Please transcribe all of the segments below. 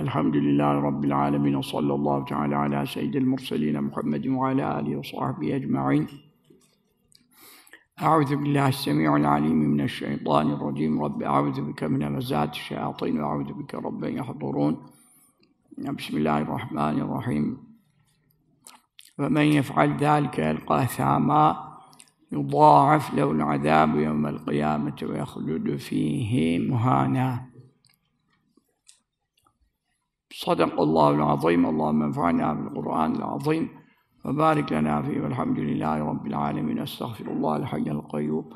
الحمد لله رب العالمين وصلى الله تعالى على سيد المرسلين محمد وعلى آله وصحبه أجمعين أعوذ بالله السميع العليم من الشيطان الرجيم رب أعوذ بك من مزات الشياطين وأعوذ بك رب يحضرون بسم الله الرحمن الرحيم ومن يفعل ذلك يلقى ثاما يضاعف له العذاب يوم القيامة ويخلد فيه مهانا Sadakallahu l-azim. Allahümme enfa'na bil Kur'an l-azim. Ve barik lena fi velhamdülillahi rabbil alemin. Estağfirullah l-hayyel kayyum.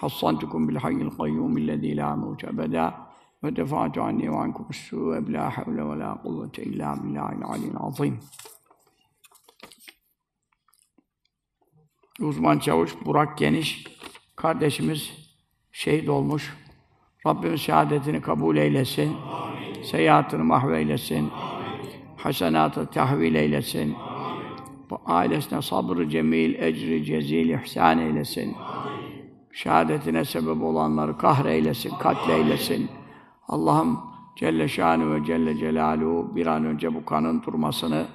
Hassantukum bil hayyel kayyum illezî la mevte ebedâ. Ve defa'tu anni ve ankum s-su'e havle ve lâ kuvvete illâ billâhil alil azim. Uzman çavuş Burak Geniş kardeşimiz şehit olmuş. Rabbim şehadetini kabul eylesin. Amin. Seyahatını mahveylesin. Amin. Hasenatı tahvil eylesin. Amin. Ailesine sabrı cemil, ecri cezil ihsan eylesin. Amin. Şehadetine sebep olanları kahreylesin, katleylesin. Allah'ım Celle Şanı ve Celle Celaluhu bir an önce bu kanın durmasını,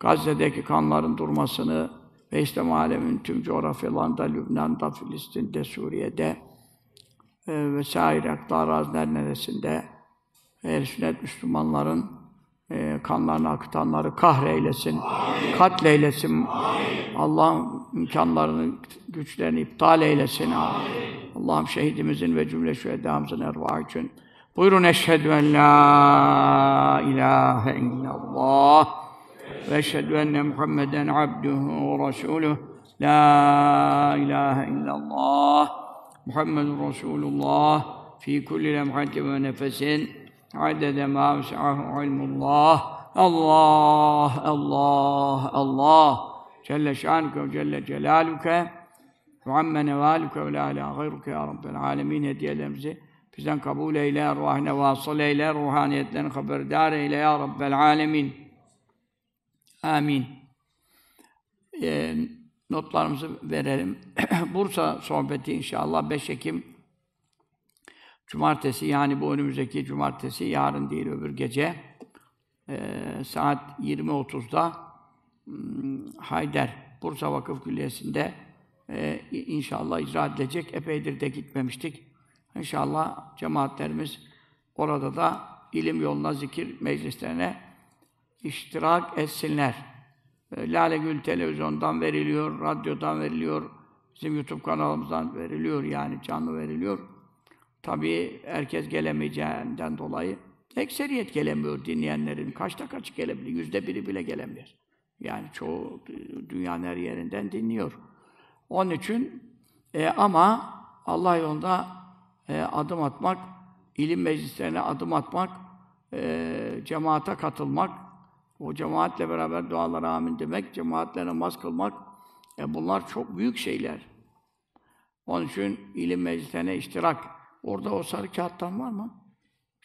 Gazze'deki kanların durmasını ve İslam aleminin tüm coğrafyalarında, Lübnan'da, Filistin'de, Suriye'de, e, ee, vesaire aklı neresinde ehl sünnet Müslümanların e, kanlarını akıtanları kahreylesin, Amin. katleylesin. Allah'ın imkanlarını, güçlerini iptal eylesin. Allah'ım şehidimizin ve cümle şühedamızın ervahı için. Buyurun eşhedü en la ilahe illallah ve eşhedü enne Muhammeden abduhu ve resuluh. La ilahe illallah. Muhammedun Resulullah fi kulli lemhatin ve nefesin adede ma vesi'ahu ilmullah. Allah, Allah, Allah. Celle şanuke ve celle celaluke ve amme nevaluke ve la ilahe gayruke ya Rabbel alemin hediyelerimizi bizden kabul eyle, ruhine vasıl eyle, ruhaniyetten haberdar eyle ya Rabbel alemin. Amin. Ee, notlarımızı verelim. Bursa sohbeti inşallah 5 Ekim Cumartesi yani bu önümüzdeki cumartesi, yarın değil öbür gece e, saat 20.30'da hmm, Hayder Bursa Vakıf Külliyesi'nde e, inşallah icra edilecek. Epeydir de gitmemiştik. İnşallah cemaatlerimiz orada da ilim yoluna, zikir meclislerine iştirak etsinler. E, Lale Gül televizyondan veriliyor, radyodan veriliyor, bizim YouTube kanalımızdan veriliyor yani canlı veriliyor. Tabii herkes gelemeyeceğinden dolayı ekseriyet gelemiyor dinleyenlerin. Kaçta kaç gelebilir? Yüzde biri bile gelemiyor. Yani çoğu dünyanın her yerinden dinliyor. Onun için e, ama Allah yolunda e, adım atmak, ilim meclislerine adım atmak, e, cemaate katılmak, o cemaatle beraber dualara amin demek, cemaatle namaz kılmak, e bunlar çok büyük şeyler. Onun için ilim meclisine iştirak. Orada o sarı kağıttan var mı?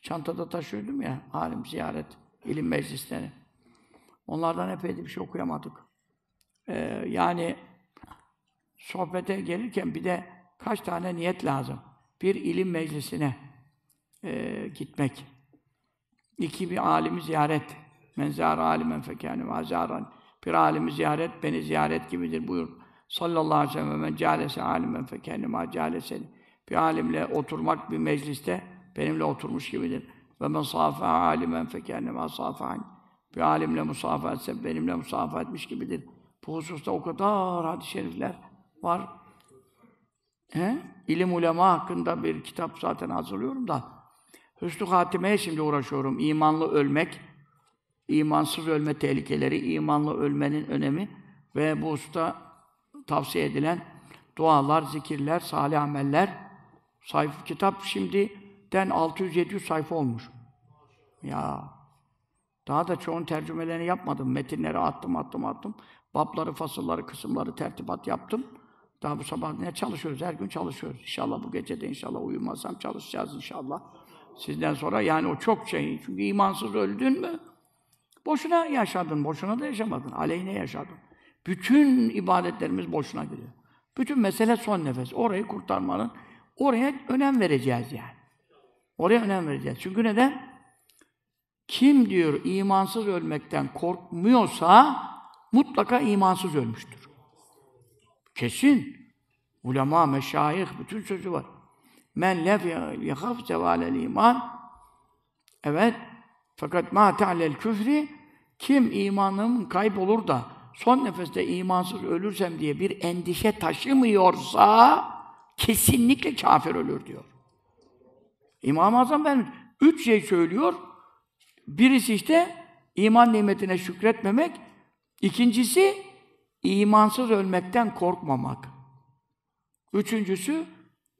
Çantada taşıyordum ya, alim ziyaret, ilim meclisleri. Onlardan epey bir şey okuyamadık. Ee, yani sohbete gelirken bir de kaç tane niyet lazım? Bir ilim meclisine e, gitmek. iki bir alimi ziyaret. Menzara alimen fekâni mazaran. Bir alimi ziyaret, beni ziyaret gibidir buyur. Sallallahu aleyhi ve sellem men câlese alimen fekâni macâleseni. Bir alimle oturmak bir mecliste benimle oturmuş gibidir. Ve men sâfe alimen fekâni masâfehan. Bir alimle musafa etse benimle musafa etmiş gibidir. Bu hususta o kadar hadis-i şerifler var. He? İlim ulema hakkında bir kitap zaten hazırlıyorum da. Hüsnü hatimeye şimdi uğraşıyorum. İmanlı ölmek imansız ölme tehlikeleri, imanlı ölmenin önemi ve bu usta tavsiye edilen dualar, zikirler, salih ameller, sayfa kitap şimdiden 600-700 sayfa olmuş. Ya daha da çoğun tercümelerini yapmadım. Metinleri attım, attım, attım. Babları, fasılları, kısımları tertibat yaptım. Daha bu sabah ne çalışıyoruz? Her gün çalışıyoruz. İnşallah bu gece de inşallah uyumazsam çalışacağız inşallah. Sizden sonra yani o çok şey. Çünkü imansız öldün mü? Boşuna yaşadın, boşuna da yaşamadın. Aleyhine yaşadın. Bütün ibadetlerimiz boşuna gidiyor. Bütün mesele son nefes. Orayı kurtarmanın, oraya önem vereceğiz yani. Oraya önem vereceğiz. Çünkü neden? Kim diyor imansız ölmekten korkmuyorsa mutlaka imansız ölmüştür. Kesin. Ulema, meşayih, bütün sözü var. Men lef yahaf zevalel iman Evet. Fakat ma ta'lel küfri kim imanım kaybolur da son nefeste imansız ölürsem diye bir endişe taşımıyorsa kesinlikle kafir ölür diyor. İmam-ı Azam ben üç şey söylüyor. Birisi işte iman nimetine şükretmemek. İkincisi imansız ölmekten korkmamak. Üçüncüsü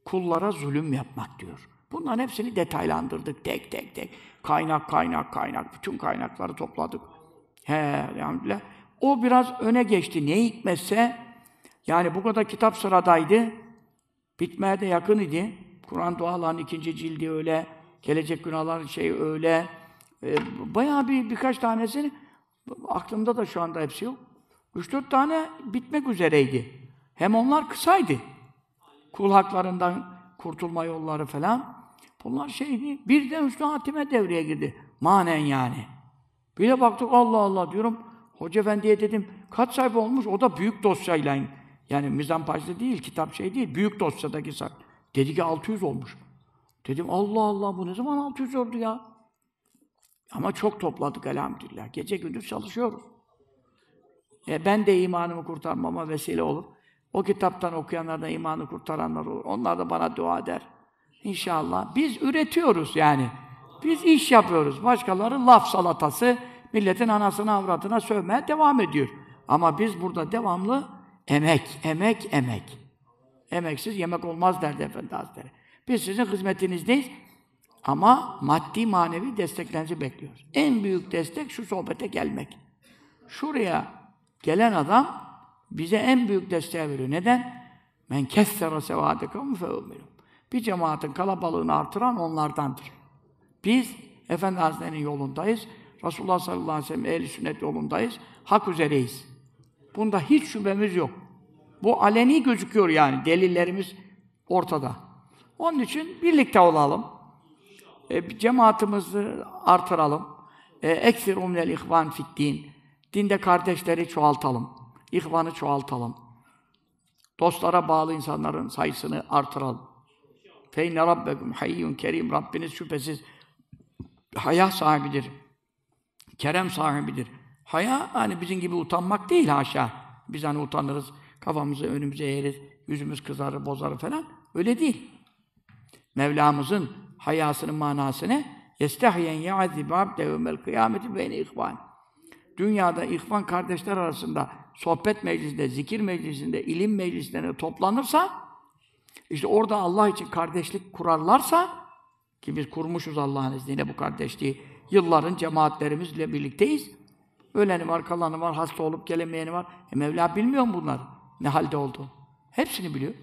kullara zulüm yapmak diyor. Bunların hepsini detaylandırdık tek tek tek. Kaynak kaynak kaynak bütün kaynakları topladık. He, elhamdülillah. O biraz öne geçti. Ne hikmetse, yani bu kadar kitap sıradaydı, bitmeye de yakın idi. Kur'an dualarının ikinci cildi öyle, gelecek günahlar şey öyle. E, bayağı bir birkaç tanesini, aklımda da şu anda hepsi yok. Üç dört tane bitmek üzereydi. Hem onlar kısaydı. Kul haklarından kurtulma yolları falan. Bunlar şeydi. Birden Hüsnü Hatime devreye girdi. Manen yani. Böyle baktık Allah Allah diyorum. Hoca efendiye dedim kaç sayfa olmuş? O da büyük dosyayla yani mizan pajda değil, kitap şey değil, büyük dosyadaki sayfa. Dedi ki 600 olmuş. Dedim Allah Allah bu ne zaman 600 oldu ya? Ama çok topladık elhamdülillah. Gece gündüz çalışıyoruz. E ben de imanımı kurtarmama vesile olur. O kitaptan okuyanlardan imanı kurtaranlar olur. Onlar da bana dua eder. İnşallah. Biz üretiyoruz yani. Biz iş yapıyoruz. Başkaları laf salatası, milletin anasını avratına sövmeye devam ediyor. Ama biz burada devamlı emek, emek, emek. Emeksiz yemek olmaz derdi Efendi Hazretleri. Biz sizin hizmetinizdeyiz ama maddi manevi desteklerinizi bekliyoruz. En büyük destek şu sohbete gelmek. Şuraya gelen adam bize en büyük desteği veriyor. Neden? Men kessere sevâdekavum fe Bir cemaatin kalabalığını artıran onlardandır. Biz Efendi Hazretleri'nin yolundayız. Resulullah sallallahu aleyhi ve sellem ehli sünnet yolundayız. Hak üzereyiz. Bunda hiç şüphemiz yok. Bu aleni gözüküyor yani. Delillerimiz ortada. Onun için birlikte olalım. E, cemaatimizi artıralım. E, eksir umlel ihvan fiddin. Dinde kardeşleri çoğaltalım. İhvanı çoğaltalım. Dostlara bağlı insanların sayısını artıralım. Feyne rabbekum hayyun kerim. Rabbiniz şüphesiz haya sahibidir. Kerem sahibidir. Haya hani bizim gibi utanmak değil haşa. Biz hani utanırız, kafamızı önümüze eğeriz, yüzümüz kızarır, bozar falan. Öyle değil. Mevlamızın hayasının manası ne? Yestahyen ya'zib abde yevmel kıyameti beni ihvan. Dünyada ihvan kardeşler arasında sohbet meclisinde, zikir meclisinde, ilim meclislerine toplanırsa işte orada Allah için kardeşlik kurarlarsa ki biz kurmuşuz Allah'ın izniyle bu kardeşliği. Yılların cemaatlerimizle birlikteyiz. Öleni var, kalanı var, hasta olup gelemeyeni var. E Mevla bilmiyor mu bunlar? Ne halde oldu? Hepsini biliyor.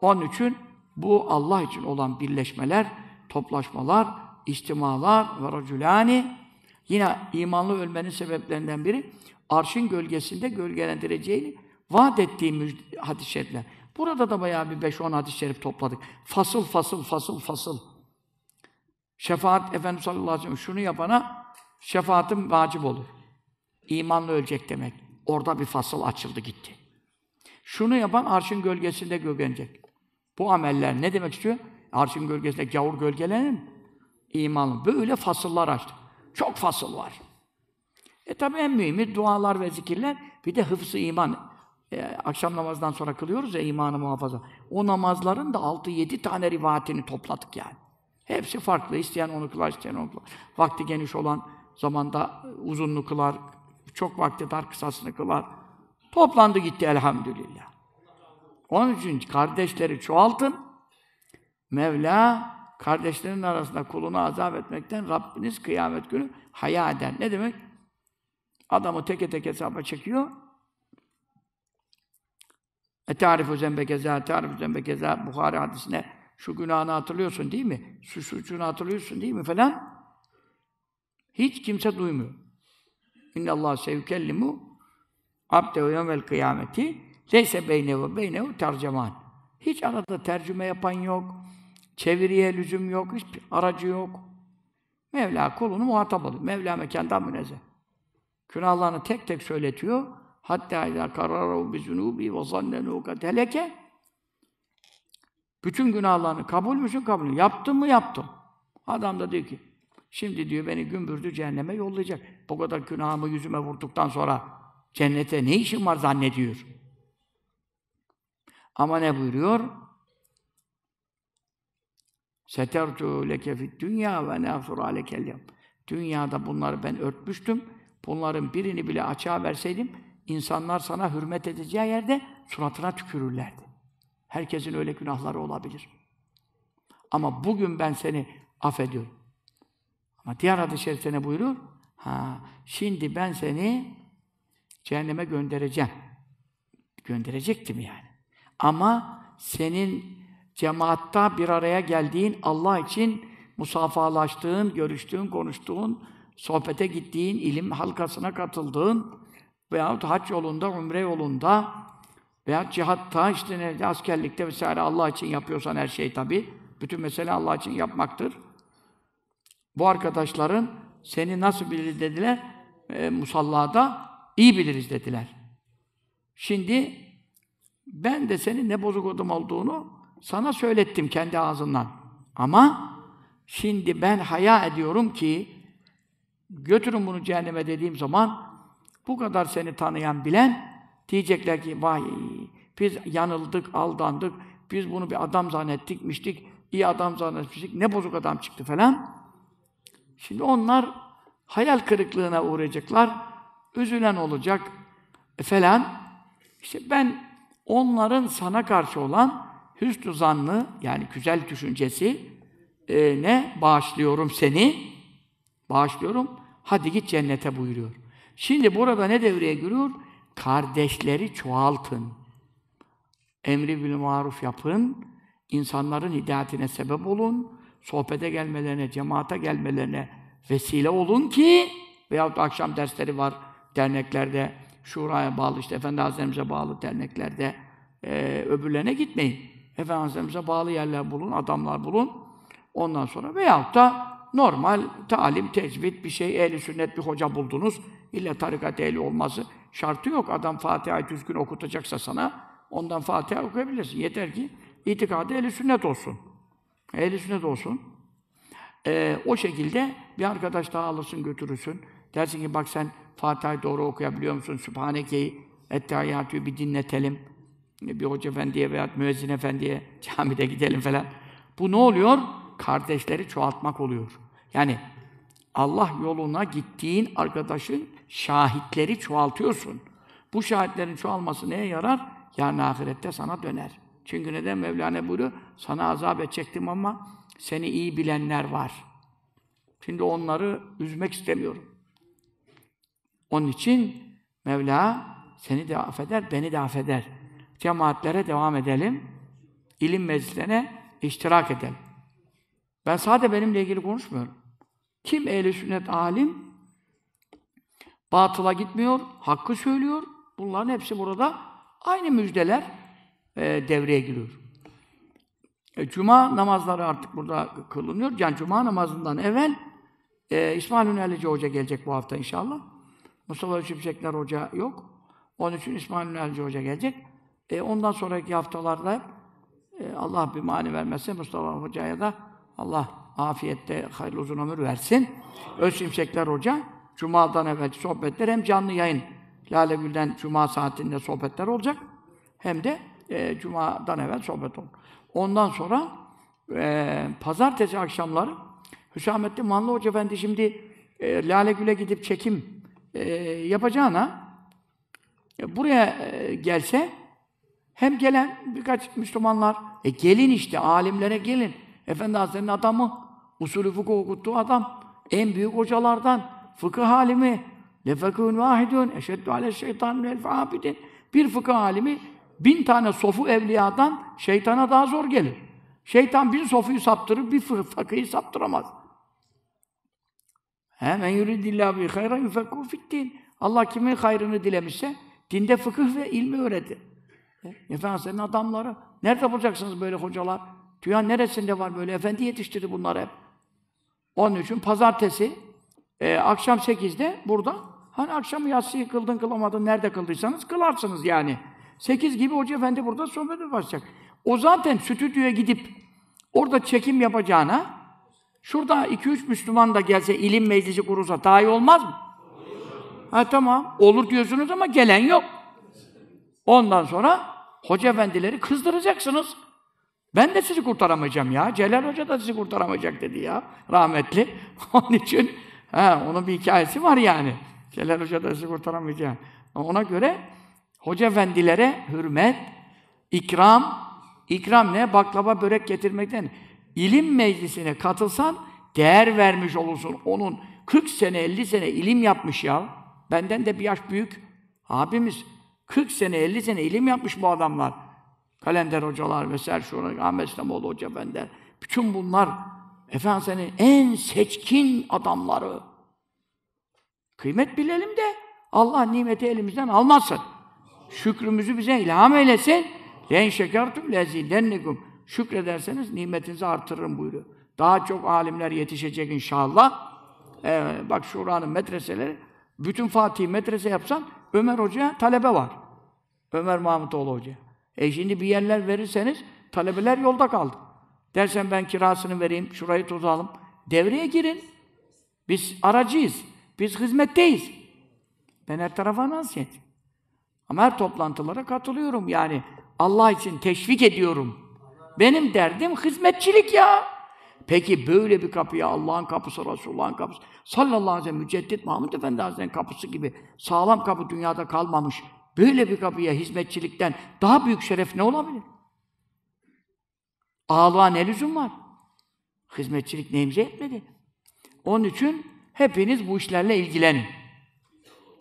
Onun için bu Allah için olan birleşmeler, toplaşmalar, istimalar ve racülani yine imanlı ölmenin sebeplerinden biri arşın gölgesinde gölgelendireceğini vaat ettiği hadis-i şerifler. Burada da bayağı bir 5-10 hadis-i şerif topladık. Fasıl fasıl fasıl fasıl. Şefaat Efendim sallallahu aleyhi ve sellem şunu yapana şefaatim vacip olur. İmanla ölecek demek. Orada bir fasıl açıldı gitti. Şunu yapan arşın gölgesinde gögenecek. Bu ameller ne demek istiyor? Arşın gölgesinde gavur gölgelenir mi? Böyle fasıllar açtı. Çok fasıl var. E tabi en mühimi dualar ve zikirler. Bir de hıfzı iman. E, akşam namazdan sonra kılıyoruz ya imanı muhafaza. O namazların da 6-7 tane rivayetini topladık yani. Hepsi farklı. İsteyen onu kılar, isteyen onu kılar. Vakti geniş olan zamanda uzunlu kılar, çok vakti dar kısasını kılar. Toplandı gitti elhamdülillah. Onun için kardeşleri çoğaltın. Mevla kardeşlerin arasında kulunu azap etmekten Rabbiniz kıyamet günü haya eder. Ne demek? Adamı teke teke hesaba çekiyor. E tarifu zembekeza, tarifu zembekeza Bukhari hadisine şu günahını hatırlıyorsun değil mi? Şu suçunu hatırlıyorsun değil mi falan. Hiç kimse duymuyor. İnne Allah sevkellimu abde ve yevmel kıyameti leyse beyne ve beynehu terceman. Hiç arada tercüme yapan yok. Çeviriye lüzum yok. Hiçbir aracı yok. Mevla kulunu muhatap alıyor. Mevla mekandan münezzeh. Günahlarını tek tek söyletiyor. Hatta ila kararu bi zunubi ve zannenu kad heleke bütün günahlarını kabul müsün kabul müsün? Yaptım mı yaptım. Adam da diyor ki şimdi diyor beni gümbürdü cehenneme yollayacak. Bu kadar günahımı yüzüme vurduktan sonra cennete ne işim var zannediyor. Ama ne buyuruyor? Setertu leke fit dünya ve nafur alekel yam. Dünyada bunları ben örtmüştüm. Bunların birini bile açığa verseydim insanlar sana hürmet edeceği yerde suratına tükürürlerdi. Herkesin öyle günahları olabilir. Ama bugün ben seni affediyorum. Ama diğer hadis-i şerifte ne buyuruyor? Ha, şimdi ben seni cehenneme göndereceğim. Gönderecektim yani. Ama senin cemaatta bir araya geldiğin, Allah için musafalaştığın, görüştüğün, konuştuğun, sohbete gittiğin, ilim halkasına katıldığın veyahut hac yolunda, umre yolunda veya cihat taş ne, askerlikte vesaire Allah için yapıyorsan her şey tabi. Bütün mesele Allah için yapmaktır. Bu arkadaşların seni nasıl bilir dediler e, musallada iyi biliriz dediler. Şimdi ben de senin ne bozuk odum olduğunu sana söylettim kendi ağzından. Ama şimdi ben haya ediyorum ki götürün bunu cehenneme dediğim zaman bu kadar seni tanıyan bilen Diyecekler ki vay biz yanıldık, aldandık, biz bunu bir adam zannettikmiştik, iyi adam zannetmiştik, ne bozuk adam çıktı falan. Şimdi onlar hayal kırıklığına uğrayacaklar, üzülen olacak e, falan. İşte ben onların sana karşı olan hüsnü zannı, yani güzel düşüncesi e, ne bağışlıyorum seni, bağışlıyorum, hadi git cennete buyuruyor. Şimdi burada ne devreye giriyor? kardeşleri çoğaltın. Emri bil maruf yapın. insanların hidayetine sebep olun. Sohbete gelmelerine, cemaate gelmelerine vesile olun ki veyahut da akşam dersleri var derneklerde, şuraya bağlı işte Efendi Hazretimiz’e bağlı derneklerde e, öbürlerine gitmeyin. Efendi Hazretimiz’e bağlı yerler bulun, adamlar bulun. Ondan sonra veyahut da normal talim, tecvid bir şey, ehli sünnet bir hoca buldunuz. İlla tarikat ehli olması Şartı yok. Adam Fatiha düzgün okutacaksa sana ondan Fatiha okuyabilirsin. Yeter ki itikadı eli sünnet olsun. Eli sünnet olsun. Ee, o şekilde bir arkadaş daha alırsın götürürsün. Dersin ki bak sen Fatiha'yı doğru okuyabiliyor musun? Sübhaneke'yi, Ettehiyatü'yü bir dinletelim. Bir hoca efendiye veya müezzin efendiye camide gidelim falan. Bu ne oluyor? Kardeşleri çoğaltmak oluyor. Yani Allah yoluna gittiğin arkadaşın şahitleri çoğaltıyorsun. Bu şahitlerin çoğalması neye yarar? Yarın ahirette sana döner. Çünkü neden Mevlana buyuruyor? Sana azap edecektim ama seni iyi bilenler var. Şimdi onları üzmek istemiyorum. Onun için Mevla seni de affeder, beni de affeder. Cemaatlere devam edelim. İlim meclislerine iştirak edelim. Ben sadece benimle ilgili konuşmuyorum. Kim ehli sünnet alim batıla gitmiyor, hakkı söylüyor. Bunların hepsi burada aynı müjdeler e, devreye giriyor. E, Cuma namazları artık burada kılınıyor. Yani Cuma namazından evvel e, İsmail Hünalici Hoca gelecek bu hafta inşallah. Mustafa Şipşekler Hoca yok. Onun için İsmail Hünalici Hoca gelecek. E, ondan sonraki haftalarda e, Allah bir mani vermezse Mustafa Hoca'ya da Allah afiyette hayırlı uzun ömür versin. Öz Şimşekler Hoca. Cuma'dan evvel sohbetler hem canlı yayın Lale Gül'den Cuma saatinde sohbetler olacak hem de e, Cuma'dan evvel sohbet olur. Ondan sonra e, pazartesi akşamları Hüsamettin Manlı Hoca Efendi şimdi e, Lale Gül'e gidip çekim e, yapacağına e, buraya e, gelse hem gelen birkaç Müslümanlar, e gelin işte alimlere gelin. Efendi Hazretleri'nin adamı, usulü fıkıh okuttuğu adam, en büyük hocalardan, fıkıh alimi lefekûn vahidun eşeddu ale şeytan minel fâbidin bir fıkıh alimi bin tane sofu evliyadan şeytana daha zor gelir. Şeytan bir sofuyu saptırır, bir fakıyı saptıramaz. Hemen yuridillah bi hayra yufekû fittin. Allah kimin hayrını dilemişse dinde fıkıh ve ilmi öğretir. Efendim senin adamları. Nerede bulacaksınız böyle hocalar? Dünya neresinde var böyle? Efendi yetiştirdi bunları hep. Onun için pazartesi e, akşam 8'de burada. Hani akşamı yatsıyı kıldın kılamadın, nerede kıldıysanız kılarsınız yani. 8 gibi Hoca Efendi burada sohbete başlayacak. O zaten stüdyoya gidip orada çekim yapacağına şurada 2-3 Müslüman da gelse ilim meclisi kurulsa daha iyi olmaz mı? Ha tamam. Olur diyorsunuz ama gelen yok. Ondan sonra hoca efendileri kızdıracaksınız. Ben de sizi kurtaramayacağım ya. Celal Hoca da sizi kurtaramayacak dedi ya. Rahmetli. Onun için Ha, onun bir hikayesi var yani. Celal Hoca da sizi kurtaramayacağı. Ona göre hoca efendilere hürmet, ikram, ikram ne? Baklava, börek getirmekten. İlim meclisine katılsan değer vermiş olursun. Onun 40 sene, 50 sene ilim yapmış ya. Benden de bir yaş büyük abimiz. 40 sene, 50 sene ilim yapmış bu adamlar. Kalender hocalar vesaire, şu Ahmet İslamoğlu Hoca Bender. Bütün bunlar Efendim Efendimiz'in en seçkin adamları. Kıymet bilelim de Allah nimeti elimizden almasın. Şükrümüzü bize ilham eylesin. Len şekertum lezidennikum. Şükrederseniz nimetinizi artırırım buyuruyor. Daha çok alimler yetişecek inşallah. Ee, bak Şura'nın medreseleri, bütün Fatih medrese yapsan Ömer Hoca'ya talebe var. Ömer Mahmutoğlu Hoca. E şimdi bir yerler verirseniz talebeler yolda kaldı. Dersen ben kirasını vereyim, şurayı tutalım. Devreye girin. Biz aracıyız. Biz hizmetteyiz. Ben her tarafa nasip. Ama her toplantılara katılıyorum yani. Allah için teşvik ediyorum. Benim derdim hizmetçilik ya. Peki böyle bir kapıya Allah'ın kapısı, Resulullah'ın kapısı, sallallahu aleyhi ve sellem, Müceddit Mahmud Efendi Hazretleri'nin kapısı gibi sağlam kapı dünyada kalmamış. Böyle bir kapıya hizmetçilikten daha büyük şeref ne olabilir? Ağlığa ne lüzum var? Hizmetçilik neyimize yetmedi. Onun için hepiniz bu işlerle ilgilenin.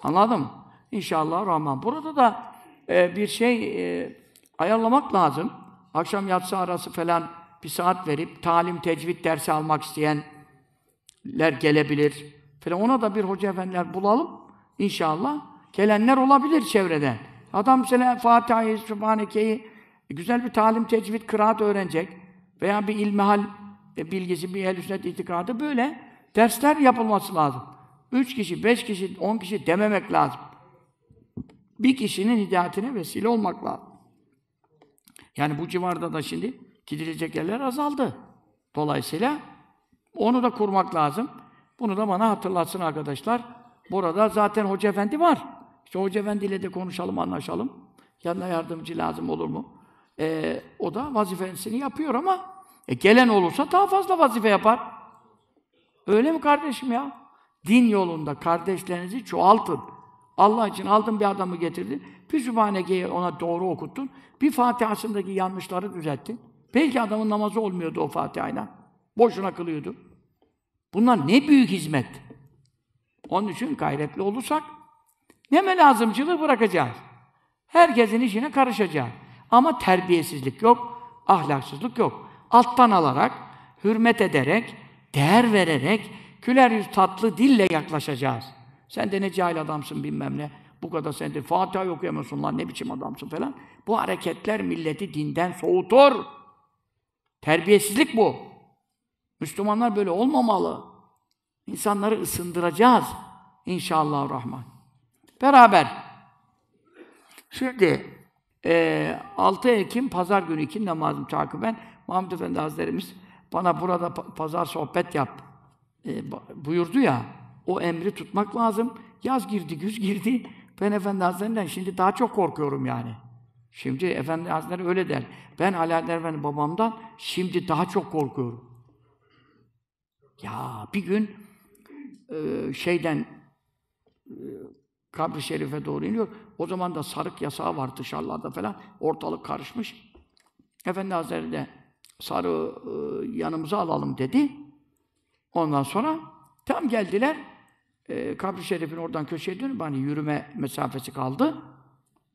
Anladım? mı? İnşallah Rahman. Burada da e, bir şey e, ayarlamak lazım. Akşam yatsı arası falan bir saat verip talim, tecvid dersi almak isteyenler gelebilir. Falan. Ona da bir hoca efendiler bulalım. İnşallah gelenler olabilir çevreden. Adam mesela Fatiha'yı, Sübhaneke'yi e, güzel bir talim, tecvid, kıraat öğrenecek veya bir ilmihal e, bilgisi, bir ehl sünnet itikadı böyle dersler yapılması lazım. Üç kişi, beş kişi, on kişi dememek lazım. Bir kişinin hidayetine vesile olmak lazım. Yani bu civarda da şimdi gidilecek yerler azaldı. Dolayısıyla onu da kurmak lazım. Bunu da bana hatırlatsın arkadaşlar. Burada zaten Hoca Efendi var. İşte Hoca Efendi ile de konuşalım, anlaşalım. Yanına yardımcı lazım olur mu? e, o da vazifesini yapıyor ama e, gelen olursa daha fazla vazife yapar. Öyle mi kardeşim ya? Din yolunda kardeşlerinizi çoğaltın. Allah için aldın bir adamı getirdin, bir Sübhaneke'yi ona doğru okuttun, bir Fatiha'sındaki yanlışları düzelttin. Belki adamın namazı olmuyordu o Fatiha'yla. Boşuna kılıyordu. Bunlar ne büyük hizmet. Onun için gayretli olursak ne lazımcılığı bırakacağız. Herkesin işine karışacağız. Ama terbiyesizlik yok, ahlaksızlık yok. Alttan alarak, hürmet ederek, değer vererek, küler yüz tatlı dille yaklaşacağız. Sen de ne cahil adamsın bilmem ne. Bu kadar sen de Fatiha okuyamıyorsun lan ne biçim adamsın falan. Bu hareketler milleti dinden soğutur. Terbiyesizlik bu. Müslümanlar böyle olmamalı. İnsanları ısındıracağız. İnşallah rahman. Beraber. Şimdi e, ee, 6 Ekim Pazar günü iki namazım takiben Mahmud Efendi Hazretlerimiz bana burada pazar sohbet yap e, buyurdu ya o emri tutmak lazım. Yaz girdi, güz girdi. Ben Efendi Hazretlerinden şimdi daha çok korkuyorum yani. Şimdi Efendi Hazretleri öyle der. Ben Alaaddin Efendi babamdan şimdi daha çok korkuyorum. Ya bir gün e, şeyden e, kabri şerife doğru iniyor. O zaman da sarık yasağı var dışarılarda falan. Ortalık karışmış. Efendi Hazretleri de sarı e, yanımıza alalım dedi. Ondan sonra tam geldiler. E, kabri şerifin oradan köşeye dönüp hani yürüme mesafesi kaldı.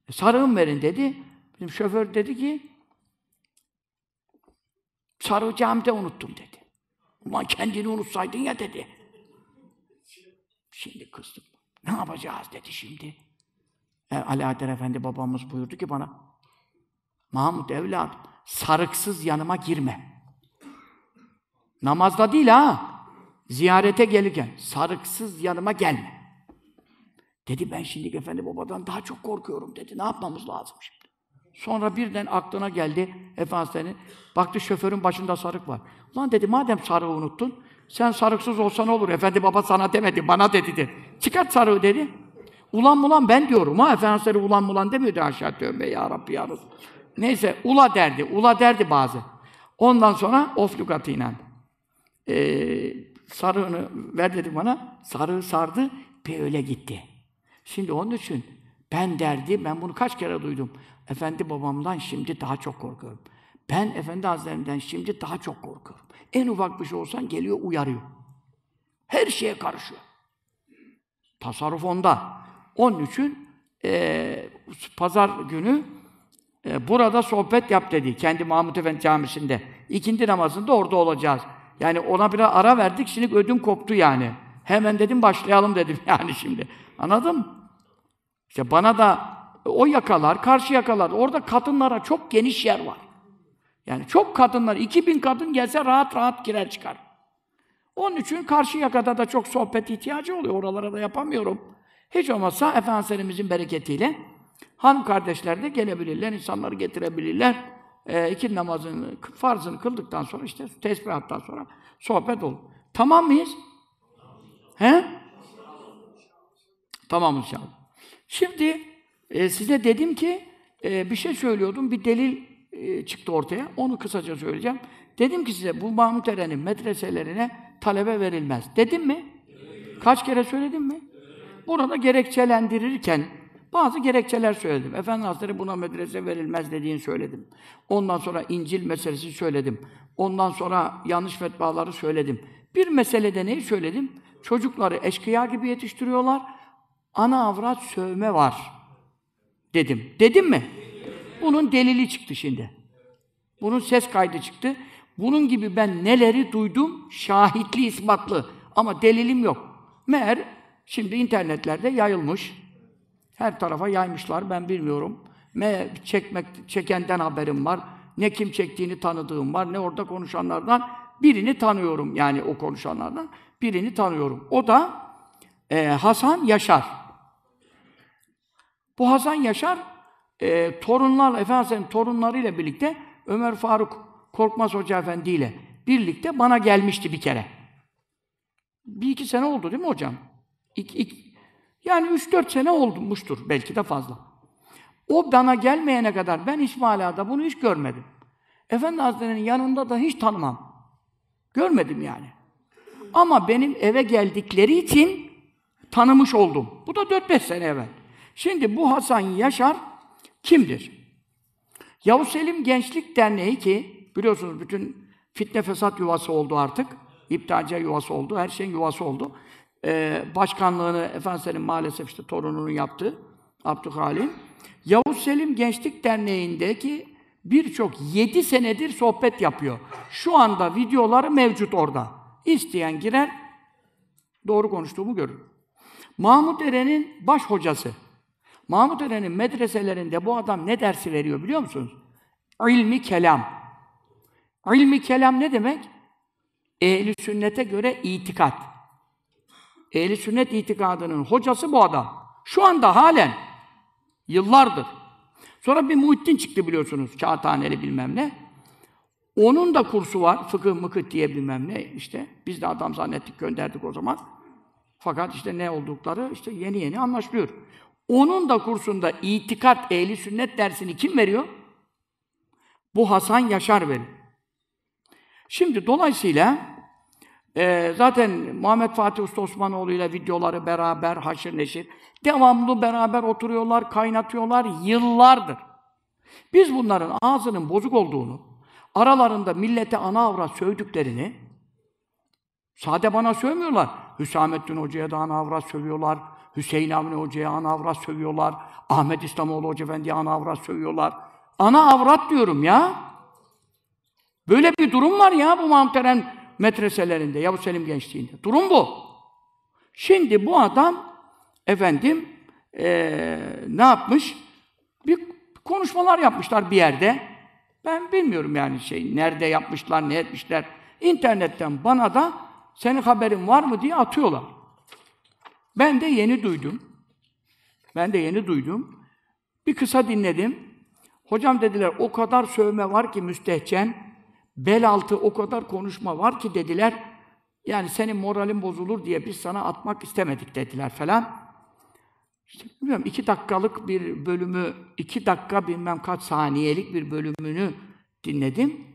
E, sarığım verin dedi. Bizim şoför dedi ki sarığı camide unuttum dedi. Ulan kendini unutsaydın ya dedi. Şimdi kızdım. Ne yapacağız dedi şimdi. E, Ali Adel Efendi babamız buyurdu ki bana, Mahmut evlat sarıksız yanıma girme. Namazda değil ha, ziyarete gelirken sarıksız yanıma gelme. Dedi ben şimdi efendi babadan daha çok korkuyorum dedi. Ne yapmamız lazım şimdi? Sonra birden aklına geldi Efendimiz'in. Baktı şoförün başında sarık var. Lan dedi madem sarığı unuttun sen sarıksız olsan olur. Efendi baba sana demedi, bana dedi dedi. Çıkart sarığı dedi. Ulan mulan ben diyorum ha. Efendimiz ulan mulan demiyordu aşağı tövbe ya Rabbi ya Neyse ula derdi. Ula derdi bazı. Ondan sonra of lügatıyla. Ee, sarığını ver dedi bana. Sarığı sardı. Böyle gitti. Şimdi onun için ben derdi, ben bunu kaç kere duydum. Efendi babamdan şimdi daha çok korkuyorum. Ben Efendi Hazretlerimden şimdi daha çok korkuyorum. En ufak bir şey olsan geliyor uyarıyor. Her şeye karışıyor. Tasarruf onda. Onun için e, pazar günü e, burada sohbet yap dedi. Kendi Mahmut Efendi camisinde. İkindi namazında orada olacağız. Yani ona biraz ara verdik. Şimdi ödüm koptu yani. Hemen dedim başlayalım dedim yani şimdi. Anladın mı? İşte bana da o yakalar, karşı yakalar. Orada kadınlara çok geniş yer var. Yani çok kadınlar, 2000 kadın gelse rahat rahat girer çıkar. Onun için karşı yakada da çok sohbet ihtiyacı oluyor. Oralara da yapamıyorum. Hiç olmazsa Efendimiz'in bereketiyle hanım kardeşler de gelebilirler, insanları getirebilirler. E, iki namazın farzını kıldıktan sonra işte tesbihattan sonra sohbet olur. Tamam mıyız? He? Tamam inşallah. Şimdi e, size dedim ki e, bir şey söylüyordum, bir delil e, çıktı ortaya. Onu kısaca söyleyeceğim. Dedim ki size bu Mahmut Eren'in medreselerine talebe verilmez. Dedim mi? Kaç kere söyledim mi? Burada gerekçelendirirken bazı gerekçeler söyledim. Efendi Hazretleri buna medrese verilmez dediğini söyledim. Ondan sonra İncil meselesi söyledim. Ondan sonra yanlış fetvaları söyledim. Bir meselede neyi söyledim? Çocukları eşkıya gibi yetiştiriyorlar. Ana avrat sövme var dedim. Dedim mi? Bunun delili çıktı şimdi. Bunun ses kaydı çıktı. Bunun gibi ben neleri duydum? Şahitli, ispatlı. Ama delilim yok. Meğer şimdi internetlerde yayılmış. Her tarafa yaymışlar, ben bilmiyorum. Me çekmek, çekenden haberim var. Ne kim çektiğini tanıdığım var, ne orada konuşanlardan. Birini tanıyorum yani o konuşanlardan. Birini tanıyorum. O da e, Hasan Yaşar. Bu Hasan Yaşar e, torunlarla, efendim torunlarıyla birlikte Ömer Faruk Korkmaz Hoca Efendi ile birlikte bana gelmişti bir kere. Bir iki sene oldu değil mi hocam? İki, iki, yani üç dört sene olmuştur belki de fazla. O bana gelmeyene kadar ben İsmail Ağa'da bunu hiç görmedim. Efendi Hazretleri'nin yanında da hiç tanımam. Görmedim yani. Ama benim eve geldikleri için tanımış oldum. Bu da 4-5 sene evvel. Şimdi bu Hasan Yaşar kimdir? Yavuz Selim Gençlik Derneği ki biliyorsunuz bütün fitne fesat yuvası oldu artık. İptalciye yuvası oldu, her şeyin yuvası oldu. Ee, başkanlığını Efendimiz'in maalesef işte torununun yaptı, Abdülhalim. Yavuz Selim Gençlik Derneği'ndeki birçok yedi senedir sohbet yapıyor. Şu anda videoları mevcut orada. İsteyen girer, doğru konuştuğumu görür. Mahmut Eren'in baş hocası, Mahmud Efendi'nin medreselerinde bu adam ne dersi veriyor biliyor musunuz? İlmi kelam. İlmi kelam ne demek? Ehli sünnete göre itikat. Ehli sünnet itikadının hocası bu adam. Şu anda halen yıllardır. Sonra bir Muhittin çıktı biliyorsunuz. Kağıthaneli bilmem ne. Onun da kursu var. Fıkıh mıkıh diye bilmem ne işte. Biz de adam zannettik gönderdik o zaman. Fakat işte ne oldukları işte yeni yeni anlaşılıyor. Onun da kursunda itikat ehli sünnet dersini kim veriyor? Bu Hasan Yaşar veriyor. Şimdi dolayısıyla e, zaten Muhammed Fatih Usta Osmanoğlu ile videoları beraber haşır neşir devamlı beraber oturuyorlar, kaynatıyorlar yıllardır. Biz bunların ağzının bozuk olduğunu, aralarında millete ana avrat sövdüklerini, sade bana sövmüyorlar. Hüsamettin Hoca'ya da ana avrat sövüyorlar. Hüseyin Avni Hoca'ya ana avrat sövüyorlar. Ahmet İslamoğlu Hoca Efendi'ye ana avrat sövüyorlar. Ana avrat diyorum ya. Böyle bir durum var ya bu Mahmuteren metreselerinde, Yavuz Selim gençliğinde. Durum bu. Şimdi bu adam efendim ee, ne yapmış? Bir konuşmalar yapmışlar bir yerde. Ben bilmiyorum yani şey nerede yapmışlar, ne etmişler. İnternetten bana da senin haberin var mı diye atıyorlar. Ben de yeni duydum. Ben de yeni duydum. Bir kısa dinledim. Hocam dediler o kadar sövme var ki müstehcen, bel altı o kadar konuşma var ki dediler. Yani senin moralin bozulur diye biz sana atmak istemedik dediler falan. İşte bilmiyorum iki dakikalık bir bölümü, iki dakika bilmem kaç saniyelik bir bölümünü dinledim.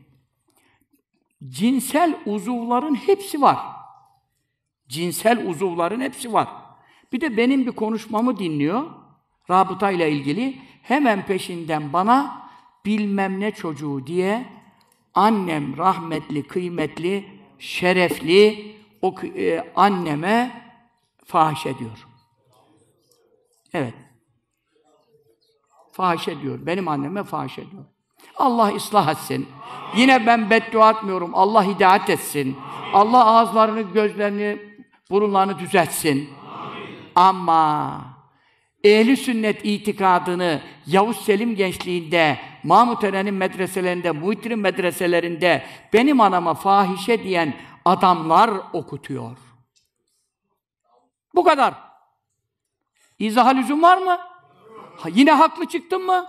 Cinsel uzuvların hepsi var. Cinsel uzuvların hepsi var. Bir de benim bir konuşmamı dinliyor. Rabıta ile ilgili. Hemen peşinden bana bilmem ne çocuğu diye annem rahmetli, kıymetli, şerefli o e, anneme fahiş ediyor. Evet. Fahiş ediyor. Benim anneme fahiş ediyor. Allah ıslah etsin. Yine ben beddua etmiyorum. Allah hidayet etsin. Allah ağızlarını, gözlerini, burunlarını düzeltsin. Ama ehli sünnet itikadını Yavuz Selim gençliğinde, Mahmut Eren'in medreselerinde, Muhittin'in medreselerinde benim anama fahişe diyen adamlar okutuyor. Bu kadar. İzaha lüzum var mı? Ha, yine haklı çıktın mı?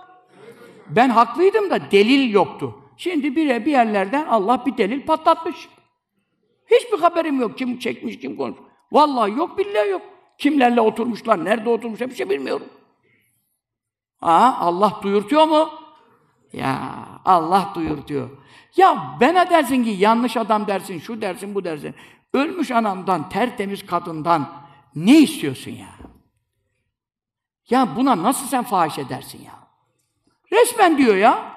Ben haklıydım da delil yoktu. Şimdi bire bir yerlerden Allah bir delil patlatmış. Hiçbir haberim yok. Kim çekmiş, kim konuşmuş. Vallahi yok, billahi yok. Kimlerle oturmuşlar, nerede oturmuşlar bir şey bilmiyorum. Aa, Allah duyurtuyor mu? Ya Allah duyurtuyor. Ya bana dersin ki yanlış adam dersin, şu dersin, bu dersin. Ölmüş anamdan, tertemiz kadından ne istiyorsun ya? Ya buna nasıl sen fahiş edersin ya? Resmen diyor ya.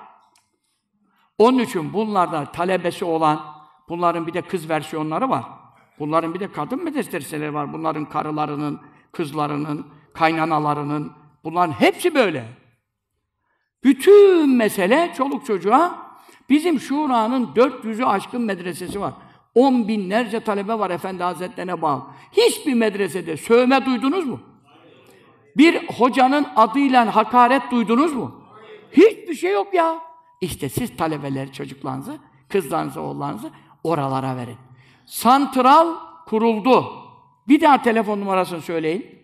Onun için bunlarda talebesi olan, bunların bir de kız versiyonları var. Bunların bir de kadın medreseleri var. Bunların karılarının, kızlarının, kaynanalarının. Bunların hepsi böyle. Bütün mesele çoluk çocuğa bizim şuranın 400'ü aşkın medresesi var. 10 binlerce talebe var Efendi Hazretlerine bağlı. Hiçbir medresede sövme duydunuz mu? Bir hocanın adıyla hakaret duydunuz mu? Hiçbir şey yok ya. İşte siz talebeleri, çocuklarınızı, kızlarınızı, oğullarınızı oralara verin santral kuruldu. Bir daha telefon numarasını söyleyin.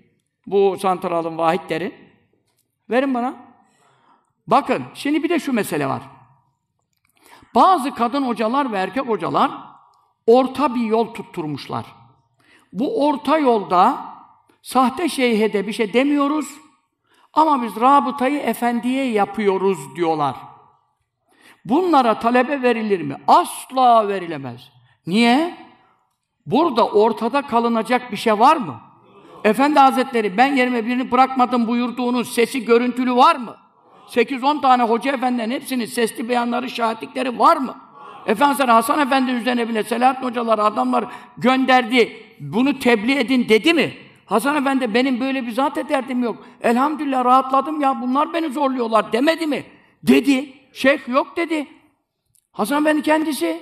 Bu santralın vahitlerin. Verin bana. Bakın, şimdi bir de şu mesele var. Bazı kadın hocalar ve erkek hocalar orta bir yol tutturmuşlar. Bu orta yolda sahte şeyhe de bir şey demiyoruz ama biz rabıtayı efendiye yapıyoruz diyorlar. Bunlara talebe verilir mi? Asla verilemez. Niye? Burada ortada kalınacak bir şey var mı? Efendi Hazretleri ben yerime birini bırakmadım buyurduğunun sesi görüntülü var mı? 8-10 tane hoca efendinin hepsinin sesli beyanları, şahitlikleri var mı? Efendimiz Hasan Efendi üzerine bile Selahattin hocalar, adamlar gönderdi. Bunu tebliğ edin dedi mi? Hasan Efendi benim böyle bir zat ederdim yok. Elhamdülillah rahatladım ya bunlar beni zorluyorlar demedi mi? Dedi. Şeyh yok dedi. Hasan Efendi kendisi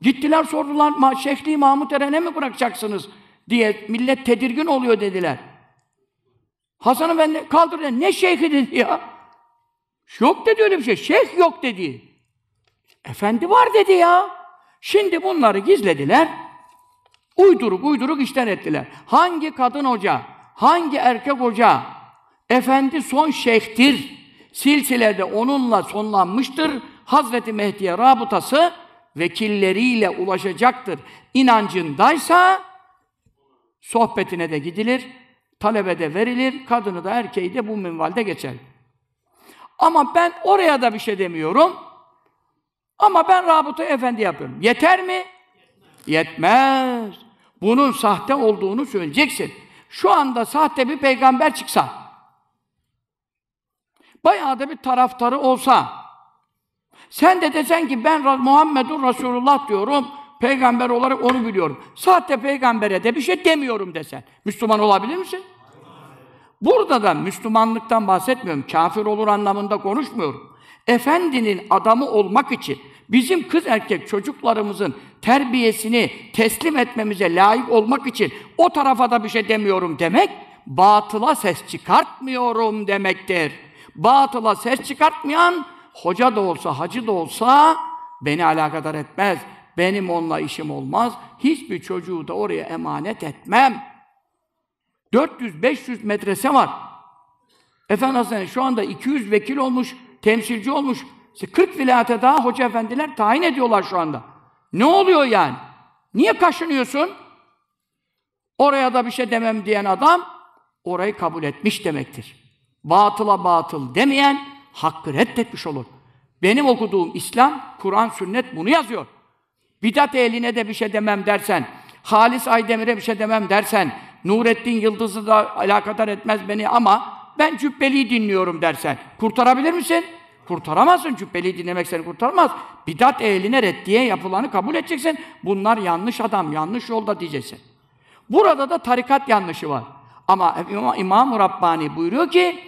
Gittiler sordular, Ma Şehli Mahmut Eren'e mi bırakacaksınız diye millet tedirgin oluyor dediler. Hasan Efendi kaldır dedi. Ne şeyhi dedi ya? Yok dedi öyle bir şey. Şeyh yok dedi. Efendi var dedi ya. Şimdi bunları gizlediler. Uyduruk uyduruk işten ettiler. Hangi kadın hoca, hangi erkek hoca, efendi son şeyhtir. Silsilede onunla sonlanmıştır. Hazreti Mehdi'ye rabıtası vekilleriyle ulaşacaktır inancındaysa sohbetine de gidilir, talebe de verilir, kadını da erkeği de bu minvalde geçer. Ama ben oraya da bir şey demiyorum. Ama ben rabıta efendi yapıyorum. Yeter mi? Yetmez. Bunun sahte olduğunu söyleyeceksin. Şu anda sahte bir peygamber çıksa, bayağı da bir taraftarı olsa, sen de desen ki ben Muhammedun Resulullah diyorum, peygamber olarak onu biliyorum. Sahte peygambere de bir şey demiyorum desen. Müslüman olabilir misin? Burada da Müslümanlıktan bahsetmiyorum. Kafir olur anlamında konuşmuyorum. Efendinin adamı olmak için bizim kız erkek çocuklarımızın terbiyesini teslim etmemize layık olmak için o tarafa da bir şey demiyorum demek, batıla ses çıkartmıyorum demektir. Batıla ses çıkartmayan hoca da olsa, hacı da olsa beni alakadar etmez. Benim onunla işim olmaz. Hiçbir çocuğu da oraya emanet etmem. 400-500 medrese var. Efendim Hasan şu anda 200 vekil olmuş, temsilci olmuş. 40 vilayete daha hoca efendiler tayin ediyorlar şu anda. Ne oluyor yani? Niye kaşınıyorsun? Oraya da bir şey demem diyen adam orayı kabul etmiş demektir. Batıla batıl demeyen hakkı reddetmiş olur. Benim okuduğum İslam, Kur'an, sünnet bunu yazıyor. Bidat eline de bir şey demem dersen, Halis Aydemir'e bir şey demem dersen, Nurettin Yıldız'ı da alakadar etmez beni ama ben cübbeliyi dinliyorum dersen, kurtarabilir misin? Kurtaramazsın. Cübbeliyi dinlemek seni kurtarmaz. Bidat eline reddiye yapılanı kabul edeceksin. Bunlar yanlış adam, yanlış yolda diyeceksin. Burada da tarikat yanlışı var. Ama İmam-ı Rabbani buyuruyor ki,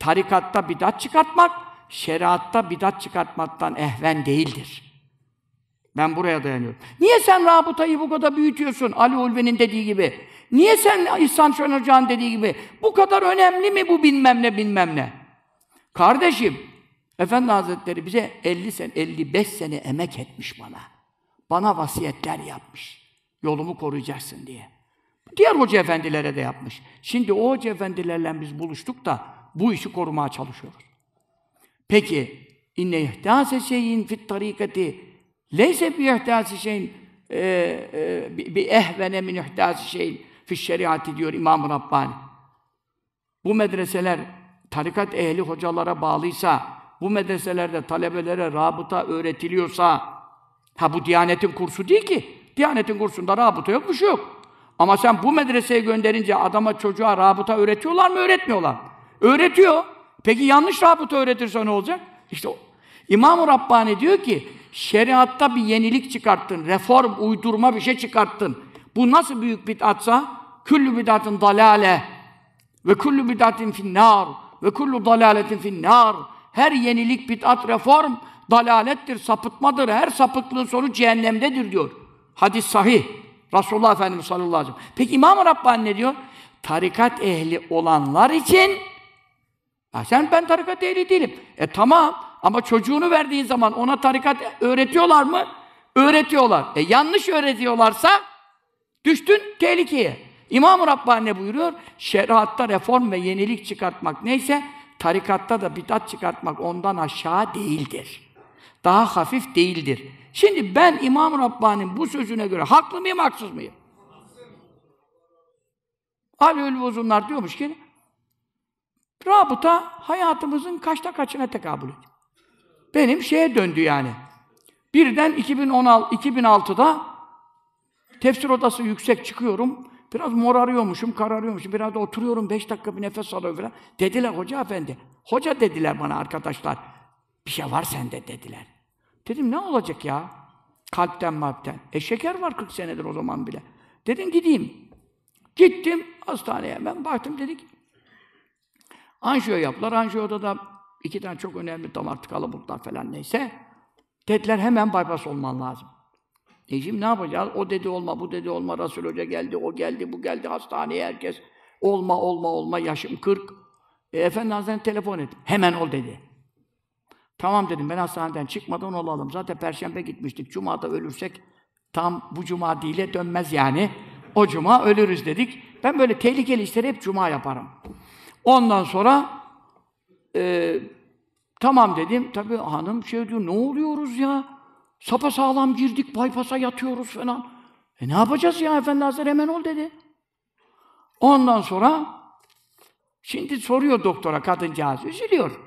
tarikatta bidat çıkartmak, şeriatta bidat çıkartmaktan ehven değildir. Ben buraya dayanıyorum. Niye sen rabıtayı bu kadar büyütüyorsun? Ali Ulvi'nin dediği gibi. Niye sen İhsan Şen Hoca'nın dediği gibi? Bu kadar önemli mi bu bilmem ne bilmem ne? Kardeşim, Efendi Hazretleri bize 50 sene, 55 sene emek etmiş bana. Bana vasiyetler yapmış. Yolumu koruyacaksın diye. Diğer hoca efendilere de yapmış. Şimdi o hoca efendilerle biz buluştuk da bu işi korumaya çalışıyoruz. Peki inne ihtase şeyin fit tarikati leyse bi ihtase şeyin e, e, bi ehvene min ihtase şeyin fi şeriatı diyor İmam Rabbani. Bu medreseler tarikat ehli hocalara bağlıysa, bu medreselerde talebelere rabıta öğretiliyorsa, ha bu Diyanet'in kursu değil ki. Diyanet'in kursunda rabıta yok, bir şey yok. Ama sen bu medreseye gönderince adama çocuğa rabıta öğretiyorlar mı, öğretmiyorlar mı? Öğretiyor. Peki yanlış rabıta öğretirse ne olacak? İşte o. İmam-ı Rabbani diyor ki, şeriatta bir yenilik çıkarttın, reform, uydurma bir şey çıkarttın. Bu nasıl büyük bid'atsa? Küllü bid'atın dalale ve küllü bid'atin finnar ve kullu dalaletin finnar. Her yenilik, bid'at, reform dalalettir, sapıtmadır. Her sapıklığın sonu cehennemdedir diyor. Hadis sahih. Resulullah Efendimiz sallallahu aleyhi ve sellem. Peki İmam-ı Rabbani ne diyor? Tarikat ehli olanlar için Ha, sen ben tarikat ehli değilim. E tamam ama çocuğunu verdiğin zaman ona tarikat öğretiyorlar mı? Öğretiyorlar. E yanlış öğretiyorlarsa düştün tehlikeye. İmam-ı Rabbani ne buyuruyor? Şeriatta reform ve yenilik çıkartmak neyse tarikatta da bidat çıkartmak ondan aşağı değildir. Daha hafif değildir. Şimdi ben İmam-ı Rabbani'nin bu sözüne göre haklı mıyım, haksız mıyım? Alül Vuzunlar diyormuş ki Rabıta hayatımızın kaçta kaçına tekabül ediyor. Benim şeye döndü yani. Birden 2016, 2006'da tefsir odası yüksek çıkıyorum. Biraz morarıyormuşum, kararıyormuşum. Biraz da oturuyorum, beş dakika bir nefes alıyorum falan. Dediler hoca efendi. Hoca dediler bana arkadaşlar. Bir şey var sende dediler. Dedim ne olacak ya? Kalpten malpten. E şeker var 40 senedir o zaman bile. Dedim gideyim. Gittim hastaneye Ben baktım dedik Anjiyo yaptılar. Anjiyoda da iki tane çok önemli damar tıkalı falan neyse. Dediler hemen bypass olman lazım. E şimdi ne yapacağız? O dedi olma, bu dedi olma. Rasul Hoca geldi, o geldi, bu geldi. Hastaneye herkes. Olma, olma, olma. Yaşım 40. E, Efendi Hazretleri telefon et. Hemen ol dedi. Tamam dedim ben hastaneden çıkmadan olalım. Zaten perşembe gitmiştik. Cuma'da ölürsek tam bu cuma değil dönmez yani. O cuma ölürüz dedik. Ben böyle tehlikeli işleri hep cuma yaparım. Ondan sonra e, tamam dedim. Tabii hanım şey diyor, ne oluyoruz ya? Sapa sağlam girdik, bypass'a yatıyoruz falan. E ne yapacağız ya Efendi Hazretleri hemen ol dedi. Ondan sonra şimdi soruyor doktora kadıncağız, üzülüyor.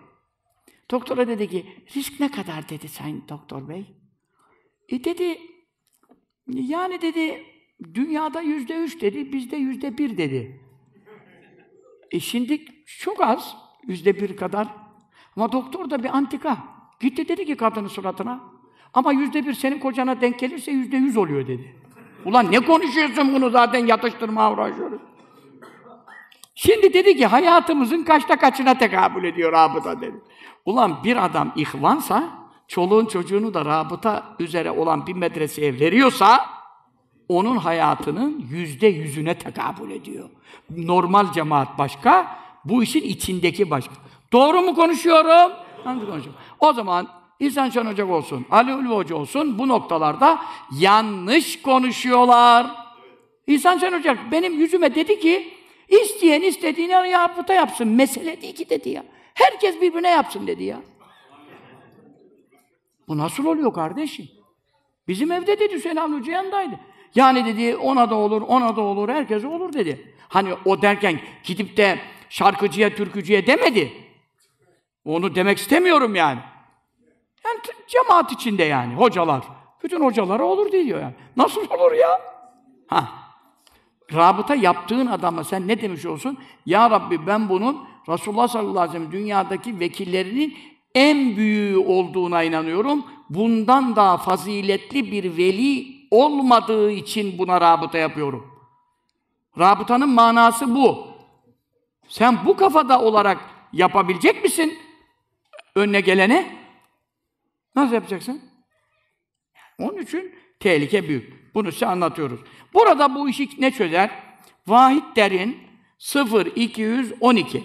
Doktora dedi ki, risk ne kadar dedi sen doktor bey? E dedi, yani dedi, dünyada yüzde üç dedi, bizde yüzde bir dedi. E şimdi çok az, yüzde bir kadar. Ama doktor da bir antika. Gitti dedi ki kadının suratına. Ama yüzde bir senin kocana denk gelirse yüzde yüz oluyor dedi. Ulan ne konuşuyorsun bunu zaten yatıştırma uğraşıyoruz. Şimdi dedi ki hayatımızın kaçta kaçına tekabül ediyor rabıta dedi. Ulan bir adam ihvansa, çoluğun çocuğunu da rabıta üzere olan bir medreseye veriyorsa, onun hayatının yüzde yüzüne tekabül ediyor normal cemaat başka, bu işin içindeki başka. Doğru mu konuşuyorum? Nasıl konuşuyorum. O zaman İhsan Şen Hoca olsun, Ali Ulvi Hoca olsun bu noktalarda yanlış konuşuyorlar. İhsan Şen Hoca benim yüzüme dedi ki isteyen istediğini yapıta yapsın. Mesele değil ki dedi ya. Herkes birbirine yapsın dedi ya. Bu nasıl oluyor kardeşim? Bizim evde dedi Hüseyin Avni Hoca yanındaydı. Yani dedi ona da olur, ona da olur, herkese olur dedi. Hani o derken gidip de şarkıcıya, türkücüye demedi. Onu demek istemiyorum yani. Yani cemaat içinde yani hocalar. Bütün hocalara olur diyor yani. Nasıl olur ya? Ha. Rabıta yaptığın adama sen ne demiş olsun? Ya Rabbi ben bunun Resulullah sallallahu aleyhi ve sellem dünyadaki vekillerinin en büyüğü olduğuna inanıyorum. Bundan daha faziletli bir veli olmadığı için buna rabıta yapıyorum. Rabıtanın manası bu. Sen bu kafada olarak yapabilecek misin? Önüne gelene? Nasıl yapacaksın? Onun için tehlike büyük. Bunu size anlatıyoruz. Burada bu işi ne çözer? Vahid derin 0 212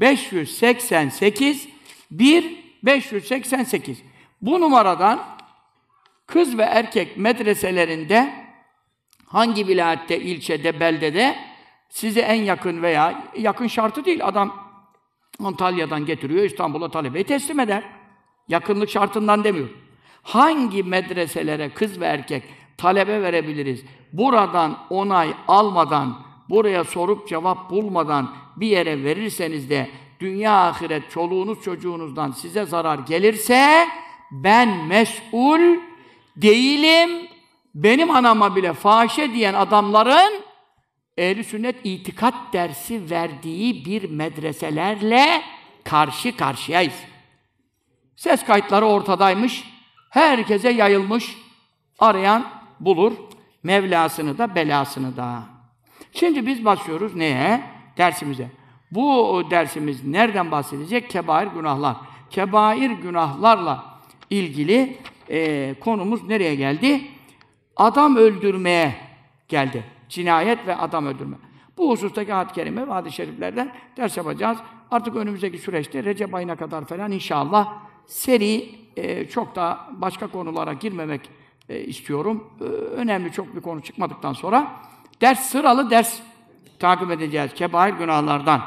588 1 588. Bu numaradan Kız ve erkek medreselerinde hangi vilayette, ilçede, beldede size en yakın veya yakın şartı değil. Adam Antalya'dan getiriyor, İstanbul'a talebeyi teslim eder. Yakınlık şartından demiyor. Hangi medreselere kız ve erkek talebe verebiliriz? Buradan onay almadan, buraya sorup cevap bulmadan bir yere verirseniz de dünya ahiret çoluğunuz çocuğunuzdan size zarar gelirse ben mesul değilim. Benim anama bile fahişe diyen adamların ehli sünnet itikat dersi verdiği bir medreselerle karşı karşıyayız. Ses kayıtları ortadaymış. Herkese yayılmış. Arayan bulur. Mevlasını da belasını da. Şimdi biz başlıyoruz neye? Dersimize. Bu dersimiz nereden bahsedecek? Kebair günahlar. Kebair günahlarla ilgili e, konumuz nereye geldi? Adam öldürmeye geldi. Cinayet ve adam öldürme. Bu husustaki ad-i kerime ve hadis-i şeriflerden ders yapacağız. Artık önümüzdeki süreçte Recep ayına kadar falan inşallah seri e, çok daha başka konulara girmemek e, istiyorum. E, önemli çok bir konu çıkmadıktan sonra ders sıralı ders takip edeceğiz kebair günahlardan.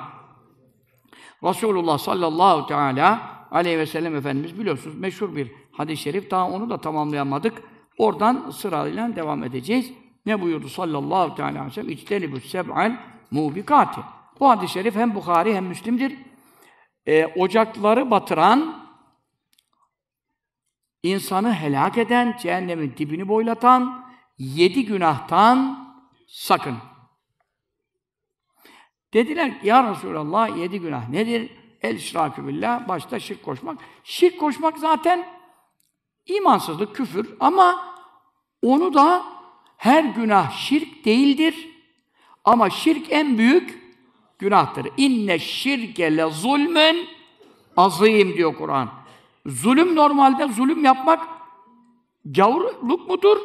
Resulullah sallallahu teala aleyhi ve sellem Efendimiz biliyorsunuz meşhur bir hadis-i şerif. Daha onu da tamamlayamadık. Oradan sırayla devam edeceğiz. Ne buyurdu sallallahu teala aleyhi ve sellem? İçtenibü seb'al mubikati. Bu hadis-i şerif hem Bukhari hem Müslim'dir. E, ocakları batıran, insanı helak eden, cehennemin dibini boylatan, yedi günahtan sakın. Dediler ki, ya Resulallah yedi günah nedir? El şirkü billah, başta şirk koşmak. Şirk koşmak zaten İmansızlık, küfür ama onu da her günah şirk değildir. Ama şirk en büyük günahtır. İnne şirke le zulmün azim diyor Kur'an. Zulüm normalde zulüm yapmak gavurluk mudur?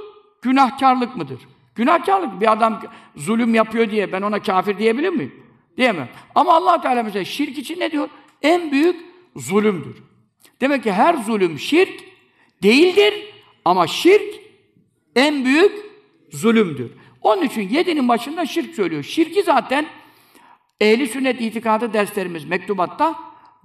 Günahkarlık mıdır? Günahkarlık. Bir adam zulüm yapıyor diye ben ona kafir diyebilir miyim? Diyemem. Ama Allah Teala mesela şirk için ne diyor? En büyük zulümdür. Demek ki her zulüm şirk değildir. Ama şirk en büyük zulümdür. Onun için yedinin başında şirk söylüyor. Şirki zaten ehli sünnet itikadı derslerimiz mektubatta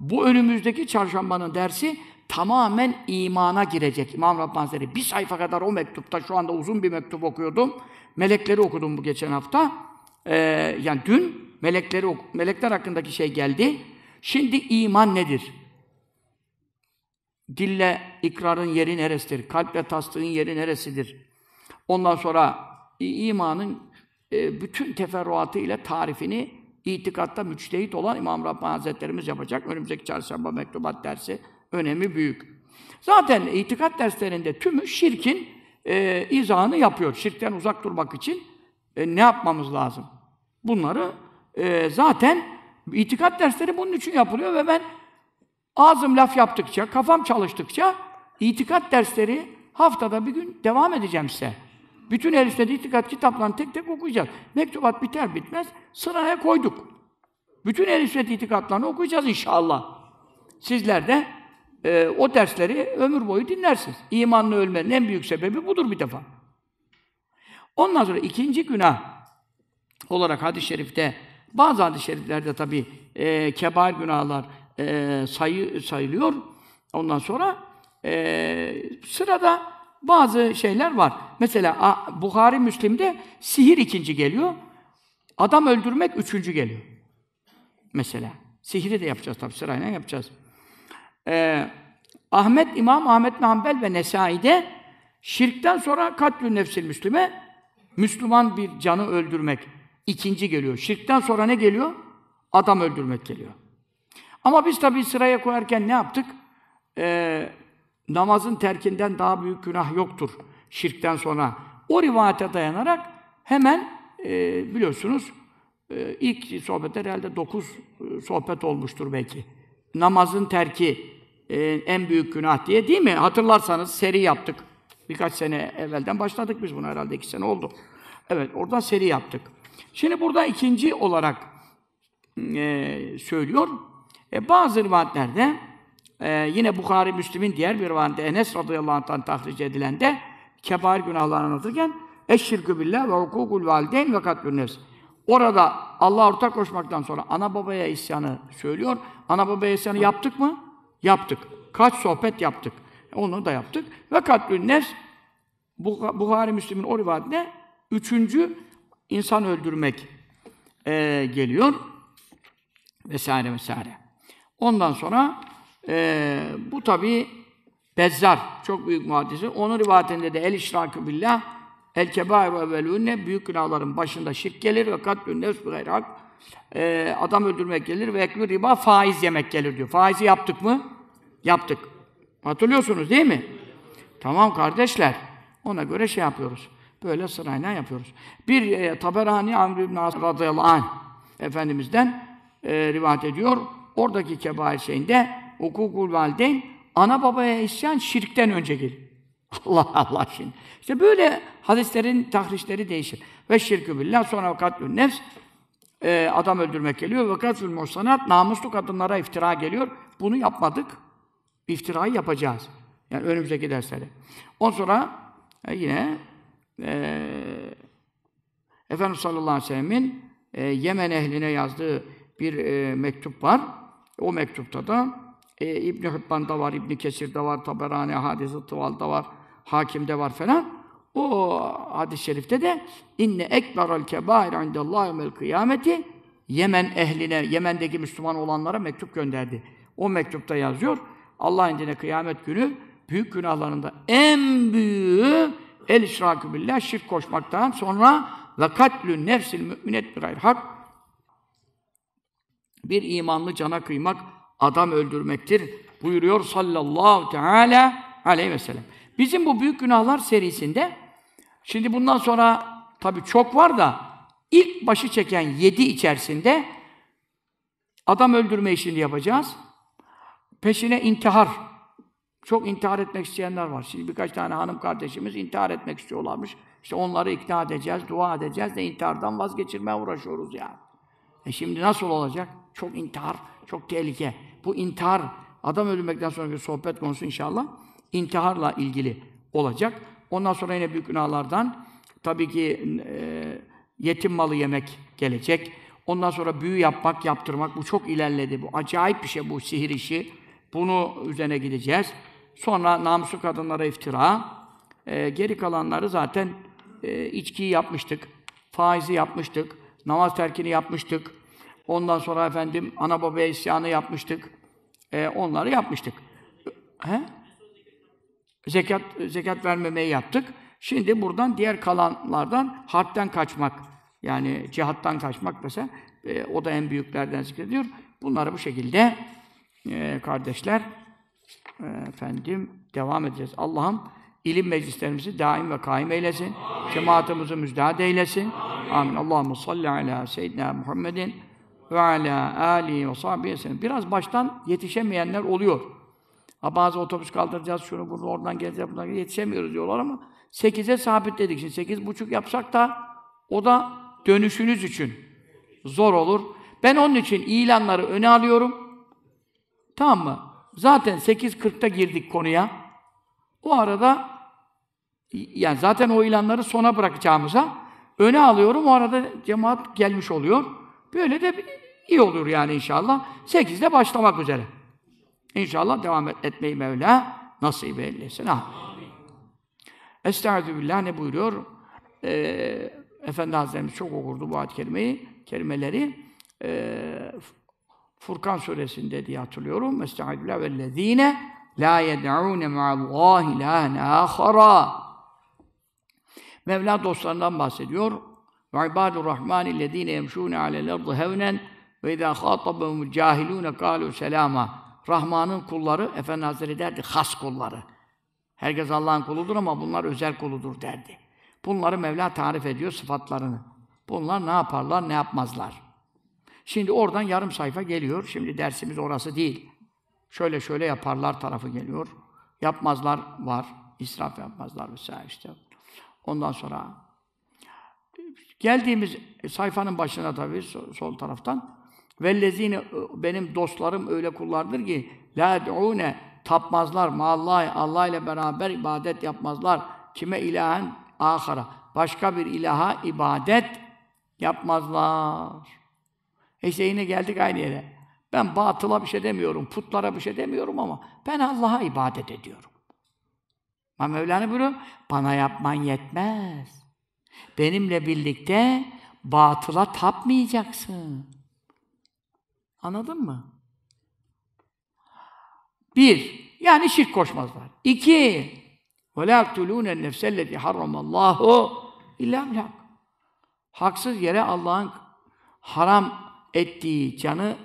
bu önümüzdeki çarşambanın dersi tamamen imana girecek. İmam Rabbani Hazretleri bir sayfa kadar o mektupta, şu anda uzun bir mektup okuyordum. Melekleri okudum bu geçen hafta. Ee, yani dün melekleri melekler hakkındaki şey geldi. Şimdi iman nedir? Dille ikrarın yeri neresidir? Kalple tasdığın yeri neresidir? Ondan sonra imanın e, bütün teferruatı ile tarifini itikatta müçtehit olan İmam Rabbani Hazretlerimiz yapacak. Önümüzdeki çarşamba mektubat dersi önemi büyük. Zaten itikat derslerinde tümü şirkin e, izahını yapıyor. Şirkten uzak durmak için e, ne yapmamız lazım? Bunları e, zaten itikat dersleri bunun için yapılıyor ve ben Ağzım laf yaptıkça, kafam çalıştıkça itikat dersleri haftada bir gün devam edeceğim size. Bütün el üstüne itikat kitaplarını tek tek okuyacağız. Mektubat biter bitmez sıraya koyduk. Bütün el üstüne itikatlarını okuyacağız inşallah. Sizler de e, o dersleri ömür boyu dinlersiniz. İmanlı ölmenin en büyük sebebi budur bir defa. Ondan sonra ikinci günah olarak hadis-i şerifte, bazı hadis-i şeriflerde tabi e, kebair günahlar, e, sayı sayılıyor. Ondan sonra e, sırada bazı şeyler var. Mesela Bukhari Müslim'de sihir ikinci geliyor. Adam öldürmek üçüncü geliyor. Mesela. Sihri de yapacağız tabii sırayla yapacağız. Ee, Ahmet İmam Ahmet Nambel ve Nesai'de şirkten sonra katlü nefsil Müslüme Müslüman bir canı öldürmek ikinci geliyor. Şirkten sonra ne geliyor? Adam öldürmek geliyor. Ama biz tabii sıraya koyarken ne yaptık? Ee, namazın terkinden daha büyük günah yoktur şirkten sonra. O rivayete dayanarak hemen e, biliyorsunuz e, ilk sohbetler herhalde dokuz e, sohbet olmuştur belki. Namazın terki e, en büyük günah diye değil mi? Hatırlarsanız seri yaptık. Birkaç sene evvelden başladık biz bunu herhalde iki sene oldu. Evet oradan seri yaptık. Şimdi burada ikinci olarak e, söylüyor. E, bazı rivayetlerde e, yine Bukhari Müslim'in diğer bir rivayetinde Enes radıyallahu anh'tan tahric edilen de kebair günahlarını anlatırken eşşirkü billah ve hukukul valideyn ve katlün nefs. Orada Allah ortak koşmaktan sonra ana babaya isyanı söylüyor. Ana babaya isyanı yaptık mı? Yaptık. Kaç sohbet yaptık. Onu da yaptık. Ve katlün nefs Buhari Müslim'in o rivayetinde üçüncü insan öldürmek e, geliyor vesaire vesaire. Ondan sonra e, bu tabi Bezzar, çok büyük muhaddisi. Onun rivayetinde de el işrakü billah, el kebairu evvelûne, büyük günahların başında şirk gelir ve katlün nefs gayrak, e, adam öldürmek gelir ve ekbir riba faiz yemek gelir diyor. Faizi yaptık mı? Yaptık. Hatırlıyorsunuz değil mi? Tamam kardeşler. Ona göre şey yapıyoruz. Böyle sırayla yapıyoruz. Bir e, Taberani Amr ibn As radıyallahu anh Efendimiz'den e, rivayet ediyor. Oradaki kebair şeyinde hukukul valideyn ana babaya isyan şirkten önce gelir. Allah Allah şimdi. İşte böyle hadislerin tahrişleri değişir. Ve şirkü billah sonra katlün nefs e, adam öldürmek geliyor. Ve katlül muhsanat namuslu kadınlara iftira geliyor. Bunu yapmadık. İftirayı yapacağız. Yani önümüzdeki derslere. Ondan sonra e, yine e, Efendimiz sallallahu aleyhi ve sellemin e, Yemen ehline yazdığı bir e, mektup var. O mektupta da e, İbn Hibban'da var, İbn Kesir'de var, Taberani Hadis-i Tıval'da var, Hakim'de var falan. O hadis-i şerifte de inne ekberel kebair indellahi yevmel kıyameti Yemen ehline, Yemen'deki Müslüman olanlara mektup gönderdi. O mektupta yazıyor. Allah indine kıyamet günü büyük günahlarında en büyüğü el işrakü billah şirk koşmaktan sonra ve katlü nefsil müminet bir gayr hak bir imanlı cana kıymak adam öldürmektir buyuruyor sallallahu teala aleyhi ve sellem. Bizim bu büyük günahlar serisinde şimdi bundan sonra tabii çok var da ilk başı çeken yedi içerisinde adam öldürme işini yapacağız. Peşine intihar. Çok intihar etmek isteyenler var. Şimdi birkaç tane hanım kardeşimiz intihar etmek istiyorlarmış. İşte onları ikna edeceğiz, dua edeceğiz de intihardan vazgeçirmeye uğraşıyoruz yani. E şimdi nasıl olacak? Çok intihar, çok tehlike. Bu intihar, adam ölmekten sonra bir sohbet konusu inşallah intiharla ilgili olacak. Ondan sonra yine büyük günahlardan tabii ki e, yetim malı yemek gelecek. Ondan sonra büyü yapmak, yaptırmak bu çok ilerledi. Bu acayip bir şey bu sihir işi. Bunu üzerine gideceğiz. Sonra namusu kadınlara iftira. E, geri kalanları zaten e, içkiyi yapmıştık. Faizi yapmıştık. Namaz terkini yapmıştık. Ondan sonra efendim ana babaya isyanı yapmıştık. E, onları yapmıştık. He? Zekat zekat vermemeyi yaptık. Şimdi buradan diğer kalanlardan harpten kaçmak yani cihattan kaçmak mesela e, o da en büyüklerden zikrediyor. Bunları bu şekilde e, kardeşler e, efendim devam edeceğiz. Allah'ım ilim meclislerimizi daim ve kaim eylesin. Amin. Cemaatimizi müjdat eylesin. Amin. Amin. Allahümme salli ala seyyidina Muhammedin ve ala ali ve sahbihi Biraz baştan yetişemeyenler oluyor. Ha bazı otobüs kaldıracağız, şunu burada oradan geleceğiz, buradan geleceğiz, yetişemiyoruz diyorlar ama 8'e sabitledik. Şimdi sekiz buçuk yapsak da o da dönüşünüz için zor olur. Ben onun için ilanları öne alıyorum. Tamam mı? Zaten 8.40'ta girdik konuya. O arada yani zaten o ilanları sona bırakacağımıza öne alıyorum. O arada cemaat gelmiş oluyor. Böyle de iyi olur yani inşallah. Sekizde başlamak üzere. İnşallah devam etmeyi Mevla nasip eylesin. Amin. Estaizu billah ne buyuruyor? Ee, Efendi Hazretlerimiz çok okurdu bu ad kelimeyi, kelimeleri. Ee, Furkan suresinde diye hatırlıyorum. Estaizu billah vellezine la yed'ûne ma'allâhi lâhena âkhara. Mevla dostlarından bahsediyor. Ve ibâdur rahmâni lezîne yemşûne alel erdi hevnen ve izâ khâtabahumul cahilûne kâlû selâma. Rahman'ın kulları, Efendi Hazretleri derdi, has kulları. Herkes Allah'ın kuludur ama bunlar özel kuludur derdi. Bunları Mevla tarif ediyor sıfatlarını. Bunlar ne yaparlar, ne yapmazlar. Şimdi oradan yarım sayfa geliyor. Şimdi dersimiz orası değil. Şöyle şöyle yaparlar tarafı geliyor. Yapmazlar var. İsraf yapmazlar vesaire işte. Ondan sonra geldiğimiz sayfanın başına tabii sol taraftan Vellezine benim dostlarım öyle kullardır ki la duune tapmazlar maallah Allah ile beraber ibadet yapmazlar. Kime ilahen ahara başka bir ilaha ibadet yapmazlar. E yine geldik aynı yere. Ben batıla bir şey demiyorum, putlara bir şey demiyorum ama ben Allah'a ibadet ediyorum. Ama Mevlana buyuruyor, bana yapman yetmez. Benimle birlikte batıla tapmayacaksın. Anladın mı? Bir, yani şirk koşmazlar. İki, وَلَا اَقْتُلُونَ النَّفْسَ الَّذِي حَرَّمَ اللّٰهُ اِلَّا بِالْحَقِّ Haksız yere Allah'ın haram ettiği canı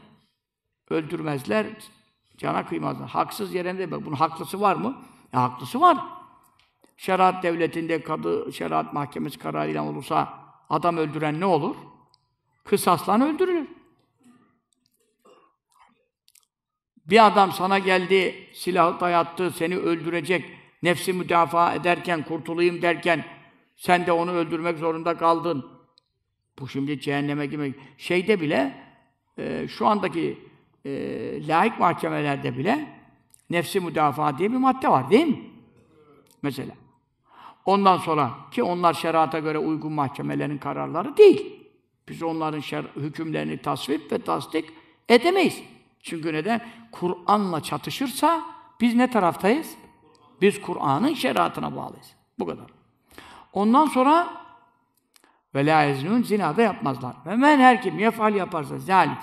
öldürmezler, cana kıymazlar. Haksız yere ne demek? Bunun haklısı var mı? E haklısı var. Şeriat devletinde kadı, şeriat mahkemesi kararıyla olursa adam öldüren ne olur? Kısaslan öldürülür. Bir adam sana geldi, silahı dayattı, seni öldürecek, nefsi müdafaa ederken, kurtulayım derken sen de onu öldürmek zorunda kaldın. Bu şimdi cehenneme girmek. Şeyde bile, e, şu andaki e, laik mahkemelerde bile nefsi müdafaa diye bir madde var değil mi? Mesela. Ondan sonra ki onlar şerata göre uygun mahkemelerin kararları değil. Biz onların şer, hükümlerini tasvip ve tasdik edemeyiz. Çünkü neden? Kur'an'la çatışırsa biz ne taraftayız? Biz Kur'an'ın şeriatına bağlıyız. Bu kadar. Ondan sonra ve la zina da yapmazlar. Ve men her kim yefal yaparsa zalik.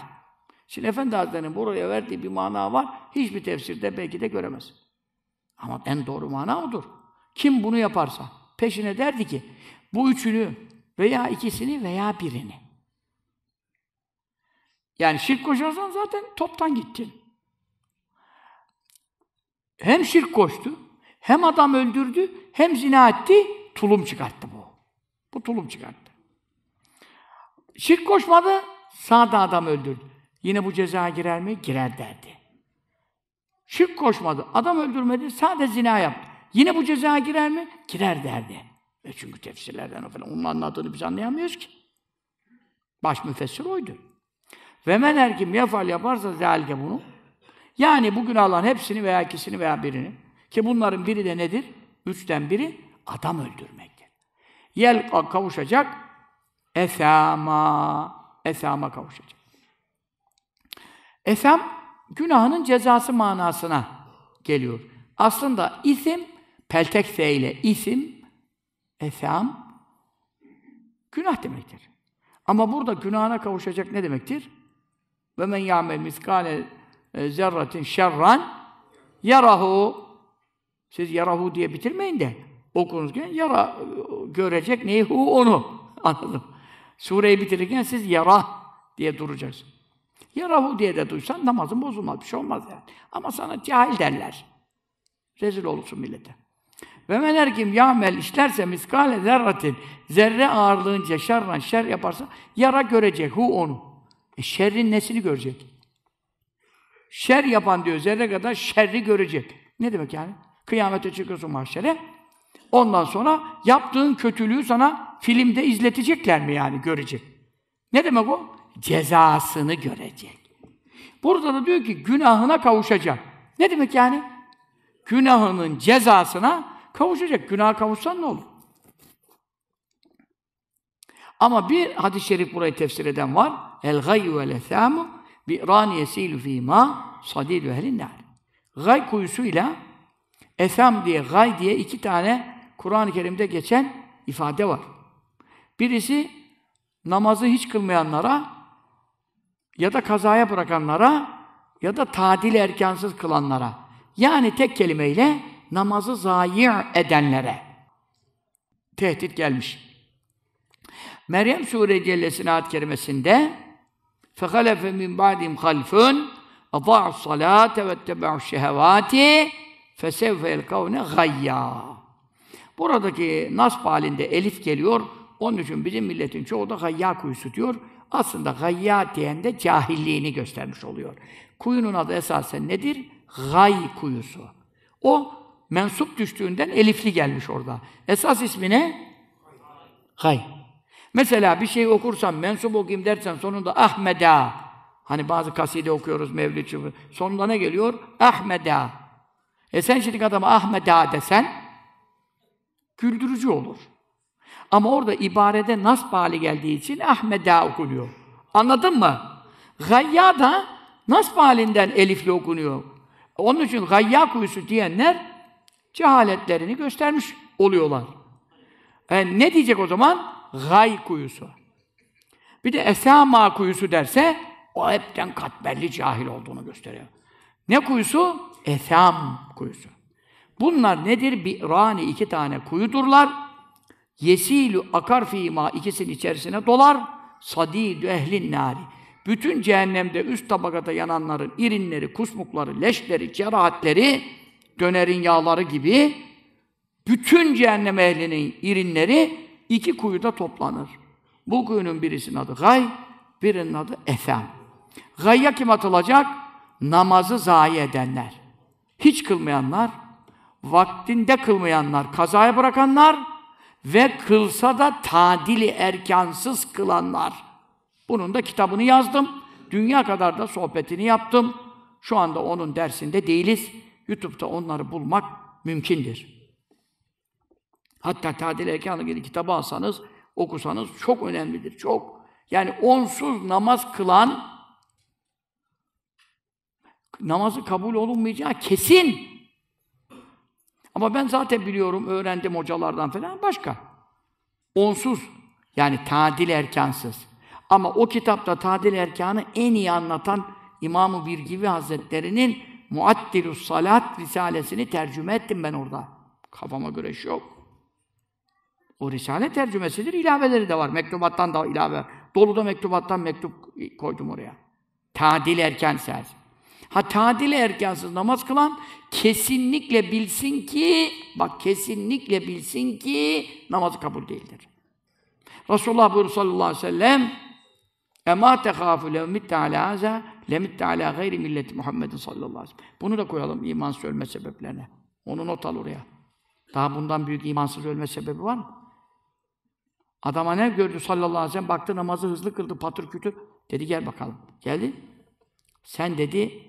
Şimdi Efendi Hazretleri'nin buraya verdiği bir mana var. Hiçbir tefsirde belki de göremez. Ama en doğru mana odur. Kim bunu yaparsa peşine derdi ki bu üçünü veya ikisini veya birini. Yani şirk koşarsan zaten toptan gittin hem şirk koştu, hem adam öldürdü, hem zina etti, tulum çıkarttı bu. Bu tulum çıkarttı. Şirk koşmadı, sağda adam öldürdü. Yine bu ceza girer mi? Girer derdi. Şirk koşmadı, adam öldürmedi, sadece zina yaptı. Yine bu ceza girer mi? Girer derdi. E çünkü tefsirlerden falan onun anladığını biz anlayamıyoruz ki. Baş müfessir oydu. Ve men erkim yafal yaparsa zelge bunu yani bu günahların hepsini veya ikisini veya birini ki bunların biri de nedir? Üçten biri adam öldürmektir. Yel kavuşacak esama esama kavuşacak. Esam günahının cezası manasına geliyor. Aslında isim peltek ile isim esam günah demektir. Ama burada günahına kavuşacak ne demektir? Ve men yamel miskale e, zerratin şerran yarahu siz yarahu diye bitirmeyin de okunurken yara görecek neyi onu anladım. Sureyi bitirirken siz yara diye duracaksın. Yarahu diye de duysan namazın bozulmaz, bir şey olmaz yani. Ama sana cahil derler. Rezil olursun millete. Ve men er kim yamel işlerse miskale zerratin zerre ağırlığınca şerran şer yaparsa yara görecek hu onu. E şerrin nesini görecek? şer yapan diyor zerre kadar şerri görecek. Ne demek yani? Kıyamete çıkıyorsun mahşere. Ondan sonra yaptığın kötülüğü sana filmde izletecekler mi yani görecek. Ne demek o? Cezasını görecek. Burada da diyor ki günahına kavuşacak. Ne demek yani? Günahının cezasına kavuşacak. Günaha kavuşsan ne olur? Ama bir hadis-i şerif burayı tefsir eden var. El gayyu vel ethamu bi'ran yesilü fîmâ sadîlü ehlin nâr. Gay kuyusuyla efem diye, gay diye iki tane Kur'an-ı Kerim'de geçen ifade var. Birisi namazı hiç kılmayanlara ya da kazaya bırakanlara ya da tadil erkansız kılanlara. Yani tek kelimeyle namazı zayi edenlere tehdit gelmiş. Meryem Sure Cellesi'nin ayet kerimesinde فَخَلَفَ مِنْ بَعْدِهِمْ خَلْفٌ اَضَعُ الصَّلَاةَ وَاتَّبَعُ الشَّهَوَاتِ فَسَوْفَ يَلْقَوْنَ غَيَّا Buradaki nasb halinde elif geliyor. Onun için bizim milletin çoğu da gayya kuyusu diyor. Aslında gayya diyen de cahilliğini göstermiş oluyor. Kuyunun adı esasen nedir? Gay kuyusu. O mensup düştüğünden elifli gelmiş orada. Esas ismi ne? Gay. Mesela bir şey okursan, mensup okuyayım dersen sonunda Ahmeda. Hani bazı kaside okuyoruz, mevlid çıkıyor. Sonunda ne geliyor? Ahmeda. E sen şimdi adama Ahmeda desen güldürücü olur. Ama orada ibarede nasb hali geldiği için Ahmeda okunuyor. Anladın mı? Gayya da nasb halinden elifle okunuyor. Onun için gayya kuyusu diyenler cehaletlerini göstermiş oluyorlar. E ne diyecek o zaman? Gay kuyusu. Bir de Esama kuyusu derse o hepten katbelli cahil olduğunu gösteriyor. Ne kuyusu? Esam kuyusu. Bunlar nedir? Bir Birani iki tane kuyudurlar. Yesilü akar fîmâ ikisinin içerisine dolar. Sadîdü ehlin nari. Bütün cehennemde üst tabakada yananların irinleri, kusmukları, leşleri, cerahatleri, dönerin yağları gibi bütün cehennem ehlinin irinleri iki kuyuda toplanır. Bu kuyunun birisinin adı Gay, birinin adı Efem. Gayya kim atılacak? Namazı zayi edenler. Hiç kılmayanlar, vaktinde kılmayanlar, kazaya bırakanlar ve kılsa da tadili erkansız kılanlar. Bunun da kitabını yazdım. Dünya kadar da sohbetini yaptım. Şu anda onun dersinde değiliz. YouTube'da onları bulmak mümkündür. Hatta Tadil Erkan'la ilgili kitabı alsanız, okusanız çok önemlidir, çok. Yani onsuz namaz kılan, namazı kabul olunmayacağı kesin. Ama ben zaten biliyorum, öğrendim hocalardan falan başka. Onsuz, yani tadil erkansız. Ama o kitapta tadil erkanı en iyi anlatan İmam-ı Birgivi Hazretleri'nin Muaddilus Salat Risalesini tercüme ettim ben orada. Kafama göre şey yok. O Risale tercümesidir, ilaveleri de var. Mektubattan da ilave. Dolu da mektubattan mektup koydum oraya. Tadil erken sensin. Ha tadil erkansız namaz kılan kesinlikle bilsin ki, bak kesinlikle bilsin ki namazı kabul değildir. Resulullah buyur sallallahu aleyhi ve sellem اَمَا تَخَافُ لَمِتَّ عَلَى عَزَى لَمِتَّ عَلَى غَيْرِ مِلَّةِ Muhammed'in sallallahu aleyhi ve Bunu da koyalım imansız ölme sebeplerine. Onu not al oraya. Daha bundan büyük imansız ölme sebebi var mı? Adama ne gördü sallallahu aleyhi ve sellem? Baktı namazı hızlı kıldı patır kütür. Dedi gel bakalım. Geldi. Sen dedi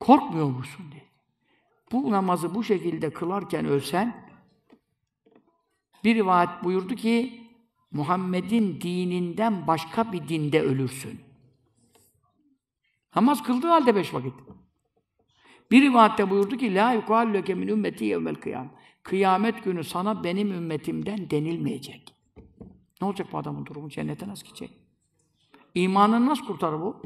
korkmuyor musun dedi. Bu namazı bu şekilde kılarken ölsen bir rivayet buyurdu ki Muhammed'in dininden başka bir dinde ölürsün. Namaz kıldığı halde beş vakit. Bir rivayette buyurdu ki la yukallu min ümmeti yevmel kıyam kıyamet günü sana benim ümmetimden denilmeyecek. Ne olacak bu adamın durumu? Cennete nasıl gidecek? İmanını nasıl kurtarır bu?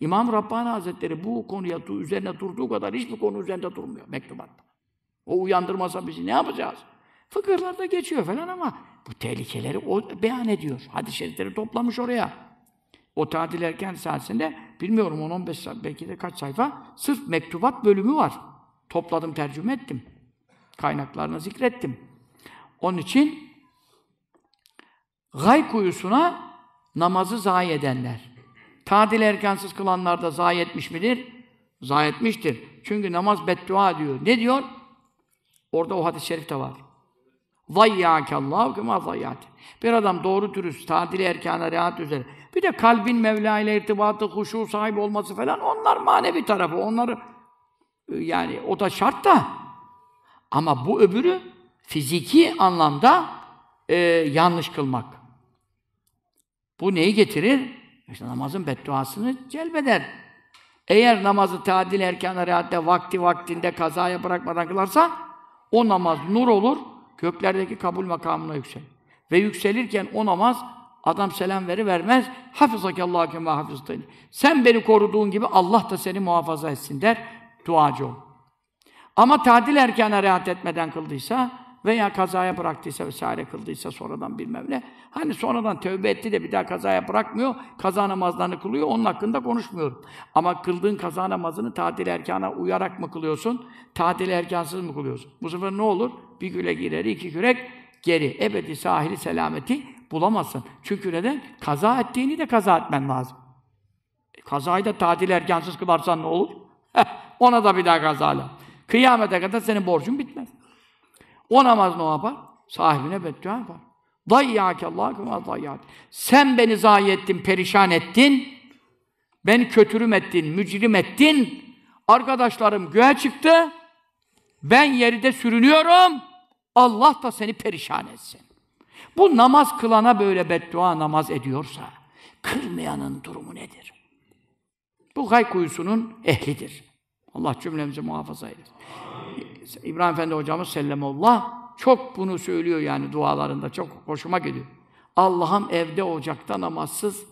İmam Rabbani Hazretleri bu konuya üzerine durduğu kadar hiçbir konu üzerinde durmuyor mektubatta. O uyandırmasa bizi ne yapacağız? Fıkırlarda geçiyor falan ama bu tehlikeleri o beyan ediyor. Hadis-i şerifleri toplamış oraya. O tadil erken saatinde bilmiyorum 10-15 belki de kaç sayfa sırf mektubat bölümü var. Topladım, tercüme ettim. Kaynaklarını zikrettim. Onun için gay kuyusuna namazı zayi edenler. Tadil erkansız kılanlar da zayi etmiş midir? Zayi etmiştir. Çünkü namaz beddua diyor. Ne diyor? Orada o hadis-i şerif de var. Zayyâkallâhu kemâ zayyâti. Bir adam doğru dürüst, tadil erkana rahat üzere. Bir de kalbin Mevla ile irtibatı, huşu sahibi olması falan onlar manevi tarafı. Onları e, yani o da şart da ama bu öbürü fiziki anlamda e, yanlış kılmak. Bu neyi getirir? İşte namazın bedduasını celbeder. Eğer namazı tadil erken rahatte vakti vaktinde kazaya bırakmadan kılarsa o namaz nur olur, göklerdeki kabul makamına yükselir. Ve yükselirken o namaz adam selam veri vermez. Hafizakallahu kema hafizteni. Sen beni koruduğun gibi Allah da seni muhafaza etsin der. Duacı ol. Ama tadil erkana rahat etmeden kıldıysa veya kazaya bıraktıysa vesaire kıldıysa sonradan bilmem ne. Hani sonradan tövbe etti de bir daha kazaya bırakmıyor, kaza namazlarını kılıyor, onun hakkında konuşmuyorum. Ama kıldığın kaza namazını tadil erkana uyarak mı kılıyorsun, tadil erkansız mı kılıyorsun? Bu sefer ne olur? Bir güle girer, iki kürek geri. Ebedi sahili selameti bulamazsın. Çünkü neden? Kaza ettiğini de kaza etmen lazım. E, kazayı da tadil erkansız kılarsan ne olur? Ona da bir daha kaza lazım. Kıyamete kadar senin borcun bitmez. O namaz ne yapar? Sahibine beddua yapar. Dayyâke Allah'a dayyât. Sen beni zayi ettin, perişan ettin. Beni kötürüm ettin, mücrim ettin. Arkadaşlarım göğe çıktı. Ben yeride sürünüyorum. Allah da seni perişan etsin. Bu namaz kılana böyle beddua namaz ediyorsa, kılmayanın durumu nedir? Bu gay kuyusunun ehlidir. Allah cümlemizi muhafaza eylesin. İbrahim Efendi hocamız sellemullah çok bunu söylüyor yani dualarında. Çok hoşuma gidiyor. Allah'ım evde ocakta namazsız,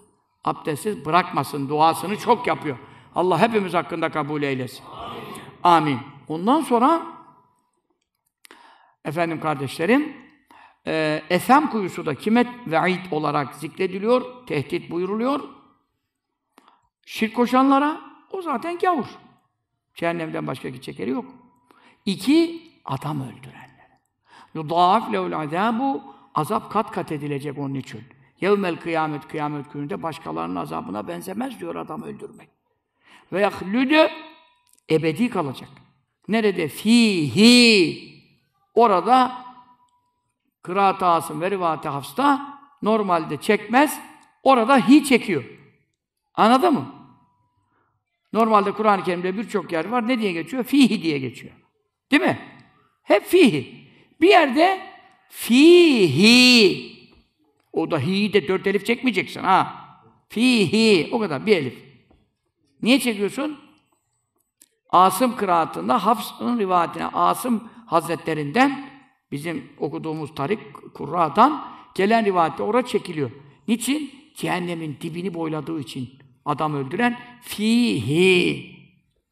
abdestsiz bırakmasın duasını çok yapıyor. Allah hepimiz hakkında kabul eylesin. Amin. Ondan sonra efendim kardeşlerim e, Esem kuyusu da kimet veid olarak zikrediliyor, tehdit buyuruluyor. Şirk koşanlara o zaten gavur. Cehennemden başka bir çekeri yok. İki, adam öldürenler. Yudaaf leul bu azap kat kat edilecek onun için. Yevmel kıyamet kıyamet gününde başkalarının azabına benzemez diyor adam öldürmek. Ve yahlüdü ebedi kalacak. Nerede? Fihi. Orada kıraat asım ve rivati hafsta normalde çekmez. Orada hi çekiyor. Anladın mı? Normalde Kur'an-ı Kerim'de birçok yer var. Ne diye geçiyor? Fihi diye geçiyor. Değil mi? Hep fihi. Bir yerde fihi. O da hi de dört elif çekmeyeceksin ha. Fihi. O kadar bir elif. Niye çekiyorsun? Asım kıraatında Hafs'ın rivayetine Asım Hazretlerinden bizim okuduğumuz Tarik Kurra'dan gelen rivayette orada çekiliyor. Niçin? Cehennemin dibini boyladığı için adam öldüren fihi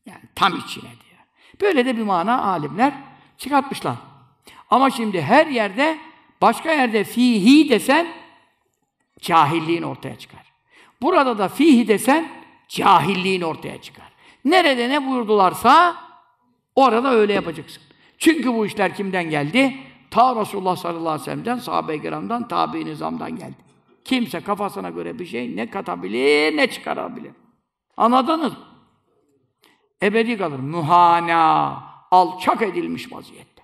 yani tam içine diyor. Böyle de bir mana alimler çıkartmışlar. Ama şimdi her yerde başka yerde fihi desen cahilliğin ortaya çıkar. Burada da fihi desen cahilliğin ortaya çıkar. Nerede ne buyurdularsa orada öyle yapacaksın. Çünkü bu işler kimden geldi? Ta Resulullah sallallahu aleyhi ve sellem'den, sahabe-i kiramdan, tabi-i nizamdan geldi. Kimse kafasına göre bir şey ne katabilir ne çıkarabilir. Anladınız Ebedi kalır. Muhana, alçak edilmiş vaziyette.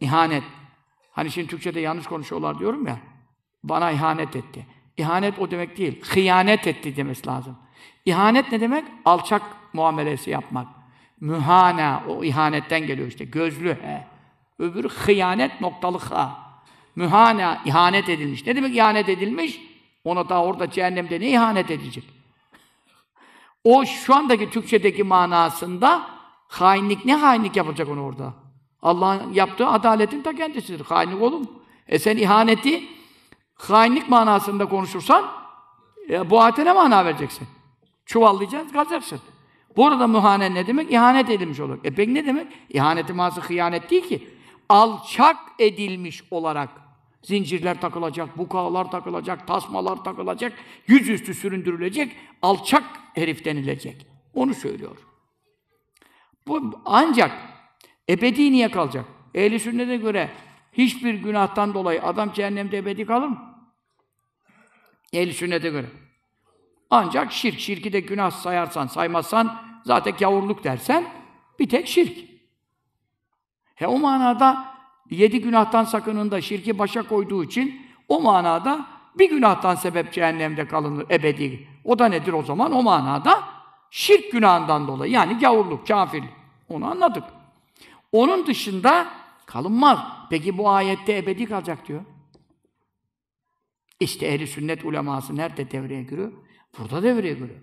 İhanet. Hani şimdi Türkçe'de yanlış konuşuyorlar diyorum ya. Bana ihanet etti. İhanet o demek değil. Hıyanet etti demesi lazım. İhanet ne demek? Alçak muamelesi yapmak. Mühana, o ihanetten geliyor işte. Gözlü he. Öbürü hıyanet noktalı ha mühana, ihanet edilmiş. Ne demek ihanet edilmiş? Ona da orada cehennemde ne ihanet edecek? O şu andaki Türkçedeki manasında hainlik, ne hainlik yapacak onu orada? Allah'ın yaptığı adaletin ta kendisidir. Hainlik olur E sen ihaneti hainlik manasında konuşursan e, bu ayete ne mana vereceksin? Çuvallayacaksın, kazacaksın. Bu arada mühane ne demek? İhanet edilmiş olur. E peki ne demek? İhaneti manası hıyanet değil ki. Alçak edilmiş olarak Zincirler takılacak, bukağlar takılacak, tasmalar takılacak, yüzüstü süründürülecek, alçak herif denilecek. Onu söylüyor. Bu ancak ebedi niye kalacak? Ehli sünnete göre hiçbir günahtan dolayı adam cehennemde ebedi kalır mı? Ehli sünnete göre. Ancak şirk, şirki de günah sayarsan, saymazsan zaten yavurluk dersen bir tek şirk. He o manada yedi günahtan sakının da şirki başa koyduğu için o manada bir günahtan sebep cehennemde kalınır ebedi. O da nedir o zaman? O manada şirk günahından dolayı yani gavurluk, kafir. Onu anladık. Onun dışında kalınmaz. Peki bu ayette ebedi kalacak diyor. İşte ehli sünnet uleması nerede devreye giriyor? Burada devreye giriyor.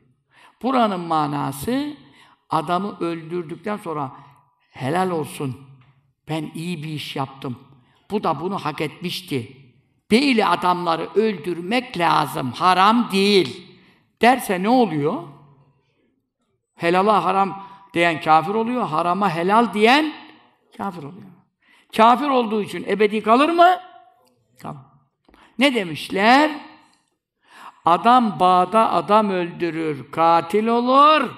Buranın manası adamı öldürdükten sonra helal olsun ben iyi bir iş yaptım. Bu da bunu hak etmişti. Beyli adamları öldürmek lazım. Haram değil. Derse ne oluyor? Helala haram diyen kafir oluyor. Harama helal diyen kafir oluyor. Kafir olduğu için ebedi kalır mı? Tamam. Ne demişler? Adam bağda adam öldürür, katil olur.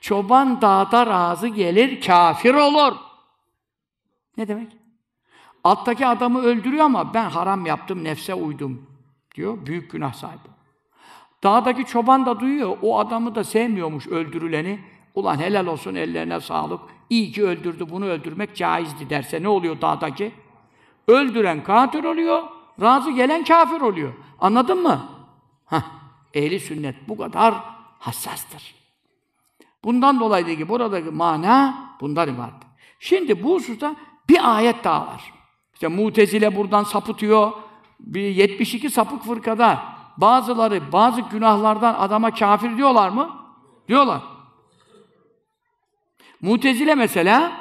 Çoban dağda razı gelir, kafir olur. Ne demek? Alttaki adamı öldürüyor ama ben haram yaptım, nefse uydum diyor. Büyük günah sahibi. Dağdaki çoban da duyuyor. O adamı da sevmiyormuş öldürüleni. Ulan helal olsun ellerine sağlık. İyi ki öldürdü. Bunu öldürmek caizdi derse ne oluyor dağdaki? Öldüren katil oluyor. Razı gelen kafir oluyor. Anladın mı? Hah. Ehli sünnet bu kadar hassastır. Bundan dolayı ki buradaki mana bundan ibaret. Şimdi bu hususta bir ayet daha var. İşte mutezile buradan sapıtıyor. Bir 72 sapık fırkada bazıları bazı günahlardan adama kafir diyorlar mı? Diyorlar. Mutezile mesela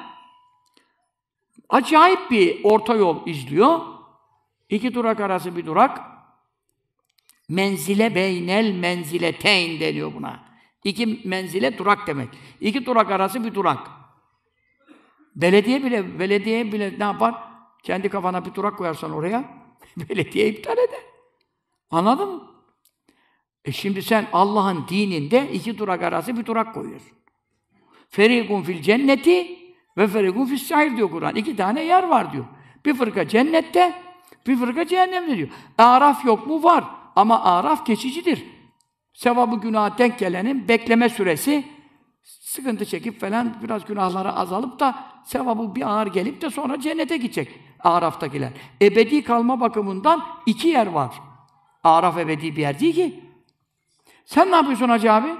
acayip bir orta yol izliyor. İki durak arası bir durak. Menzile beynel menzile teyn deniyor buna. İki menzile durak demek. İki durak arası bir durak. Belediye bile, belediye bile ne yapar? Kendi kafana bir durak koyarsan oraya, belediye iptal eder. Anladın mı? E şimdi sen Allah'ın dininde iki durak arası bir durak koyuyorsun. Ferikun fil cenneti ve ferikun fil sahir diyor Kur'an. İki tane yer var diyor. Bir fırka cennette, bir fırka cehennemde diyor. Araf yok mu? Var. Ama araf geçicidir. Sevabı günaha denk gelenin bekleme süresi sıkıntı çekip falan biraz günahları azalıp da sevabı bir ağır gelip de sonra cennete gidecek Araf'takiler. Ebedi kalma bakımından iki yer var. Araf ebedi bir yer değil ki. Sen ne yapıyorsun hacı abi?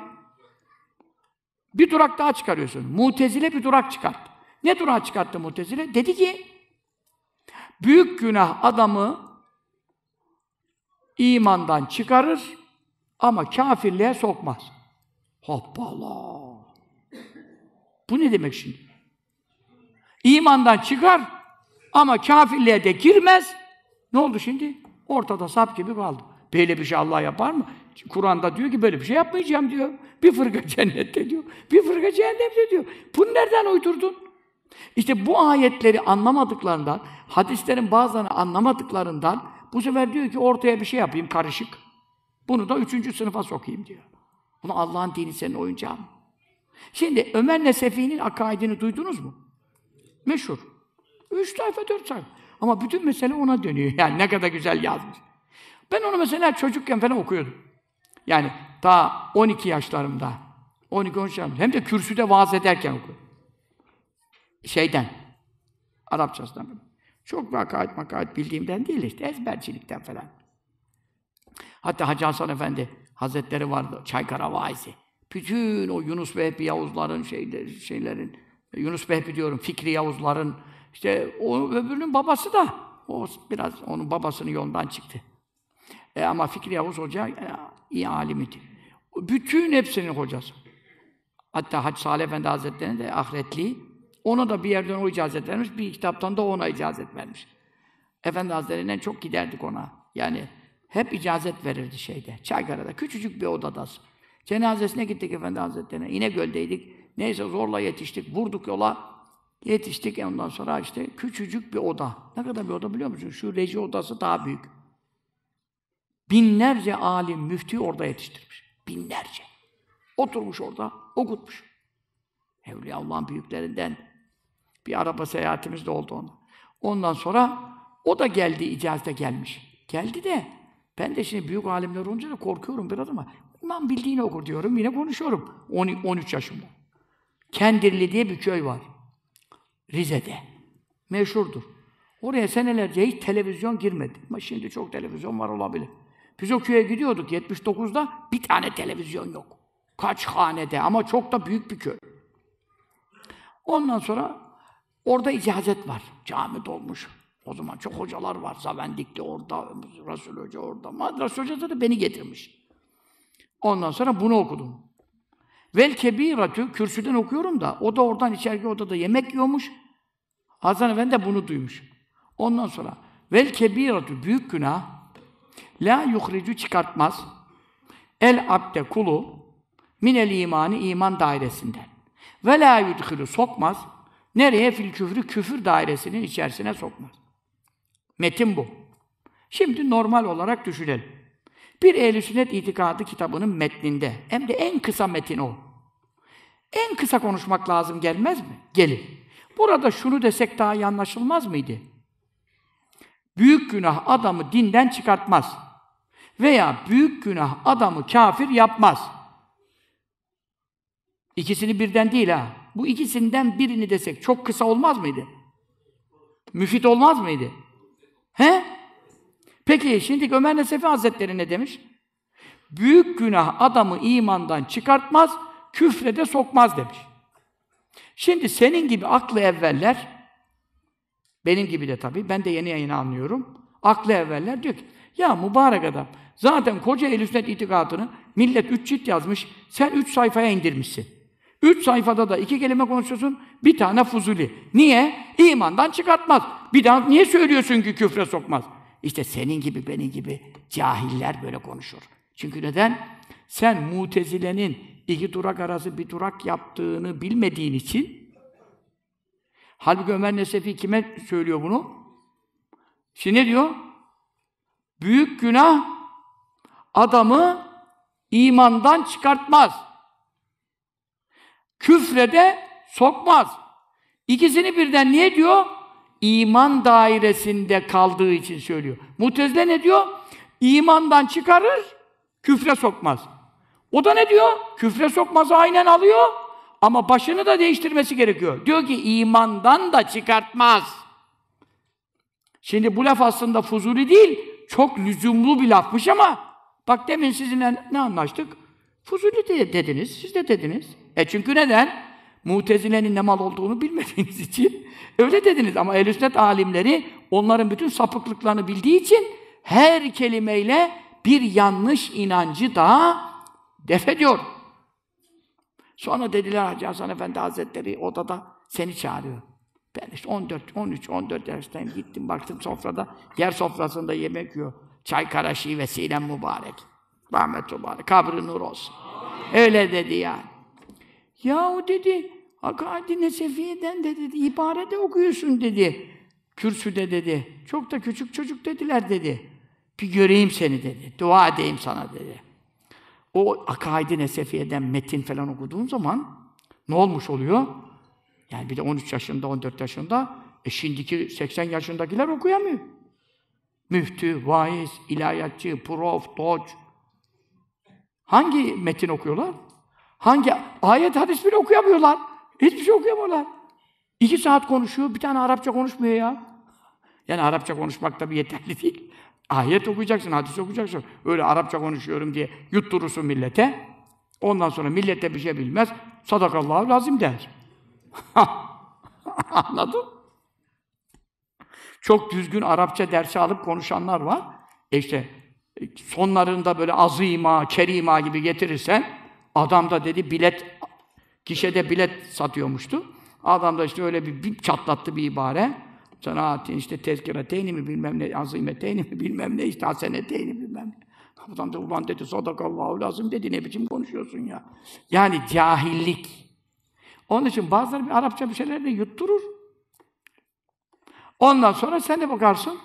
Bir durak daha çıkarıyorsun. Mutezile bir durak çıkart. Ne durağı çıkarttı Mutezile? Dedi ki, büyük günah adamı imandan çıkarır ama kafirliğe sokmaz. Hoppala! Bu ne demek şimdi? İmandan çıkar ama kafirliğe de girmez. Ne oldu şimdi? Ortada sap gibi kaldı. Böyle bir şey Allah yapar mı? Kur'an'da diyor ki böyle bir şey yapmayacağım diyor. Bir fırka cennette diyor. Bir fırka cehennemde diyor. Bunu nereden uydurdun? İşte bu ayetleri anlamadıklarından, hadislerin bazılarını anlamadıklarından bu sefer diyor ki ortaya bir şey yapayım karışık. Bunu da üçüncü sınıfa sokayım diyor. Bunu Allah'ın dini senin oyuncağın. Şimdi Ömer Nesefi'nin akaidini duydunuz mu? Meşhur. Üç sayfa, dört sayfa. Ama bütün mesele ona dönüyor. Yani ne kadar güzel yazmış. Ben onu mesela çocukken falan okuyordum. Yani daha 12 yaşlarımda. 12 13 yaşlarımda. Hem de kürsüde vaaz ederken okuyordum. Şeyden. Arapçasından. Çok vakayet makayet bildiğimden değil işte. Ezbercilikten falan. Hatta Hacı Hasan Efendi Hazretleri vardı. Çaykara vaizi. Bütün o Yunus Vehbi Yavuzların şeyler, şeylerin, Yunus Vehbi diyorum, Fikri Yavuzların, işte o öbürünün babası da, o biraz onun babasının yoldan çıktı. E ama Fikri Yavuz Hoca e, iyi alim idi. Bütün hepsinin hocası. Hatta Hacı Salih Efendi Hazretleri de ahiretli. Ona da bir yerden o icazet vermiş, bir kitaptan da ona icazet vermiş. Efendi Hazretleri'nden çok giderdik ona. Yani hep icazet verirdi şeyde, Çaykara'da. Küçücük bir odadasın. Cenazesine gittik Efendi Hazretleri'ne. göldeydik. Neyse zorla yetiştik. Vurduk yola. Yetiştik ondan sonra işte küçücük bir oda. Ne kadar bir oda biliyor musun? Şu reji odası daha büyük. Binlerce alim, müftü orada yetiştirmiş. Binlerce. Oturmuş orada, okutmuş. Evliya Allah'ın büyüklerinden. Bir araba seyahatimiz de oldu ona. Ondan sonra o da geldi, icazete gelmiş. Geldi de ben de şimdi büyük alimler olunca da korkuyorum biraz ama İmam bildiğini okur diyorum. Yine konuşuyorum. 10, 13 yaşımda. Kendirli diye bir köy var. Rize'de. Meşhurdur. Oraya senelerce hiç televizyon girmedi. Ama şimdi çok televizyon var olabilir. Biz o köye gidiyorduk 79'da bir tane televizyon yok. Kaç hanede ama çok da büyük bir köy. Ondan sonra orada icazet var. Cami dolmuş. O zaman çok hocalar var. Zavendikli orada, Resul Hoca orada. Resul Hoca da beni getirmiş. Ondan sonra bunu okudum. Vel kebiratü, kürsüden okuyorum da, o da oradan içerki odada yemek yiyormuş. Hazan Efendi de bunu duymuş. Ondan sonra, vel kebiratü, büyük günah, la yuhricu çıkartmaz, el abde kulu, minel imani iman dairesinden. Ve la yudhilu sokmaz, nereye fil küfrü küfür dairesinin içerisine sokmaz. Metin bu. Şimdi normal olarak düşünelim bir ehl Sünnet itikadı kitabının metninde. Hem de en kısa metin o. En kısa konuşmak lazım gelmez mi? Gelir. Burada şunu desek daha iyi anlaşılmaz mıydı? Büyük günah adamı dinden çıkartmaz. Veya büyük günah adamı kafir yapmaz. İkisini birden değil ha. Bu ikisinden birini desek çok kısa olmaz mıydı? Müfit olmaz mıydı? He? Peki şimdi Ömer Nesefi Hazretleri ne demiş? Büyük günah adamı imandan çıkartmaz, küfre de sokmaz demiş. Şimdi senin gibi aklı evveller, benim gibi de tabii, ben de yeni yeni anlıyorum. Aklı evveller diyor ki, ya mübarek adam, zaten koca el sünnet itikadını millet üç cilt yazmış, sen üç sayfaya indirmişsin. Üç sayfada da iki kelime konuşuyorsun, bir tane fuzuli. Niye? İmandan çıkartmaz. Bir daha niye söylüyorsun ki küfre sokmaz? İşte senin gibi, benim gibi cahiller böyle konuşur. Çünkü neden? Sen mutezilenin iki durak arası bir durak yaptığını bilmediğin için Halbuki Ömer Nesefi kime söylüyor bunu? Şimdi ne diyor? Büyük günah adamı imandan çıkartmaz. küfrede sokmaz. İkisini birden niye diyor? iman dairesinde kaldığı için söylüyor. Mutezile ne diyor? İmandan çıkarır, küfre sokmaz. O da ne diyor? Küfre sokmaz aynen alıyor ama başını da değiştirmesi gerekiyor. Diyor ki imandan da çıkartmaz. Şimdi bu laf aslında fuzuli değil, çok lüzumlu bir lafmış ama bak demin sizinle ne anlaştık? Fuzuli de dediniz, siz de dediniz. E çünkü neden? Mutezile'nin ne mal olduğunu bilmediğiniz için öyle dediniz ama ehl sünnet alimleri onların bütün sapıklıklarını bildiği için her kelimeyle bir yanlış inancı daha def ediyor. Sonra dediler Hacı Hasan Efendi Hazretleri odada seni çağırıyor. Ben işte 14, 13, 14 yaştayım gittim baktım sofrada. Yer sofrasında yemek yiyor. Çay karaşi ve silen mübarek. Rahmet mübarek. Kabri nur olsun. Öyle dedi yani. Yahu dedi, Akaid-i Nesefiye'den de dedi, ibarede okuyorsun dedi. Kürsüde dedi. Çok da küçük çocuk dediler dedi. Bir göreyim seni dedi. Dua edeyim sana dedi. O Akaid-i Nesefiye'den metin falan okuduğun zaman ne olmuş oluyor? Yani bir de 13 yaşında, 14 yaşında e şimdiki 80 yaşındakiler okuyamıyor. Müftü, vaiz, ilahiyatçı, prof, doç. Hangi metin okuyorlar? Hangi ayet hadis bile okuyamıyorlar. Hiçbir şey okuyamıyorlar. İki saat konuşuyor, bir tane Arapça konuşmuyor ya. Yani Arapça konuşmak tabii yeterli değil. Ayet okuyacaksın, hadis okuyacaksın. Öyle Arapça konuşuyorum diye yutturursun millete. Ondan sonra millete bir şey bilmez. Sadakallahu lazım der. Anladın? Çok düzgün Arapça dersi alıp konuşanlar var. E işte sonlarında böyle azima, kerima gibi getirirsen adam da dedi bilet Gişede bilet satıyormuştu. Adam da işte öyle bir, bir çatlattı bir ibare. Sanaatin işte tezkireteyni mi bilmem ne, azime azimeteyni mi bilmem ne, işte haseneteyni bilmem ne. Adam da ulan dedi sadakallahu lazım dedi ne biçim konuşuyorsun ya. Yani cahillik. Onun için bazıları bir Arapça bir şeyler de yutturur. Ondan sonra sen de bakarsın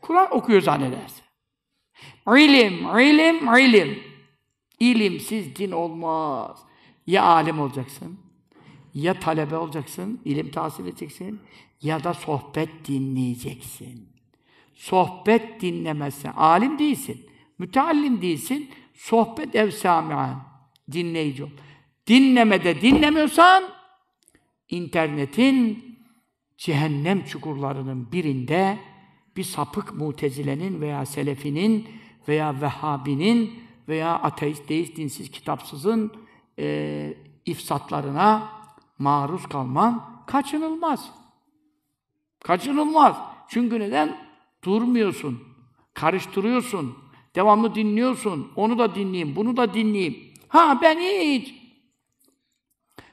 Kur'an okuyor zannedersin. İlim, ilim, ilim. İlimsiz din olmaz. Ya alim olacaksın, ya talebe olacaksın, ilim tahsil edeceksin, ya da sohbet dinleyeceksin. Sohbet dinlemezsen, alim değilsin, müteallim değilsin, sohbet evsami'a, dinleyici ol. Dinlemede dinlemiyorsan, internetin cehennem çukurlarının birinde bir sapık mutezilenin veya selefinin veya vehhabinin veya ateist, deist, dinsiz, kitapsızın e, ifsatlarına maruz kalman kaçınılmaz. Kaçınılmaz. Çünkü neden? Durmuyorsun. Karıştırıyorsun. Devamlı dinliyorsun. Onu da dinleyeyim, bunu da dinleyeyim. Ha ben hiç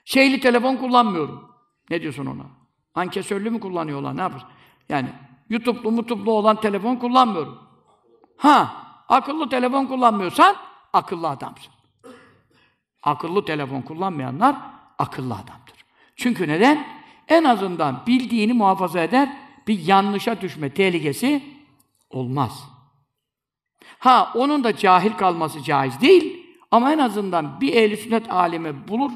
şeyli telefon kullanmıyorum. Ne diyorsun ona? Ankesörlü mü kullanıyorlar? Ne yapar? Yani YouTube'lu, mutuplu olan telefon kullanmıyorum. Ha, akıllı telefon kullanmıyorsan akıllı adamsın. Akıllı telefon kullanmayanlar akıllı adamdır. Çünkü neden? En azından bildiğini muhafaza eder, bir yanlışa düşme tehlikesi olmaz. Ha onun da cahil kalması caiz değil ama en azından bir ehli sünnet alimi bulur,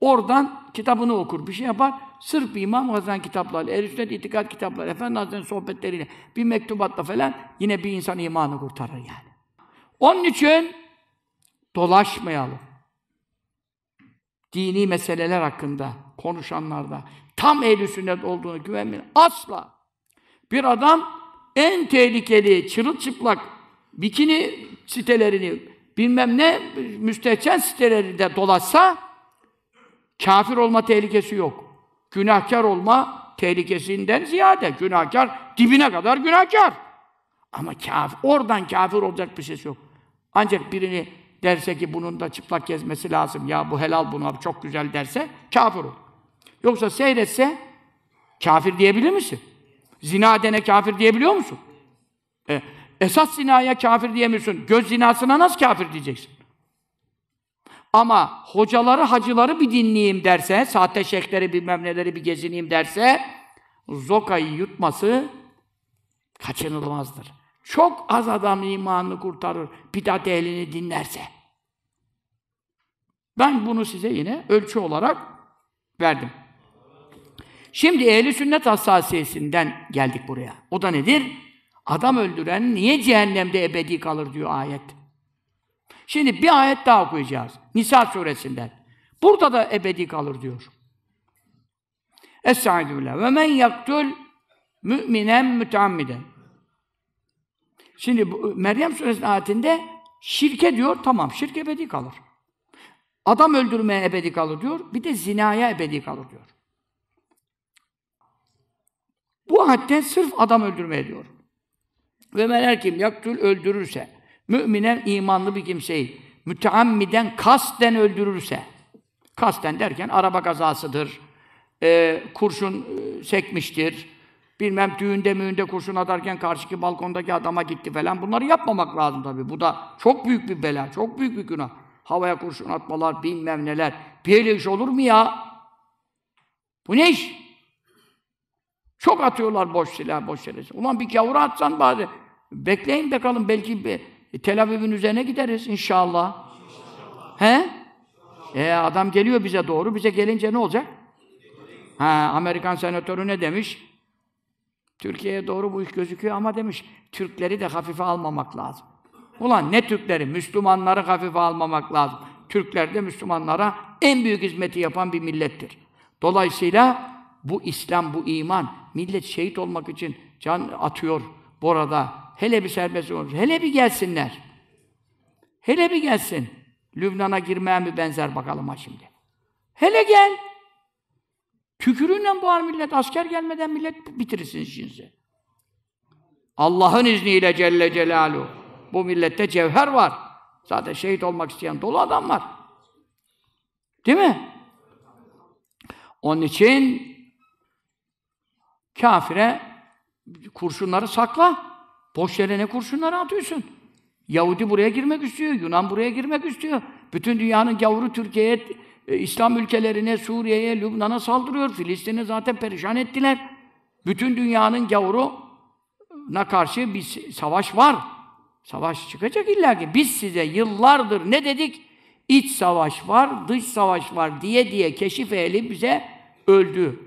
oradan kitabını okur, bir şey yapar. Sırf bir İmam Gazan kitapları, ehl sünnet itikat kitapları, Efendi Hazretleri'nin sohbetleriyle, bir mektubatla falan yine bir insan imanı kurtarır yani. Onun için dolaşmayalım dini meseleler hakkında konuşanlarda tam ehli sünnet olduğunu güvenmeyin. Asla. Bir adam en tehlikeli, çırılçıplak bikini sitelerini bilmem ne müstehcen sitelerinde dolaşsa kafir olma tehlikesi yok. Günahkar olma tehlikesinden ziyade günahkar dibine kadar günahkar. Ama kafir, oradan kafir olacak bir şey yok. Ancak birini derse ki bunun da çıplak gezmesi lazım, ya bu helal bunu çok güzel derse kafir olur. Yoksa seyretse kafir diyebilir misin? Zina dene kafir diyebiliyor musun? E, esas zinaya kafir diyemiyorsun. Göz zinasına nasıl kafir diyeceksin? Ama hocaları, hacıları bir dinleyeyim derse, sahte şeyhleri bilmem neleri bir gezineyim derse, zokayı yutması kaçınılmazdır. Çok az adam imanını kurtarır bidat elini dinlerse. Ben bunu size yine ölçü olarak verdim. Şimdi ehli sünnet hassasiyesinden geldik buraya. O da nedir? Adam öldüren niye cehennemde ebedi kalır diyor ayet. Şimdi bir ayet daha okuyacağız. Nisa suresinden. Burada da ebedi kalır diyor. Es-Sa'idü Ve men yaktul müminen müteammiden. Şimdi bu, Meryem suresinin ayetinde şirke diyor, tamam şirk ebedi kalır. Adam öldürmeye ebedi kalır diyor, bir de zinaya ebedi kalır diyor. Bu ayette sırf adam öldürmeye diyor. Ve meler kim yaktül öldürürse, müminen imanlı bir kimseyi, müteammiden kasten öldürürse, kasten derken araba kazasıdır, e, kurşun e, sekmiştir, bilmem düğünde müğünde kurşun atarken karşıki balkondaki adama gitti falan. Bunları yapmamak lazım tabii. Bu da çok büyük bir bela, çok büyük bir günah. Havaya kurşun atmalar, bilmem neler. Böyle iş olur mu ya? Bu ne iş? Çok atıyorlar boş silah, boş silah. Ulan bir kavura atsan bari. Bekleyin bakalım belki bir, Tel Aviv'in üzerine gideriz inşallah. inşallah. He? E adam geliyor bize doğru. Bize gelince ne olacak? Ha, Amerikan senatörü ne demiş? Türkiye'ye doğru bu iş gözüküyor ama demiş, Türkleri de hafife almamak lazım. Ulan ne Türkleri? Müslümanları hafife almamak lazım. Türkler de Müslümanlara en büyük hizmeti yapan bir millettir. Dolayısıyla bu İslam, bu iman, millet şehit olmak için can atıyor burada. Hele bir serbest olur. Hele bir gelsinler. Hele bir gelsin. Lübnan'a girmeye mi benzer bakalım ha şimdi. Hele gel. Tükürüğünle boğar millet. Asker gelmeden millet bitirirsin işinizi. Allah'ın izniyle Celle Celaluhu. Bu millette cevher var. Zaten şehit olmak isteyen dolu adam var. Değil mi? Onun için kafire kurşunları sakla. Boş yere ne kurşunları atıyorsun? Yahudi buraya girmek istiyor, Yunan buraya girmek istiyor. Bütün dünyanın gavuru Türkiye'ye e, İslam ülkelerine, Suriye'ye, Lübnan'a saldırıyor. Filistin'i zaten perişan ettiler. Bütün dünyanın gavuruna karşı bir savaş var. Savaş çıkacak illa ki. Biz size yıllardır ne dedik? İç savaş var, dış savaş var diye diye keşif ehli bize öldü.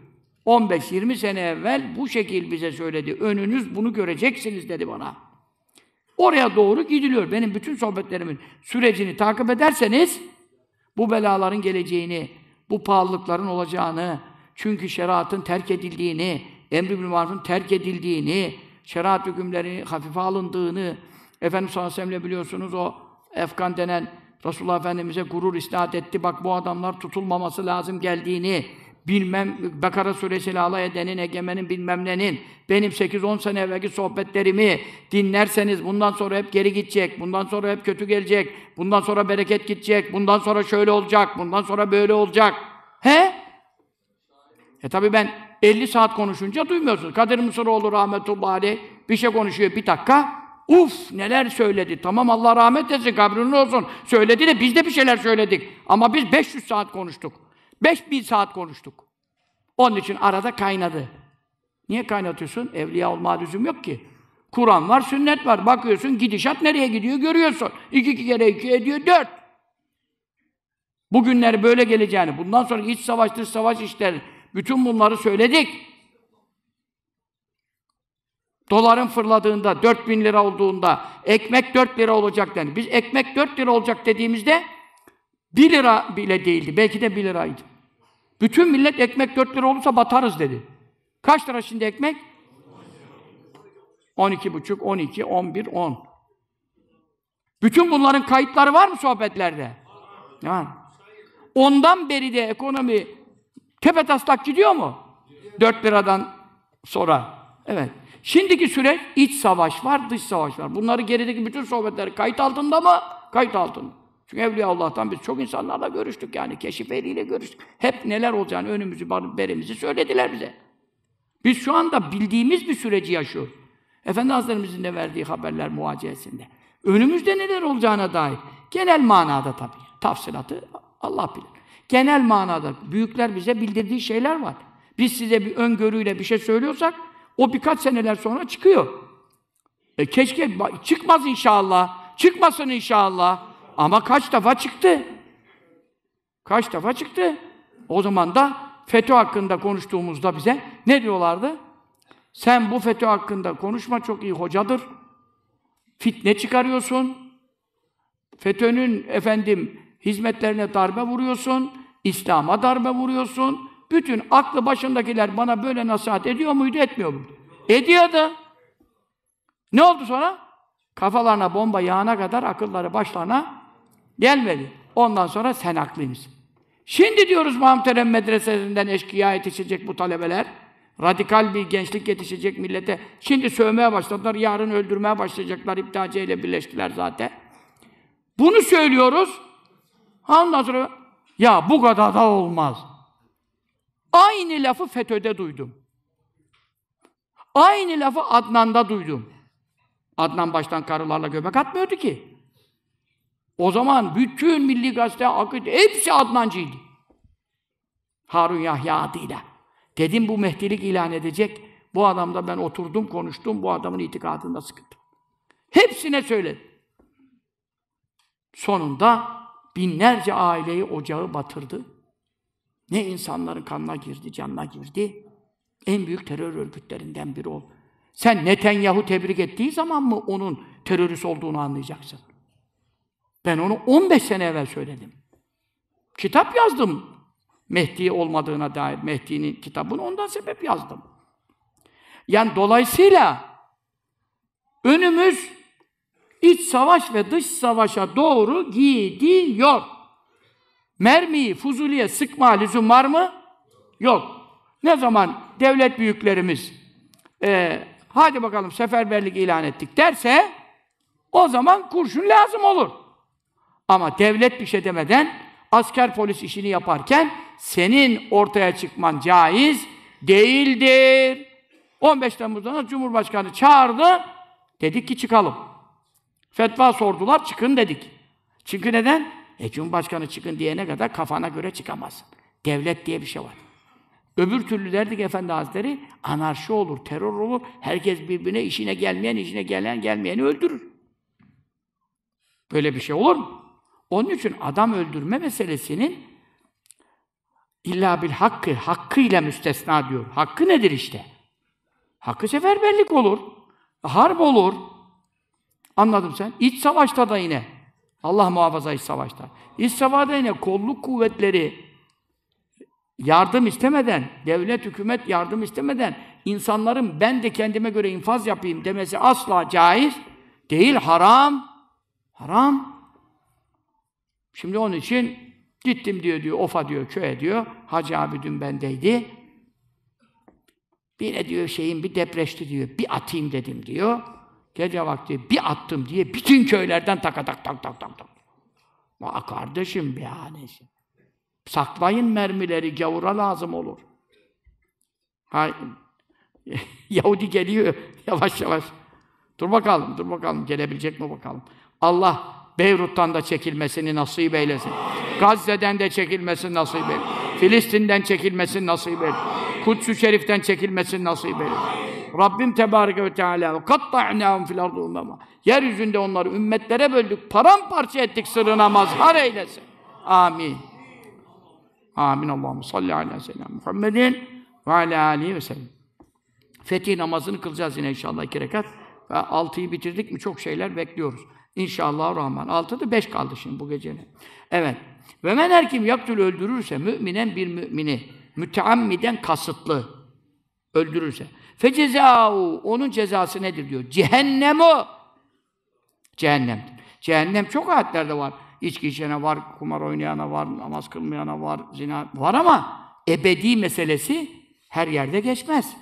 15-20 sene evvel bu şekil bize söyledi. Önünüz bunu göreceksiniz dedi bana. Oraya doğru gidiliyor. Benim bütün sohbetlerimin sürecini takip ederseniz bu belaların geleceğini, bu pahalılıkların olacağını, çünkü şeriatın terk edildiğini, emri bil marufun terk edildiğini, şeriat hükümleri hafife alındığını, Efendim sallallahu aleyhi ve biliyorsunuz o Efkan denen Resulullah Efendimiz'e gurur isnat etti. Bak bu adamlar tutulmaması lazım geldiğini, bilmem Bakara suresiyle alay edenin, egemenin bilmem nenin, benim 8-10 sene evvelki sohbetlerimi dinlerseniz bundan sonra hep geri gidecek, bundan sonra hep kötü gelecek, bundan sonra bereket gidecek, bundan sonra şöyle olacak, bundan sonra böyle olacak. He? E tabi ben 50 saat konuşunca duymuyorsunuz. Kadir Mısıroğlu rahmetullahi aleyh bir şey konuşuyor bir dakika. Uf neler söyledi. Tamam Allah rahmet etsin kabrini olsun. Söyledi de biz de bir şeyler söyledik. Ama biz 500 saat konuştuk. Beş bin saat konuştuk. Onun için arada kaynadı. Niye kaynatıyorsun? Evliya olma lüzum yok ki. Kur'an var, sünnet var. Bakıyorsun gidişat nereye gidiyor görüyorsun. İki, iki kere iki ediyor dört. Bugünler böyle geleceğini, bundan sonra iç savaş, dış savaş işleri, bütün bunları söyledik. Doların fırladığında, 4 bin lira olduğunda, ekmek 4 lira olacak dendi. Biz ekmek 4 lira olacak dediğimizde bir lira bile değildi. Belki de bir liraydı. Bütün millet ekmek dört lira olursa batarız dedi. Kaç lira şimdi ekmek? 12 buçuk, 12, 11, 10. Bütün bunların kayıtları var mı sohbetlerde? Var. Ondan beri de ekonomi tepe taslak gidiyor mu? 4 liradan sonra. Evet. Şimdiki süreç iç savaş var, dış savaş var. Bunları gerideki bütün sohbetler kayıt altında mı? Kayıt altında. Çünkü Evliya Allah'tan biz çok insanlarla görüştük yani. Keşif eliyle görüştük. Hep neler olacağını önümüzü, berimizi söylediler bize. Biz şu anda bildiğimiz bir süreci yaşıyoruz. Efendi Hazretlerimizin de verdiği haberler muhacesinde. Önümüzde neler olacağına dair. Genel manada tabii. Tafsilatı Allah bilir. Genel manada büyükler bize bildirdiği şeyler var. Biz size bir öngörüyle bir şey söylüyorsak o birkaç seneler sonra çıkıyor. E keşke çıkmaz inşallah. Çıkmasın inşallah. Ama kaç defa çıktı? Kaç defa çıktı? O zaman da FETÖ hakkında konuştuğumuzda bize ne diyorlardı? Sen bu FETÖ hakkında konuşma çok iyi hocadır. Fitne çıkarıyorsun. FETÖ'nün efendim hizmetlerine darbe vuruyorsun. İslam'a darbe vuruyorsun. Bütün aklı başındakiler bana böyle nasihat ediyor muydu, etmiyor muydu? Ediyordu. Ne oldu sonra? Kafalarına bomba yağana kadar akılları başlarına Gelmedi. Ondan sonra sen haklıymışsın. Şimdi diyoruz Muhamterem medreselerinden eşkıya yetişecek bu talebeler. Radikal bir gençlik yetişecek millete. Şimdi sövmeye başladılar, yarın öldürmeye başlayacaklar. İptacı ile birleştiler zaten. Bunu söylüyoruz. Ondan sonra ya bu kadar da olmaz. Aynı lafı FETÖ'de duydum. Aynı lafı Adnan'da duydum. Adnan baştan karılarla göbek atmıyordu ki. O zaman bütün Milli Gazete, Akit, hepsi Adnancıydı. Harun Yahya adıyla. Dedim bu Mehdilik ilan edecek. Bu adamda ben oturdum, konuştum. Bu adamın itikadında sıkıntı. Hepsine söyledim. Sonunda binlerce aileyi ocağı batırdı. Ne insanların kanına girdi, canına girdi. En büyük terör örgütlerinden biri oldu. Sen Netanyahu tebrik ettiği zaman mı onun terörist olduğunu anlayacaksın? Ben onu 15 sene evvel söyledim. Kitap yazdım. Mehdi olmadığına dair Mehdi'nin kitabını ondan sebep yazdım. Yani dolayısıyla önümüz iç savaş ve dış savaşa doğru gidiyor. Mermiyi fuzuliye sıkma lüzum var mı? Yok. Ne zaman devlet büyüklerimiz e, hadi bakalım seferberlik ilan ettik derse o zaman kurşun lazım olur. Ama devlet bir şey demeden asker polis işini yaparken senin ortaya çıkman caiz değildir. 15 Temmuz'dan Cumhurbaşkanı çağırdı. Dedik ki çıkalım. Fetva sordular, çıkın dedik. Çünkü neden? E Cumhurbaşkanı çıkın diyene kadar kafana göre çıkamazsın. Devlet diye bir şey var. Öbür türlü derdik Efendi Hazretleri, anarşi olur, terör olur, herkes birbirine işine gelmeyen, işine gelen gelmeyeni öldürür. Böyle bir şey olur mu? Onun için adam öldürme meselesinin illa bil hakkı, hakkıyla müstesna diyor. Hakkı nedir işte? Hakkı seferberlik olur. Harp olur. Anladım sen. İç savaşta da yine. Allah muhafaza iç savaşta. İç savaşta yine kolluk kuvvetleri yardım istemeden, devlet, hükümet yardım istemeden insanların ben de kendime göre infaz yapayım demesi asla caiz değil, haram. Haram. Şimdi onun için gittim diyor diyor Ofa diyor köye diyor. Hacı abi dün bendeydi. Yine diyor şeyin bir depreşti diyor. Bir atayım dedim diyor. Gece vakti bir attım diye bütün köylerden taka tak tak tak tak tak. Ma kardeşim bir hanesi. Saklayın mermileri gavura lazım olur. Ha, Yahudi geliyor yavaş yavaş. Dur bakalım, dur bakalım gelebilecek mi bakalım. Allah Beyrut'tan da çekilmesini nasip eylesin. Gazze'den de çekilmesini nasip eylesin. Filistin'den çekilmesini nasip eylesin. Kudüs-ü Şerif'ten çekilmesini nasip eylesin. Rabbim Tebareke ve Teala katta'nâhum fil ardı ummema. Yeryüzünde onları ümmetlere böldük, paramparça ettik sırrına mazhar eylesin. Amin. Amin. Allahümme salli ala selam Muhammedin ve ala aleyhi ve sellem. Fetih namazını kılacağız yine inşallah iki rekat. Ve altıyı bitirdik mi çok şeyler bekliyoruz. İnşallah rahman. Altı da beş kaldı şimdi bu gecenin. Evet. Ve men her kim yaktül öldürürse müminen bir mümini müteammiden kasıtlı öldürürse fe cezau onun cezası nedir diyor. Cehennemu cehennemdir. Cehennem çok ayetlerde var. İçki içene var, kumar oynayana var, namaz kılmayana var, zina var ama ebedi meselesi her yerde geçmez.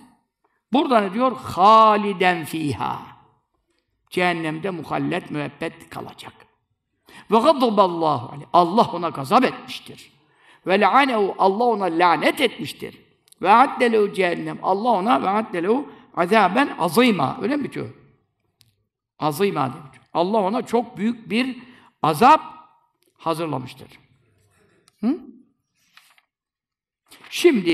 Burada ne diyor? Haliden fiha cehennemde muhallet müebbet kalacak. Ve gaddaballahu aleyh. Allah ona gazap etmiştir. Ve la'anehu. Allah ona lanet etmiştir. Ve addelehu cehennem. Allah ona ve addelehu azaben azima. Öyle mi diyor? Azima demiş. Allah ona çok büyük bir azap hazırlamıştır. Hı? Şimdi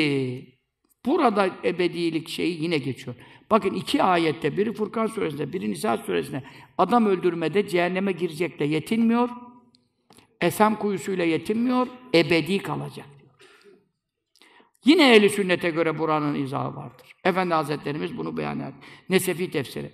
burada ebedilik şeyi yine geçiyor. Bakın iki ayette, biri Furkan suresinde, biri Nisa suresinde adam öldürmede cehenneme girecekle yetinmiyor. Esem kuyusuyla yetinmiyor, ebedi kalacak diyor. Yine ehli sünnete göre buranın izahı vardır. Efendi Hazretlerimiz bunu beyan eder. Nesefi tefsiri.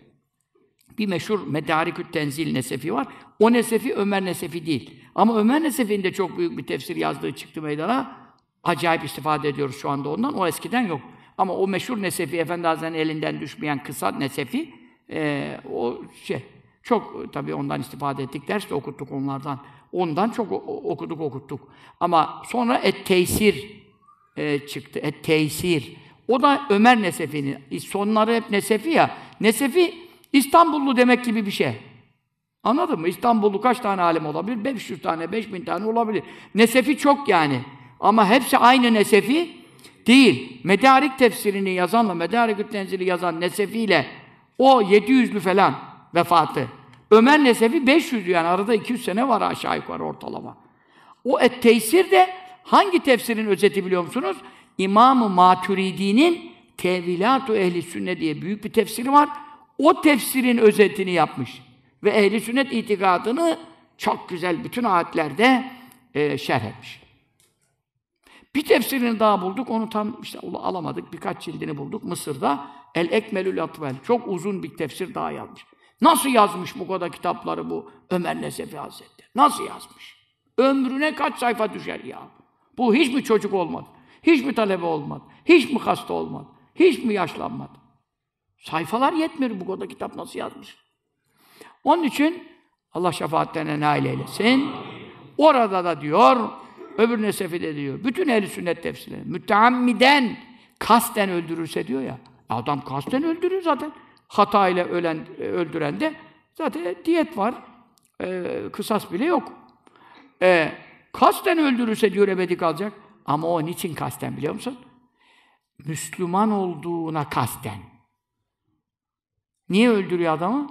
Bir meşhur Medarikü't Tenzil Nesefi var. O Nesefi Ömer Nesefi değil. Ama Ömer Nesefi'nin de çok büyük bir tefsir yazdığı çıktı meydana. Acayip istifade ediyoruz şu anda ondan. O eskiden yok. Ama o meşhur Nesefi, Efendi Hazretleri'nin elinden düşmeyen kısa Nesefi, e, o şey, çok tabii ondan istifade ettik, ders de okuttuk onlardan. Ondan çok okuduk okuttuk. Ama sonra et tesir e, çıktı. Et tesir. O da Ömer Nesefi'nin. Sonları hep Nesefi ya. Nesefi İstanbullu demek gibi bir şey. Anladın mı? İstanbullu kaç tane alim olabilir? 500 tane, 5000 tane olabilir. Nesefi çok yani. Ama hepsi aynı Nesefi değil. Medarik tefsirini yazanla, Medarik Tenzil'i yazan Nesefi ile o 700'lü falan vefatı. Ömer Nesefi 500 yani arada 200 sene var aşağı yukarı ortalama. O et tesir de hangi tefsirin özeti biliyor musunuz? İmam-ı Maturidi'nin Tevilatu Ehli Sünnet diye büyük bir tefsiri var. O tefsirin özetini yapmış. Ve Ehli Sünnet itikadını çok güzel bütün ayetlerde e, şerh etmiş. Bir tefsirini daha bulduk. Onu tam işte alamadık. Birkaç cildini bulduk Mısır'da. El Ekmelül Atvel. Çok uzun bir tefsir daha yazmış. Nasıl yazmış bu kadar kitapları bu Ömer Nesefi Hazretleri? Nasıl yazmış? Ömrüne kaç sayfa düşer ya? Bu hiç mi çocuk olmadı? Hiç mi talebe olmadı? Hiç mi hasta olmadı? Hiç mi yaşlanmadı? Sayfalar yetmiyor bu kadar kitap nasıl yazmış? Onun için Allah şefaatlerine nail eylesin. Orada da diyor öbürüne sefil ediyor. Bütün ehli sünnet tefsirleri. Müteammiden kasten öldürürse diyor ya. Adam kasten öldürür zaten. Hata ile ölen, öldüren de zaten diyet var. E, kısas bile yok. E, kasten öldürürse diyor ebedi kalacak. Ama o niçin kasten biliyor musun? Müslüman olduğuna kasten. Niye öldürüyor adamı?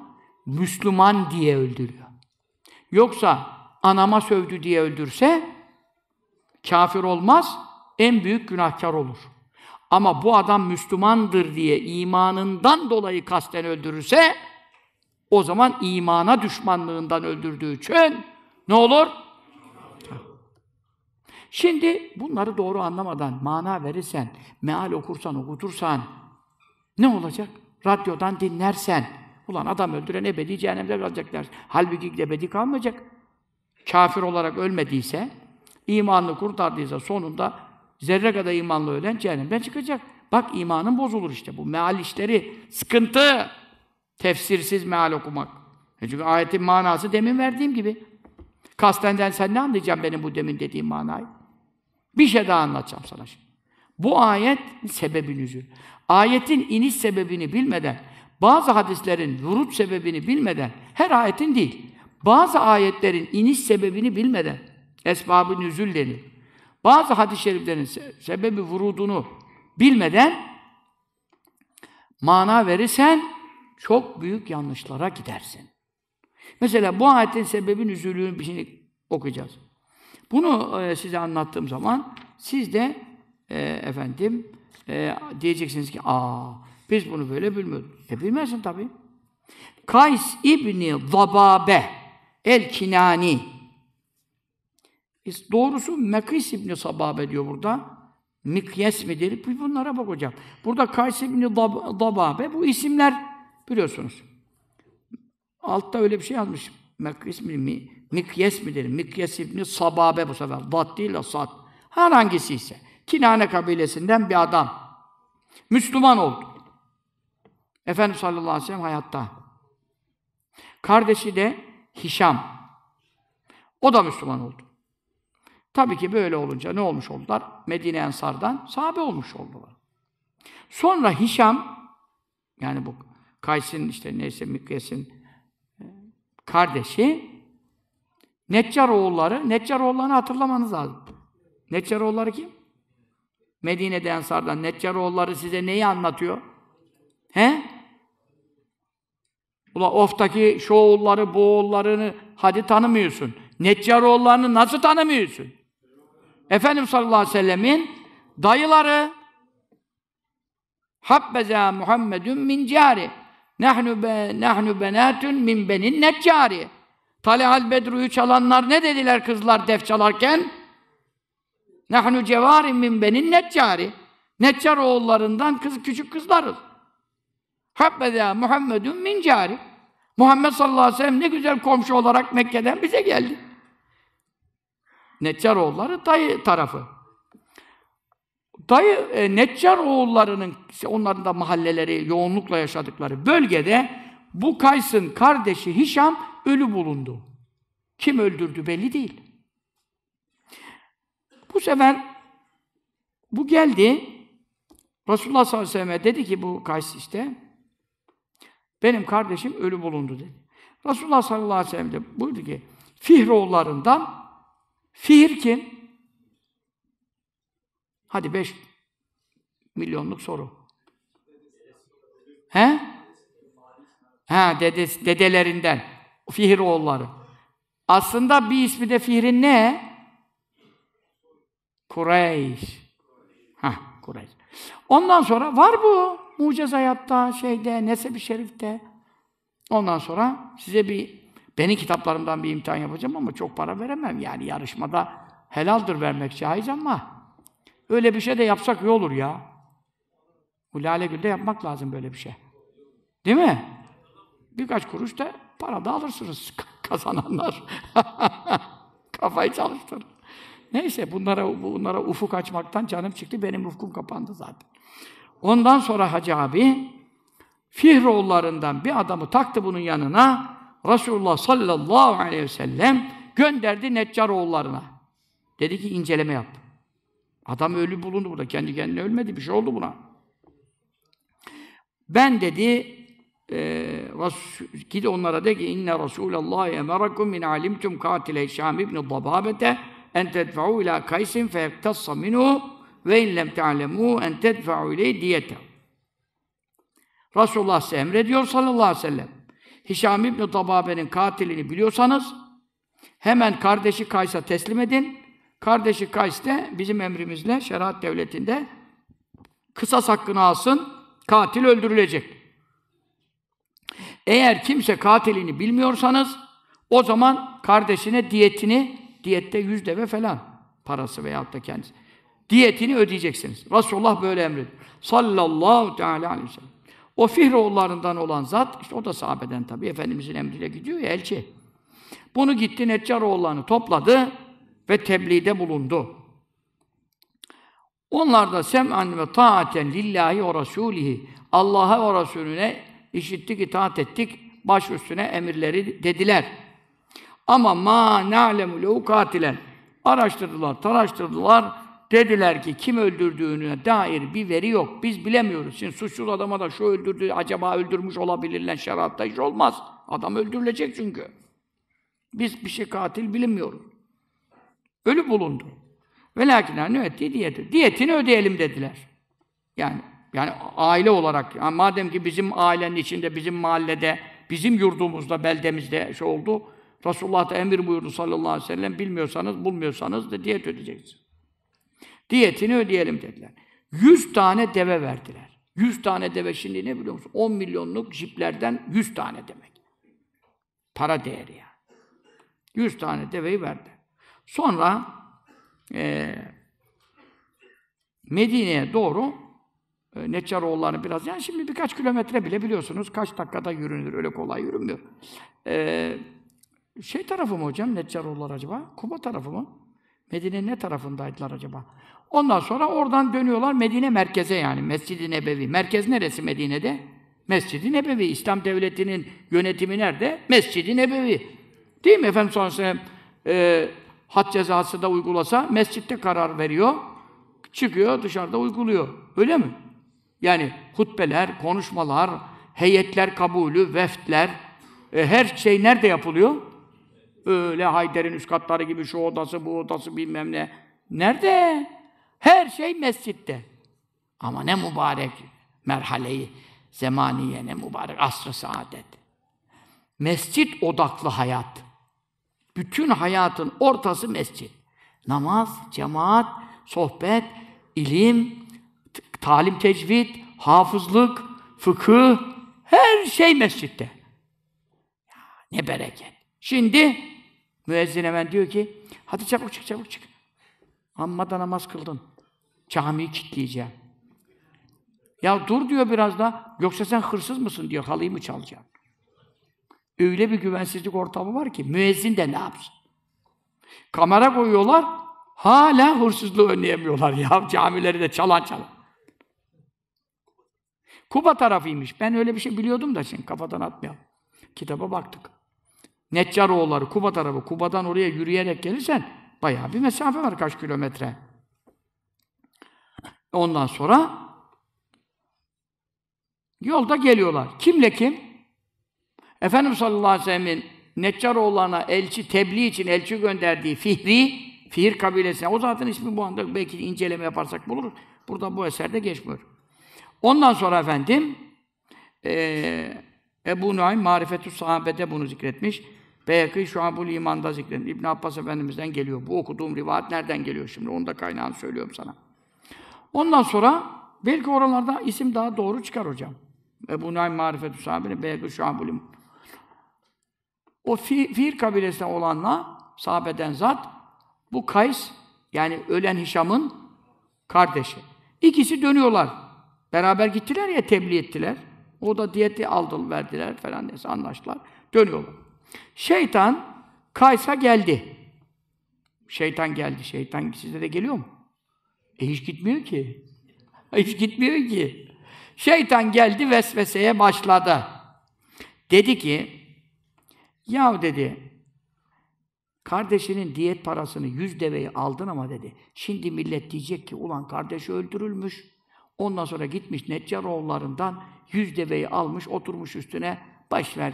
Müslüman diye öldürüyor. Yoksa anama sövdü diye öldürse kafir olmaz, en büyük günahkar olur. Ama bu adam Müslümandır diye imanından dolayı kasten öldürürse, o zaman imana düşmanlığından öldürdüğü için ne olur? Şimdi bunları doğru anlamadan, mana verirsen, meal okursan, okutursan ne olacak? Radyodan dinlersen, ulan adam öldüren ebedi cehennemde kalacak dersin. Halbuki ebedi kalmayacak. Kafir olarak ölmediyse, imanını kurtardıysa sonunda zerre kadar imanlı ölen cehennemden çıkacak. Bak imanın bozulur işte. Bu meal işleri sıkıntı. Tefsirsiz meal okumak. E çünkü ayetin manası demin verdiğim gibi. Kastenden sen ne anlayacaksın benim bu demin dediğim manayı? Bir şey daha anlatacağım sana şimdi. Bu ayet sebebi nüzül. Ayetin iniş sebebini bilmeden, bazı hadislerin vurut sebebini bilmeden, her ayetin değil, bazı ayetlerin iniş sebebini bilmeden, esbabı nüzül denir. Bazı hadis-i şeriflerin sebebi vurudunu bilmeden mana verirsen çok büyük yanlışlara gidersin. Mesela bu ayetin sebebin nüzülünü bir şey okuyacağız. Bunu e, size anlattığım zaman siz de e, efendim e, diyeceksiniz ki aa biz bunu böyle bilmiyoruz. E bilmezsin tabii. Kays İbni Zababe El Kinani Doğrusu Mekis İbni Sabah ediyor burada. Mikyes midir? Bunlara bak hocam. Burada Kays İbni Dab Dababe. Bu isimler biliyorsunuz. Altta öyle bir şey yazmış. Mekkis mi? mi Mikyes midir? Mikyes İbni Sababe bu sefer. Dat değil de Sad. Herhangisi ise. Kinane kabilesinden bir adam. Müslüman oldu. Efendimiz sallallahu aleyhi ve sellem hayatta. Kardeşi de Hişam. O da Müslüman oldu. Tabii ki böyle olunca ne olmuş oldular? Medine Ensar'dan sahabe olmuş oldular. Sonra Hişam, yani bu Kays'in işte neyse Mikyes'in e, kardeşi, Neccar oğulları, Neccar oğullarını hatırlamanız lazım. Neccar oğulları kim? Medine'de Ensar'dan. Neccar oğulları size neyi anlatıyor? He? Ula oftaki şu oğulları, bu oğullarını hadi tanımıyorsun. Neccar oğullarını nasıl tanımıyorsun? Efendimiz sallallahu aleyhi ve sellemin dayıları Habbeza Muhammedun min cari. Nahnu be nahnu benatun min benin neccari. Talihal Bedru'yu çalanlar ne dediler kızlar def çalarken? Nahnu cevarim min benin neccari. Neccar oğullarından kız küçük kızlarız. Habbeza Muhammedun min cari. Muhammed sallallahu aleyhi ve sellem ne güzel komşu olarak Mekke'den bize geldi. Neccar oğulları dayı tarafı. Dayı e, Neccar oğullarının onların da mahalleleri yoğunlukla yaşadıkları bölgede bu Kays'ın kardeşi Hişam ölü bulundu. Kim öldürdü belli değil. Bu sefer bu geldi. Resulullah sallallahu aleyhi ve sellem dedi ki bu Kays işte benim kardeşim ölü bulundu dedi. Resulullah sallallahu aleyhi ve sellem de buyurdu ki Fihroğullarından Sihir kim? Hadi beş milyonluk soru. He? Ha dedesi, dedelerinden. Fihir oğulları. Aslında bir ismi de Fihir'in ne? Kureyş. Ha Kureyş. Ondan sonra var bu. Mucize hayatta, şeyde, Neseb-i Şerif'te. Ondan sonra size bir benim kitaplarımdan bir imtihan yapacağım ama çok para veremem yani. Yarışmada helaldir vermek caiz ama öyle bir şey de yapsak iyi olur ya. Bu Lale Gül'de yapmak lazım böyle bir şey. Değil mi? Birkaç kuruş da para da alırsınız kazananlar. Kafayı çalıştırın. Neyse bunlara bunlara ufuk açmaktan canım çıktı. Benim ufkum kapandı zaten. Ondan sonra Hacı abi Fihroğullarından bir adamı taktı bunun yanına. Resulullah sallallahu aleyhi ve sellem gönderdi Neccar oğullarına. Dedi ki inceleme yap. Adam ölü bulundu burada. Kendi kendine ölmedi. Bir şey oldu buna. Ben dedi e, gidi onlara de ki inne Resulallah emerakum min alimtum katile Hişam ibn Dababete en tedfa'u ila kaysin feyektassa minu ve in lem te'alemu en tedfa'u ile diyete. Resulullah size emrediyor sallallahu aleyhi ve sellem. Hişam İbni Tababe'nin katilini biliyorsanız hemen kardeşi Kays'a teslim edin. Kardeşi Kays de bizim emrimizle şeriat devletinde kısas hakkını alsın, katil öldürülecek. Eğer kimse katilini bilmiyorsanız o zaman kardeşine diyetini, diyette yüz deve falan parası veyahut da kendisi. Diyetini ödeyeceksiniz. Resulullah böyle emrediyor. Sallallahu teala aleyhi ve sellem. O Fihroğullarından olan zat, işte o da sahabeden tabii, Efendimizin emriyle gidiyor ya elçi. Bunu gitti Neccaroğullarını topladı ve tebliğde bulundu. Onlar da sem'an ve taaten lillahi ve rasulihi Allah'a ve Resulüne işittik, itaat ettik, baş üstüne emirleri dediler. Ama ma na'lemu lehu katilen. Araştırdılar, taraştırdılar. Dediler ki kim öldürdüğüne dair bir veri yok. Biz bilemiyoruz. Şimdi suçsuz adama da şu öldürdü, acaba öldürmüş olabilirler şeratta hiç olmaz. Adam öldürülecek çünkü. Biz bir şey katil bilmiyoruz. Ölü bulundu. Ve lakin ne etti diyeti. Diyetini ödeyelim dediler. Yani yani aile olarak yani madem ki bizim ailenin içinde, bizim mahallede, bizim yurdumuzda, beldemizde şey oldu. Resulullah da emir buyurdu sallallahu aleyhi ve sellem bilmiyorsanız, bulmuyorsanız da diyet ödeyeceksiniz. Diyetini ödeyelim dediler. 100 tane deve verdiler. 100 tane deve şimdi ne biliyor musun? 10 milyonluk jiplerden 100 tane demek. Para değeri yani. 100 tane deveyi verdi. Sonra e, Medine'ye doğru e, Neccaroğulları'nı biraz yani şimdi birkaç kilometre bile biliyorsunuz kaç dakikada yürünür öyle kolay yürünmüyor. E, şey tarafı mı hocam Neccaroğullar acaba? Kuba tarafı mı? Medine ne tarafındaydılar acaba? Ondan sonra oradan dönüyorlar Medine merkeze yani Mescid-i Nebevi. Merkez neresi Medine'de? Mescid-i Nebevi. İslam devletinin yönetimi nerede? Mescid-i Nebevi. Değil mi efendim sonra e, had cezası da uygulasa mescitte karar veriyor. Çıkıyor dışarıda uyguluyor. Öyle mi? Yani hutbeler, konuşmalar, heyetler kabulü, veftler, e, her şey nerede yapılıyor? Öyle Hayder'in üst katları gibi şu odası, bu odası bilmem ne. Nerede? Her şey mescitte. Ama ne mübarek merhaleyi zemaniye ne mübarek asr saadet. Mescit odaklı hayat. Bütün hayatın ortası mescit. Namaz, cemaat, sohbet, ilim, talim tecvid, hafızlık, fıkıh, her şey mescitte. Ya, ne bereket. Şimdi müezzin hemen diyor ki, hadi çabuk çık, çabuk çık. Amma da namaz kıldın. Camiyi kilitleyeceğim. Ya dur diyor biraz da, yoksa sen hırsız mısın diyor, halıyı mı çalacaksın? Öyle bir güvensizlik ortamı var ki, müezzin de ne yapsın? Kamera koyuyorlar, hala hırsızlığı önleyemiyorlar ya, camileri de çalan çalan. Kuba tarafıymış, ben öyle bir şey biliyordum da şimdi kafadan atmayalım. Kitaba baktık. Neccaroğulları, Kuba tarafı, Kuba'dan oraya yürüyerek gelirsen bayağı bir mesafe var kaç kilometre. Ondan sonra yolda geliyorlar. Kimle kim? Efendimiz sallallahu aleyhi ve sellem'in Neccaroğullarına elçi, tebliğ için elçi gönderdiği Fihri, Fihir kabilesine. O zaten ismi bu anda belki inceleme yaparsak buluruz. Burada bu eserde geçmiyor. Ondan sonra efendim e, Ebu Nuaym Marifetü Sahabe'de bunu zikretmiş. Beyakî Şuabul İman'da zikretmiş. İbn Abbas Efendimiz'den geliyor. Bu okuduğum rivayet nereden geliyor şimdi? Onu da kaynağını söylüyorum sana. Ondan sonra belki oralarda isim daha doğru çıkar hocam. Ve Ebu Naim Marifetü Sahabine, Beyhü Şahbulü. O fi, Fiir kabilesinden olanla sahabeden zat bu Kays yani ölen Hişam'ın kardeşi. İkisi dönüyorlar. Beraber gittiler ya tebliğ ettiler. O da diyeti aldı verdiler falan neyse anlaştılar. Dönüyorlar. Şeytan Kays'a geldi. Şeytan geldi. Şeytan sizde de geliyor mu? E hiç gitmiyor ki. Hiç gitmiyor ki. Şeytan geldi vesveseye başladı. Dedi ki, yahu dedi, Kardeşinin diyet parasını yüz deveyi aldın ama dedi. Şimdi millet diyecek ki ulan kardeşi öldürülmüş. Ondan sonra gitmiş Neccaroğullarından yüz deveyi almış oturmuş üstüne baş ver.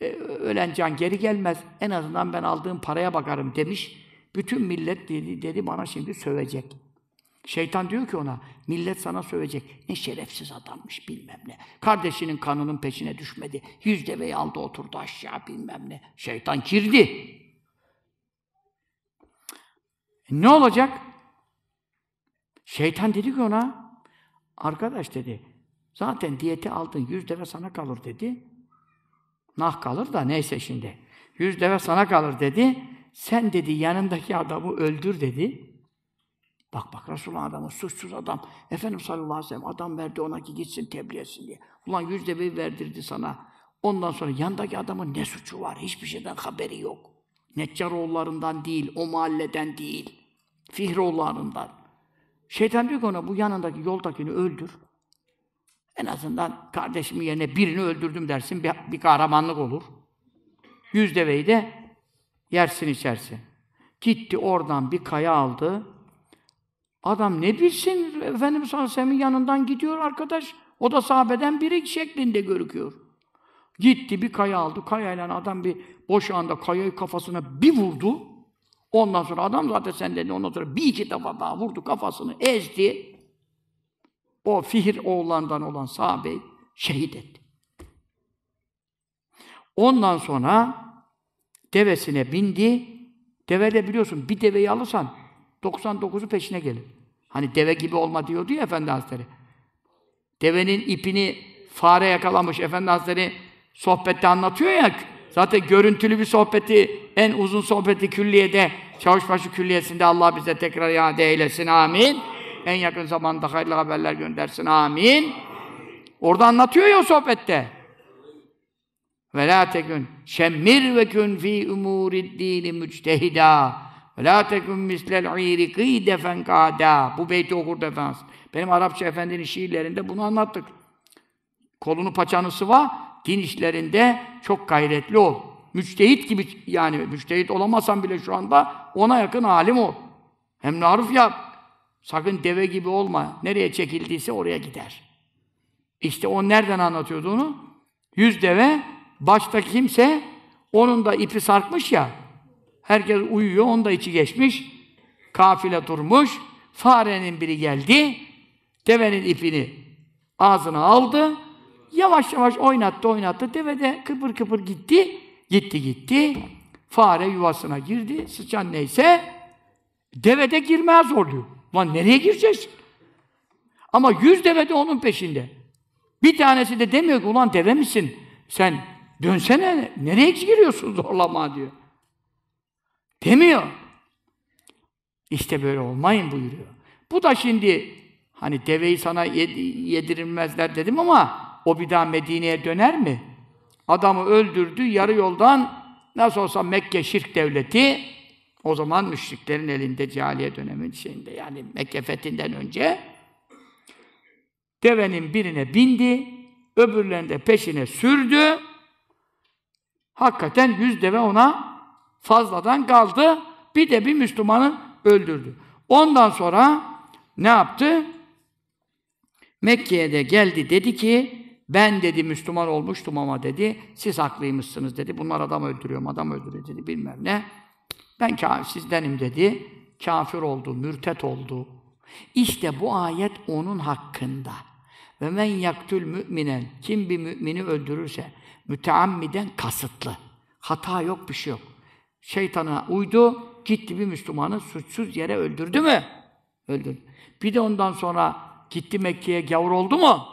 E, ölen can geri gelmez. En azından ben aldığım paraya bakarım demiş. Bütün millet dedi, dedi bana şimdi sövecek. Şeytan diyor ki ona, millet sana sövecek. Ne şerefsiz adammış bilmem ne. Kardeşinin kanının peşine düşmedi. Yüz deveyi aldı oturdu aşağı bilmem ne. Şeytan kirdi. E, ne olacak? Şeytan dedi ki ona, arkadaş dedi, zaten diyeti aldın, yüz deve sana kalır dedi. Nah kalır da neyse şimdi. Yüz deve sana kalır dedi. Sen dedi yanındaki adamı öldür dedi. Bak bak Resulullah adamı, suçsuz adam. Efendim sallallahu aleyhi ve sellem adam verdi ona ki gitsin tebliğ etsin diye. Ulan yüzde bir verdirdi sana. Ondan sonra yandaki adamın ne suçu var? Hiçbir şeyden haberi yok. Neccaroğullarından değil, o mahalleden değil. Fihroğullarından. Şeytan diyor ki ona bu yanındaki yoldakini öldür. En azından kardeşimin yerine birini öldürdüm dersin, bir, bir kahramanlık olur. Yüz deveyi de yersin içersin. Gitti oradan bir kaya aldı, Adam ne bilsin Efendimiz sallallahu aleyhi yanından gidiyor arkadaş. O da sahabeden biri şeklinde görüküyor. Gitti bir kaya aldı. Kayayla adam bir boş anda kayayı kafasına bir vurdu. Ondan sonra adam zaten dedi ondan sonra bir iki defa daha vurdu kafasını ezdi. O Fihir oğlandan olan sahabeyi şehit etti. Ondan sonra devesine bindi. Devede biliyorsun bir deveyi alırsan 99'u peşine gelir. Hani deve gibi olma diyordu ya Efendi Hazretleri. Devenin ipini fare yakalamış. Efendi Hazretleri sohbette anlatıyor ya. Zaten görüntülü bir sohbeti, en uzun sohbeti külliyede, Çavuşbaşı Külliyesi'nde Allah bize tekrar iade eylesin. Amin. En yakın zamanda hayırlı haberler göndersin. Amin. Orada anlatıyor ya sohbette. Ve la tekün şemmir ve kün fi umuriddini müctehida. La tekun mislel iriki defen kada. Bu beyti okur defans. Benim Arapça efendinin şiirlerinde bunu anlattık. Kolunu paçanı sıva, din işlerinde çok gayretli ol. Müçtehit gibi yani müçtehit olamasan bile şu anda ona yakın alim ol. Hem maruf yap. Sakın deve gibi olma. Nereye çekildiyse oraya gider. İşte o nereden anlatıyordu onu? Yüz deve, başta kimse onun da ipi sarkmış ya, Herkes uyuyor, onda içi geçmiş. Kafile durmuş. Farenin biri geldi. Devenin ipini ağzına aldı. Yavaş yavaş oynattı, oynattı. Deve de kıpır kıpır gitti. Gitti, gitti. Fare yuvasına girdi. Sıçan neyse deve de girmeye zorluyor. Lan nereye gireceğiz? Ama yüz deve de onun peşinde. Bir tanesi de demiyor ki ulan deve misin? Sen dönsene nereye giriyorsun zorlama diyor demiyor. İşte böyle olmayın buyuruyor. Bu da şimdi hani deveyi sana yedirilmezler dedim ama o bir daha Medine'ye döner mi? Adamı öldürdü yarı yoldan nasıl olsa Mekke şirk devleti o zaman müşriklerin elinde cahiliye dönemin şeyinde yani Mekke fethinden önce devenin birine bindi, öbürlerini de peşine sürdü. Hakikaten yüz deve ona fazladan kaldı. Bir de bir Müslümanı öldürdü. Ondan sonra ne yaptı? Mekke'ye de geldi dedi ki ben dedi Müslüman olmuştum ama dedi siz haklıymışsınız dedi. Bunlar adam öldürüyor adam öldürüyor dedi bilmem ne. Ben kafir, sizdenim dedi. Kafir oldu, mürtet oldu. İşte bu ayet onun hakkında. Ve men yaktül müminen kim bir mümini öldürürse müteammiden kasıtlı. Hata yok, bir şey yok şeytana uydu, gitti bir Müslümanı suçsuz yere öldürdü mü? Öldürdü. Bir de ondan sonra gitti Mekke'ye gavur oldu mu?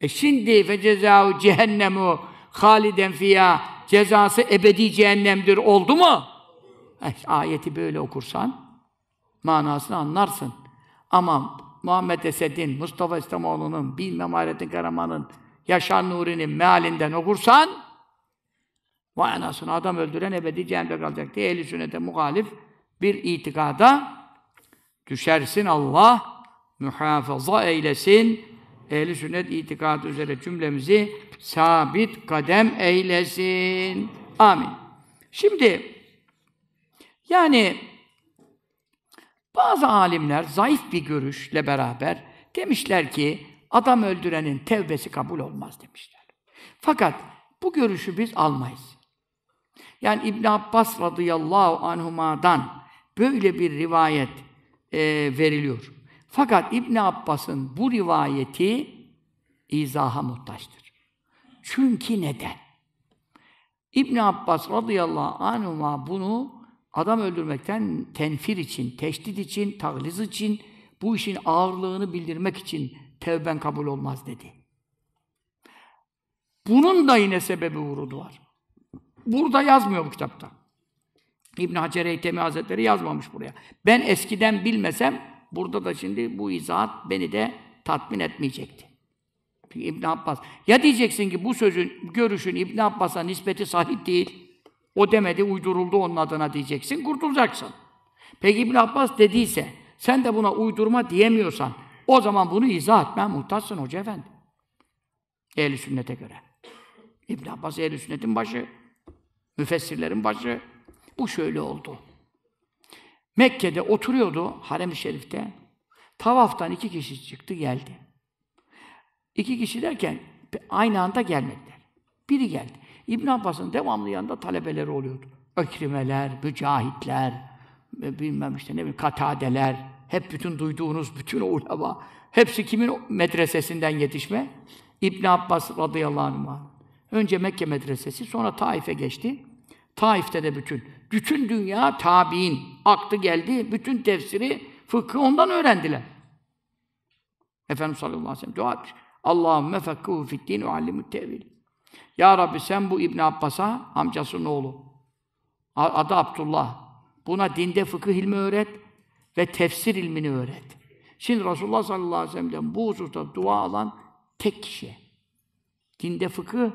E şimdi cezau cehennemu haliden fiyâ cezası ebedi cehennemdir oldu mu? E, ayeti böyle okursan manasını anlarsın. Ama Muhammed Esed'in, Mustafa İslamoğlu'nun, Bilmem Hayrettin Karaman'ın, Yaşar Nuri'nin mealinden okursan Vay anasını adam öldüren ebedi cehennemde kalacak diye ehl sünnete muhalif bir itikada düşersin Allah muhafaza eylesin. Ehli sünnet itikadı üzere cümlemizi sabit kadem eylesin. Amin. Şimdi yani bazı alimler zayıf bir görüşle beraber demişler ki adam öldürenin tevbesi kabul olmaz demişler. Fakat bu görüşü biz almayız. Yani İbn Abbas radıyallahu anhuma'dan böyle bir rivayet e, veriliyor. Fakat İbn Abbas'ın bu rivayeti izaha muhtaçtır. Çünkü neden? İbn Abbas radıyallahu anhuma bunu adam öldürmekten tenfir için, teşdit için, tağliz için, bu işin ağırlığını bildirmek için tevben kabul olmaz dedi. Bunun da yine sebebi vurudu var. Burada yazmıyor bu kitapta. İbn Hacer Eytemi Hazretleri yazmamış buraya. Ben eskiden bilmesem burada da şimdi bu izahat beni de tatmin etmeyecekti. İbn Abbas. Ya diyeceksin ki bu sözün, görüşün İbn Abbas'a nispeti sahih değil. O demedi, uyduruldu onun adına diyeceksin, kurtulacaksın. Peki İbn Abbas dediyse, sen de buna uydurma diyemiyorsan, o zaman bunu izah etmeye muhtaçsın hoca efendi. Ehl-i sünnete göre. İbn Abbas ehl-i sünnetin başı. Müfessirlerin başı. Bu şöyle oldu. Mekke'de oturuyordu Harem-i Şerif'te. Tavaftan iki kişi çıktı geldi. İki kişi derken aynı anda gelmediler. Biri geldi. İbn Abbas'ın devamlı yanında talebeleri oluyordu. Ökrimeler, mücahitler, bilmem işte ne bileyim katadeler, hep bütün duyduğunuz bütün ulema, hepsi kimin medresesinden yetişme? İbn Abbas radıyallahu anh. Önce Mekke medresesi, sonra Taif'e geçti. Taif'te de bütün, bütün dünya tabi'in aklı geldi. Bütün tefsiri, fıkhı ondan öğrendiler. Efendimiz sallallahu aleyhi ve sellem dua etmiş. Allahümme fekkuhu fiddin ve allimut tevil. Ya Rabbi sen bu İbn Abbas'a, amcasının oğlu, adı Abdullah, buna dinde fıkıh ilmi öğret ve tefsir ilmini öğret. Şimdi Resulullah sallallahu aleyhi ve sellem'den bu hususta dua alan tek kişi. Dinde fıkıh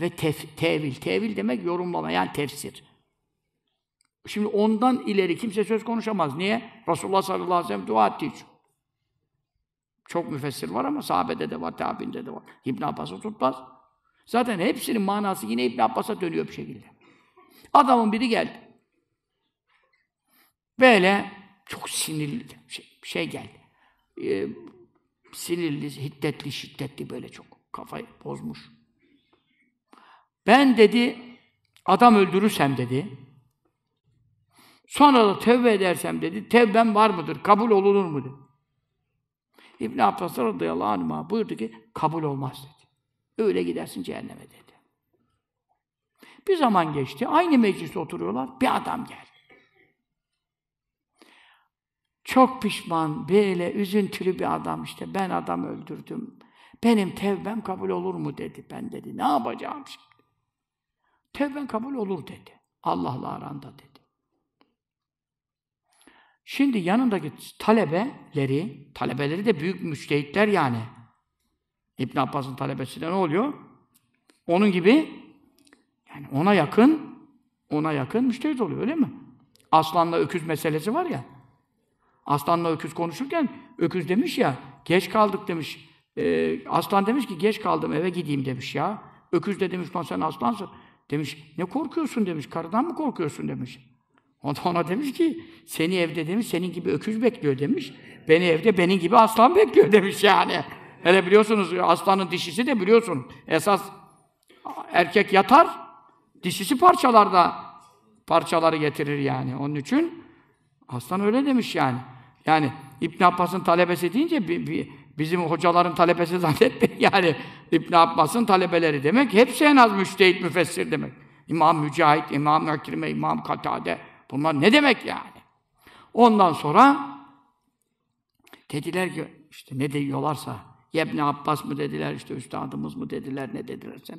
ve tef, tevil. Tevil demek yorumlama yani tefsir. Şimdi ondan ileri kimse söz konuşamaz. Niye? Resulullah sallallahu aleyhi ve sellem dua ettiği için. Çok müfessir var ama sahabede de var, tabinde de var. İbn Abbas'ı tutmaz. Zaten hepsinin manası yine İbn Abbas'a dönüyor bir şekilde. Adamın biri geldi. Böyle çok sinirli şey, şey geldi. Ee, sinirli, hiddetli, şiddetli böyle çok kafayı bozmuş. Ben dedi, adam öldürürsem dedi, sonra da tevbe edersem dedi, tevbem var mıdır, kabul olunur mu dedi. İbn Abbas radıyallahu anh'a buyurdu ki, kabul olmaz dedi. Öyle gidersin cehenneme dedi. Bir zaman geçti, aynı mecliste oturuyorlar, bir adam geldi. Çok pişman, böyle üzüntülü bir adam işte. Ben adam öldürdüm. Benim tevbem kabul olur mu dedi. Ben dedi, ne yapacağım şimdi? Tevben kabul olur dedi. Allah'la aranda dedi. Şimdi yanındaki talebeleri, talebeleri de büyük müçtehitler yani. İbn Abbas'ın talebesi de ne oluyor? Onun gibi yani ona yakın ona yakın müştehit oluyor öyle mi? Aslanla öküz meselesi var ya. Aslanla öküz konuşurken öküz demiş ya geç kaldık demiş. E, aslan demiş ki geç kaldım eve gideyim demiş ya. Öküz de demiş lan sen aslansın. Demiş, ne korkuyorsun demiş, karıdan mı korkuyorsun demiş. O da ona demiş ki, seni evde demiş, senin gibi öküz bekliyor demiş. Beni evde benim gibi aslan bekliyor demiş yani. Hele biliyorsunuz aslanın dişisi de biliyorsun. Esas erkek yatar, dişisi parçalarda parçaları getirir yani. Onun için aslan öyle demiş yani. Yani İbn Abbas'ın talebesi deyince bir, bir bizim hocaların talebesi zannetmeyin yani İbn Abbas'ın talebeleri demek hepsi en az müştehit müfessir demek. İmam Mücahit, İmam Akrime, İmam Katade bunlar ne demek yani? Ondan sonra dediler ki işte ne diyorlarsa Yebni Abbas mı dediler işte üstadımız mı dediler ne dedilerse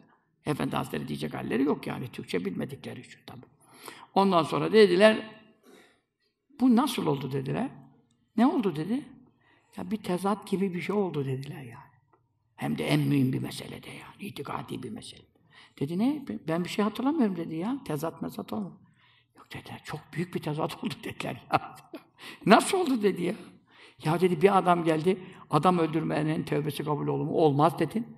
Efendi Hazretleri diyecek halleri yok yani Türkçe bilmedikleri için tabii. Ondan sonra dediler bu nasıl oldu dediler. Ne oldu dedi? Ya bir tezat gibi bir şey oldu dediler yani. Hem de en mühim bir meselede yani. itikadi bir mesele. Dedi ne? Ben bir şey hatırlamıyorum dedi ya. Tezat mezat olmadı. Yok dediler. Çok büyük bir tezat oldu dediler ya. Nasıl oldu dedi ya. Ya dedi bir adam geldi. Adam öldürmenin tövbesi kabul olur mu? Olmaz dedin.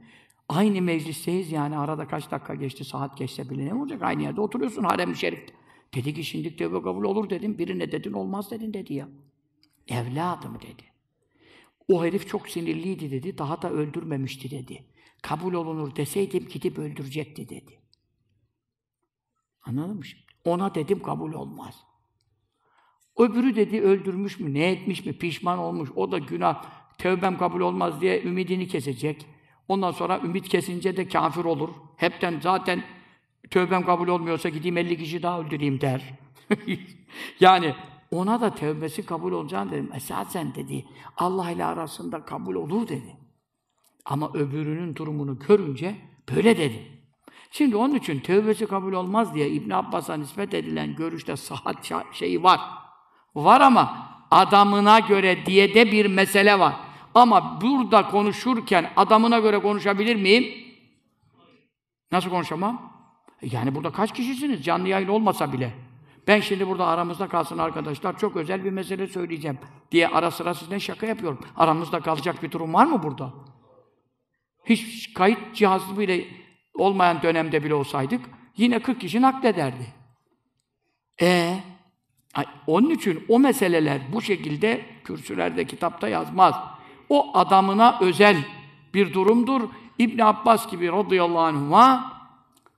Aynı meclisteyiz yani arada kaç dakika geçti, saat geçse bile ne olacak? Aynı yerde oturuyorsun harem-i şerifte. Dedi ki şimdi tövbe kabul olur dedim. Birine dedin olmaz dedin dedi ya. Evladım dedi. O herif çok sinirliydi dedi, daha da öldürmemişti dedi. Kabul olunur deseydim gidip öldürecekti dedi. Anladın mı şimdi? Ona dedim kabul olmaz. Öbürü dedi öldürmüş mü, ne etmiş mi, pişman olmuş, o da günah, tevbem kabul olmaz diye ümidini kesecek. Ondan sonra ümit kesince de kafir olur. Hepten zaten tövbem kabul olmuyorsa gideyim 50 kişi daha öldüreyim der. yani ona da tevbesi kabul olacağını dedim. Esasen dedi, Allah ile arasında kabul olur dedi. Ama öbürünün durumunu görünce böyle dedi. Şimdi onun için tevbesi kabul olmaz diye İbn Abbas'a nispet edilen görüşte sahat şeyi var. Var ama adamına göre diye de bir mesele var. Ama burada konuşurken adamına göre konuşabilir miyim? Nasıl konuşamam? E, yani burada kaç kişisiniz? Canlı yayın olmasa bile. Ben şimdi burada aramızda kalsın arkadaşlar, çok özel bir mesele söyleyeceğim diye ara sıra sizinle şaka yapıyorum. Aramızda kalacak bir durum var mı burada? Hiç kayıt cihazı bile olmayan dönemde bile olsaydık, yine 40 kişi naklederdi. E onun için o meseleler bu şekilde kürsülerde, kitapta yazmaz. O adamına özel bir durumdur. İbn Abbas gibi radıyallahu anhuma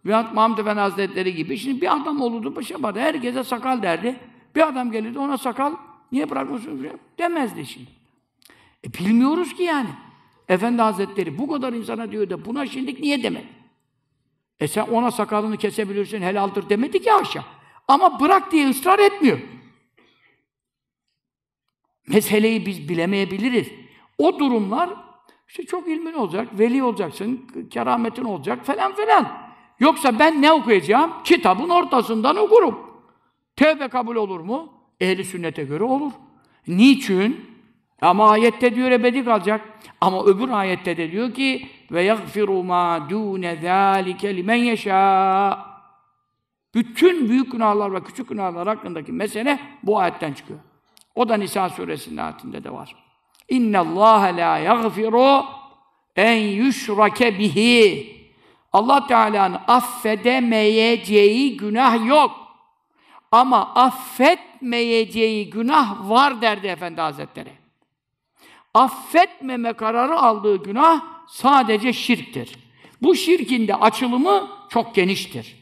Veyahut Mahmud Efendi Hazretleri gibi. Şimdi bir adam olurdu, bir şey vardı. Herkese sakal derdi. Bir adam gelirdi, ona sakal niye bırakmıyorsun? Demezdi şimdi. E bilmiyoruz ki yani. Efendi Hazretleri bu kadar insana diyor da buna şimdilik niye demedi? E sen ona sakalını kesebilirsin, helaldir demedi ki aşağı. Ama bırak diye ısrar etmiyor. Meseleyi biz bilemeyebiliriz. O durumlar işte çok ilmin olacak, veli olacaksın, kerametin olacak falan filan. Yoksa ben ne okuyacağım? Kitabın ortasından okurum. Tevbe kabul olur mu? Ehli sünnete göre olur. Niçin? Ama ayette diyor ebedi kalacak. Ama öbür ayette de diyor ki ve yagfiru ma dune zalike limen yasha. Bütün büyük günahlar ve küçük günahlar hakkındaki mesele bu ayetten çıkıyor. O da Nisa suresinin ayetinde de var. İnna Allah la yagfiru en yushrake bihi Allah Teala'nın affedemeyeceği günah yok. Ama affetmeyeceği günah var derdi Efendi Hazretleri. Affetmeme kararı aldığı günah sadece şirktir. Bu şirkin de açılımı çok geniştir.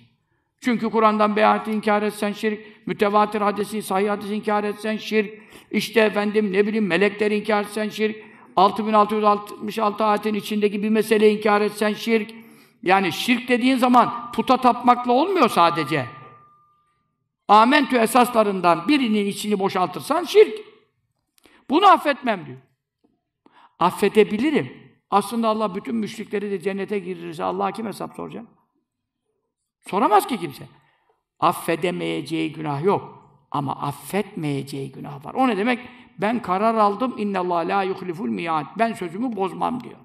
Çünkü Kur'an'dan beyahati inkar etsen şirk, mütevatir hadisi, sahih hadisi inkar etsen şirk, işte efendim ne bileyim melekler inkar etsen şirk, 6666 ayetin içindeki bir mesele inkar etsen şirk, yani şirk dediğin zaman puta tapmakla olmuyor sadece. Amentü esaslarından birinin içini boşaltırsan şirk. Bunu affetmem diyor. Affedebilirim. Aslında Allah bütün müşrikleri de cennete girirse Allah kim hesap soracak? Soramaz ki kimse. Affedemeyeceği günah yok. Ama affetmeyeceği günah var. O ne demek? Ben karar aldım. İnnallâh la yuhliful miyat. Ben sözümü bozmam diyor.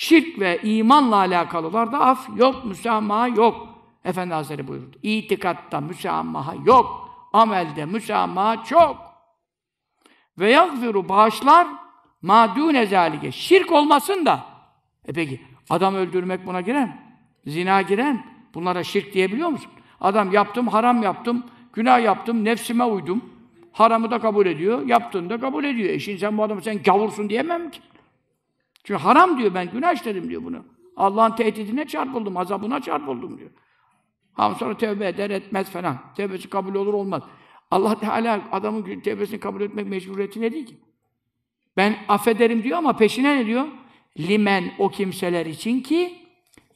Şirk ve imanla alakalılar da af yok, müsamaha yok. Efendi Hazretleri buyurdu. İtikatta müsamaha yok. Amelde müsamaha çok. Ve yagfiru bağışlar madune zâlige. Şirk olmasın da. E peki adam öldürmek buna girer mi? Zina girer mi? Bunlara şirk diyebiliyor musun? Adam yaptım, haram yaptım, günah yaptım, nefsime uydum. Haramı da kabul ediyor, yaptığını da kabul ediyor. E şimdi sen bu adamı sen gavursun diyemem ki. Çünkü haram diyor ben günah işledim diyor bunu. Allah'ın tehdidine çarpıldım, azabına çarpıldım diyor. Ama sonra tevbe eder etmez falan. Tevbesi kabul olur olmaz. Allah Teala adamın tevbesini kabul etmek mecburiyeti ne değil ki? Ben affederim diyor ama peşine ne diyor? Limen o kimseler için ki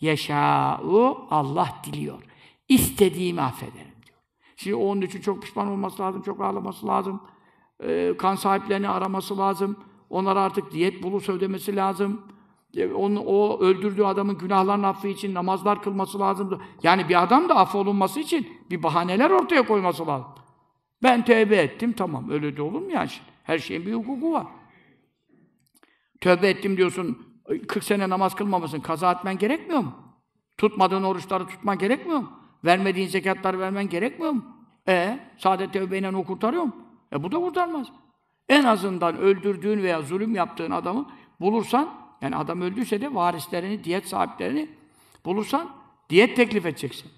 yaşa'u Allah diliyor. İstediğimi affederim diyor. Şimdi onun için çok pişman olması lazım, çok ağlaması lazım. Ee, kan sahiplerini araması lazım Onlara artık diyet bulursa ödemesi lazım. E, onu, o öldürdüğü adamın günahların affı için namazlar kılması lazım. Yani bir adam da affolunması için bir bahaneler ortaya koyması lazım. Ben tövbe ettim tamam öyle de olur mu yani Her şeyin bir hukuku var. Tövbe ettim diyorsun 40 sene namaz kılmamasın kaza etmen gerekmiyor mu? Tutmadığın oruçları tutman gerekmiyor mu? Vermediğin zekatları vermen gerekmiyor mu? E, sadece tövbeyle o kurtarıyor mu? E bu da kurtarmaz. En azından öldürdüğün veya zulüm yaptığın adamı bulursan, yani adam öldüyse de varislerini, diyet sahiplerini bulursan diyet teklif edeceksin.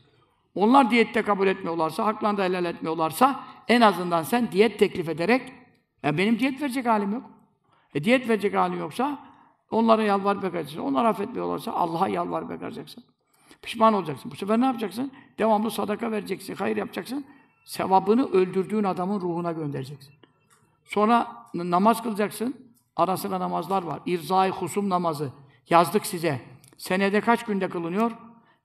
Onlar diyette kabul etmiyorlarsa, haklarını da helal etmiyorlarsa en azından sen diyet teklif ederek ya benim diyet verecek halim yok. E diyet verecek halim yoksa onlara yalvar bekacaksın. Onlar affetmiyorlarsa Allah'a yalvar bekacaksın. Pişman olacaksın. Bu sefer ne yapacaksın? Devamlı sadaka vereceksin, hayır yapacaksın. Sevabını öldürdüğün adamın ruhuna göndereceksin. Sonra namaz kılacaksın. Arasında namazlar var. İrzai husum namazı. Yazdık size. Senede kaç günde kılınıyor?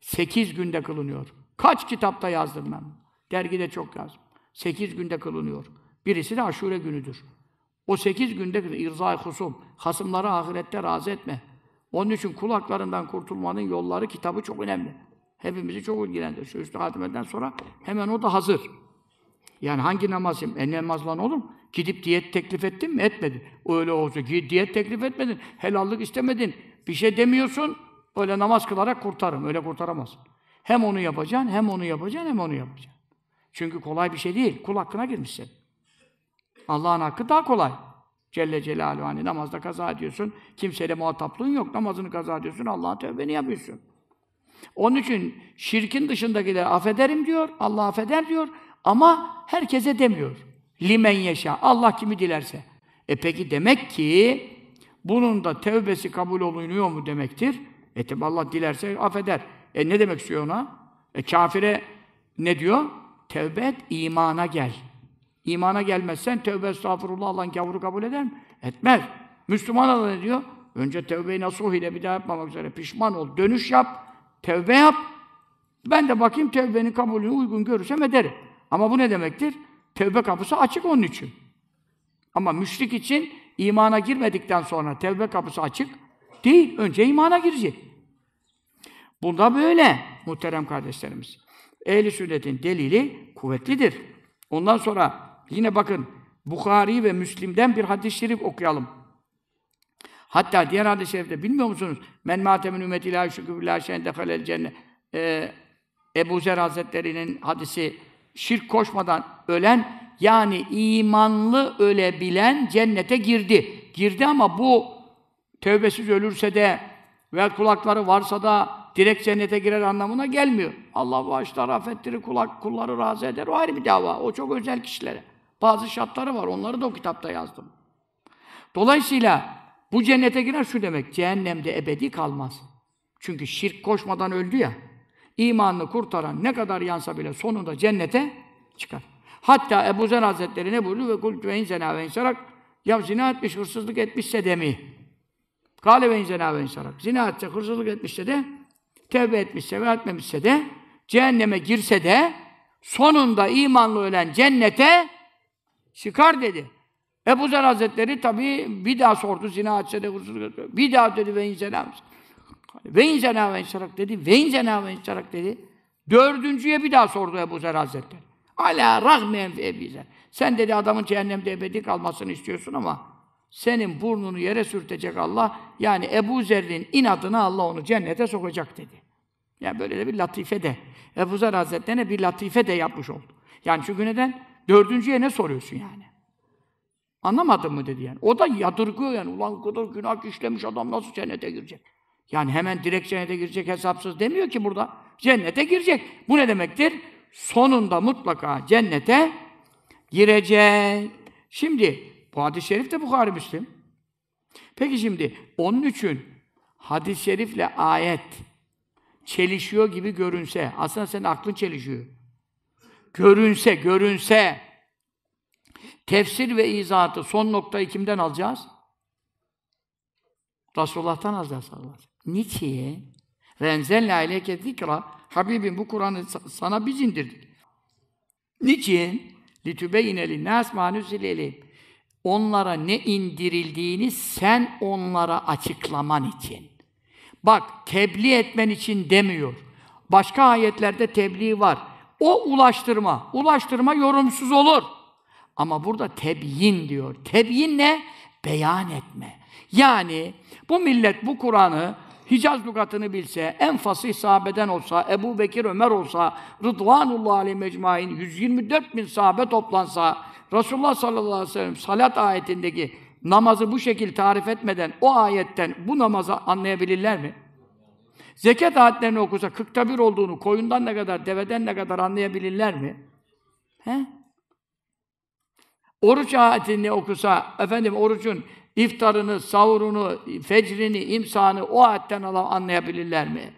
Sekiz günde kılınıyor. Kaç kitapta yazdım ben? Dergide çok yazdım. Sekiz günde kılınıyor. Birisi de aşure günüdür. O sekiz günde irzai husum. Hasımları ahirette razı etme. Onun için kulaklarından kurtulmanın yolları kitabı çok önemli. Hepimizi çok ilgilendirir. Şu üstü sonra hemen o da hazır. Yani hangi namazım? E namazla ne olur? Gidip diyet teklif ettin mi? Etmedin. Öyle olacak. Diyet teklif etmedin. Helallik istemedin. Bir şey demiyorsun. Öyle namaz kılarak kurtarım. Öyle kurtaramazsın. Hem onu yapacaksın, hem onu yapacaksın, hem onu yapacaksın. Çünkü kolay bir şey değil. Kul hakkına girmişsin. Allah'ın hakkı daha kolay. Celle Celaluhu hani namazda kaza ediyorsun. Kimseyle muhataplığın yok. Namazını kaza ediyorsun. Allah'a tövbeni yapıyorsun. Onun için şirkin dışındakileri affederim diyor. Allah affeder diyor. Ama herkese demiyor. Limen yaşa Allah kimi dilerse. E peki demek ki bunun da tevbesi kabul olunuyor mu demektir? E tabi Allah dilerse affeder. E ne demek istiyor ona? E kafire ne diyor? Tevbe et, imana gel. İmana gelmezsen tevbe estağfurullah Allah'ın kavuru kabul eder mi? Etmez. Müslüman ne diyor? Önce tevbe-i nasuh ile bir daha yapmamak üzere pişman ol, dönüş yap, tevbe yap. Ben de bakayım tevbenin kabulünü uygun görürsem ederim. Ama bu ne demektir? Tevbe kapısı açık onun için. Ama müşrik için imana girmedikten sonra tevbe kapısı açık değil. Önce imana girecek. Bunda böyle muhterem kardeşlerimiz. Ehli sünnetin delili kuvvetlidir. Ondan sonra yine bakın Bukhari ve Müslim'den bir hadis-i şerif okuyalım. Hatta diğer hadis-i şerifte bilmiyor musunuz? Men mâte min ümmeti lâ şükür lâ şen cennet. E, Ebu Zer Hazretleri'nin hadisi şirk koşmadan ölen yani imanlı ölebilen cennete girdi. Girdi ama bu tövbesiz ölürse de veya kulakları varsa da direkt cennete girer anlamına gelmiyor. Allah bağışlar, affettirir, kulak, kulları razı eder. O ayrı bir dava. O çok özel kişilere. Bazı şartları var. Onları da o kitapta yazdım. Dolayısıyla bu cennete girer şu demek. Cehennemde ebedi kalmaz. Çünkü şirk koşmadan öldü ya imanını kurtaran ne kadar yansa bile sonunda cennete çıkar. Hatta Ebu Zer Hazretleri ne buyurdu? Ve kul ve insena ve insarak ya zina etmiş, hırsızlık etmişse de mi? Kale ve insena ve insarak. Zina etse, hırsızlık etmişse de, tevbe etmişse ve etmemişse de, cehenneme girse de, sonunda imanlı ölen cennete çıkar dedi. Ebu Zer Hazretleri tabi bir daha sordu zina etse de hırsızlık etmiş. Bir daha dedi ve insena ve incena ve inşarak dedi. Ve incena ve inşarak dedi. Dördüncüye bir daha sordu Ebu Zer Hazretleri. Ala rahmeyen ve Ebu Zer. Sen dedi adamın cehennemde ebedi kalmasını istiyorsun ama senin burnunu yere sürtecek Allah. Yani Ebu Zer'in inadına Allah onu cennete sokacak dedi. Yani böyle de bir latife de. Ebu Zer Hazretleri'ne bir latife de yapmış oldu. Yani çünkü neden? Dördüncüye ne soruyorsun yani? Anlamadın mı dedi yani. O da yadırgıyor yani. Ulan kadar günah işlemiş adam nasıl cennete girecek? Yani hemen direkt cennete girecek hesapsız demiyor ki burada. Cennete girecek. Bu ne demektir? Sonunda mutlaka cennete girecek. Şimdi bu hadis-i şerif de Bukhari Müslim. Peki şimdi onun için hadis-i şerifle ayet çelişiyor gibi görünse, aslında senin aklın çelişiyor. Görünse, görünse, tefsir ve izahatı son noktayı kimden alacağız? Resulullah'tan alacağız sallallahu Niçin? Ve enzelna ileyke zikra. Habibim bu Kur'an'ı sana biz indirdik. Niçin? Litübeyine linnâs mâ Onlara ne indirildiğini sen onlara açıklaman için. Bak tebliğ etmen için demiyor. Başka ayetlerde tebliğ var. O ulaştırma. Ulaştırma yorumsuz olur. Ama burada tebyin diyor. Tebyin ne? Beyan etme. Yani bu millet bu Kur'an'ı Hicaz lügatını bilse, en fasih sahabeden olsa, Ebu Bekir Ömer olsa, Rıdvanullah aleyhi mecmain, 124 bin sahabe toplansa, Resulullah sallallahu aleyhi ve sellem salat ayetindeki namazı bu şekil tarif etmeden o ayetten bu namazı anlayabilirler mi? Zekat ayetlerini okusa kırkta bir olduğunu koyundan ne kadar, deveden ne kadar anlayabilirler mi? He? Oruç ayetini okusa, efendim orucun iftarını, sahurunu, fecrini, imsanı o ayetten anlayabilirler mi?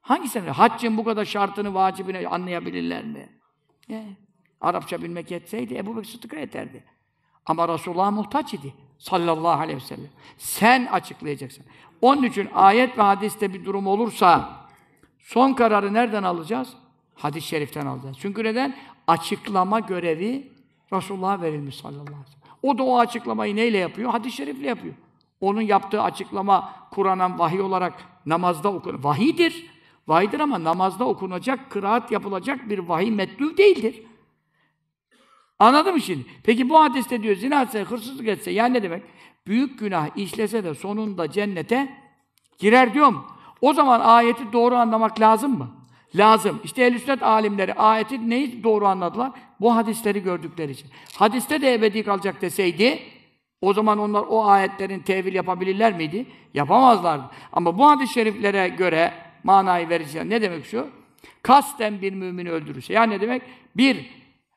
Hangi Hangisini? Haccın bu kadar şartını, vacibini anlayabilirler mi? E, Arapça bilmek yetseydi Ebu Bekir Sıddık'a yeterdi. Ama Resulullah muhtaç idi. Sallallahu aleyhi ve sellem. Sen açıklayacaksın. Onun için ayet ve hadiste bir durum olursa son kararı nereden alacağız? Hadis-i şeriften alacağız. Çünkü neden? Açıklama görevi Resulullah'a verilmiş sallallahu aleyhi ve sellem. O da o açıklamayı neyle yapıyor? Hadis-i şerifle yapıyor. Onun yaptığı açıklama Kur'an'a vahiy olarak namazda okunur. vahidir. Vahidir ama namazda okunacak, kıraat yapılacak bir vahiy metlu değildir. Anladın mı şimdi? Peki bu hadiste diyor zina etse, hırsızlık etse yani ne demek? Büyük günah işlese de sonunda cennete girer diyor mu? O zaman ayeti doğru anlamak lazım mı? Lazım. İşte ehl alimleri ayeti neyi doğru anladılar? Bu hadisleri gördükleri için. Hadiste de ebedi kalacak deseydi, o zaman onlar o ayetlerin tevil yapabilirler miydi? Yapamazlardı. Ama bu hadis-i şeriflere göre manayı vereceğim. Ne demek şu? Kasten bir mümini öldürürse. Yani ne demek? Bir,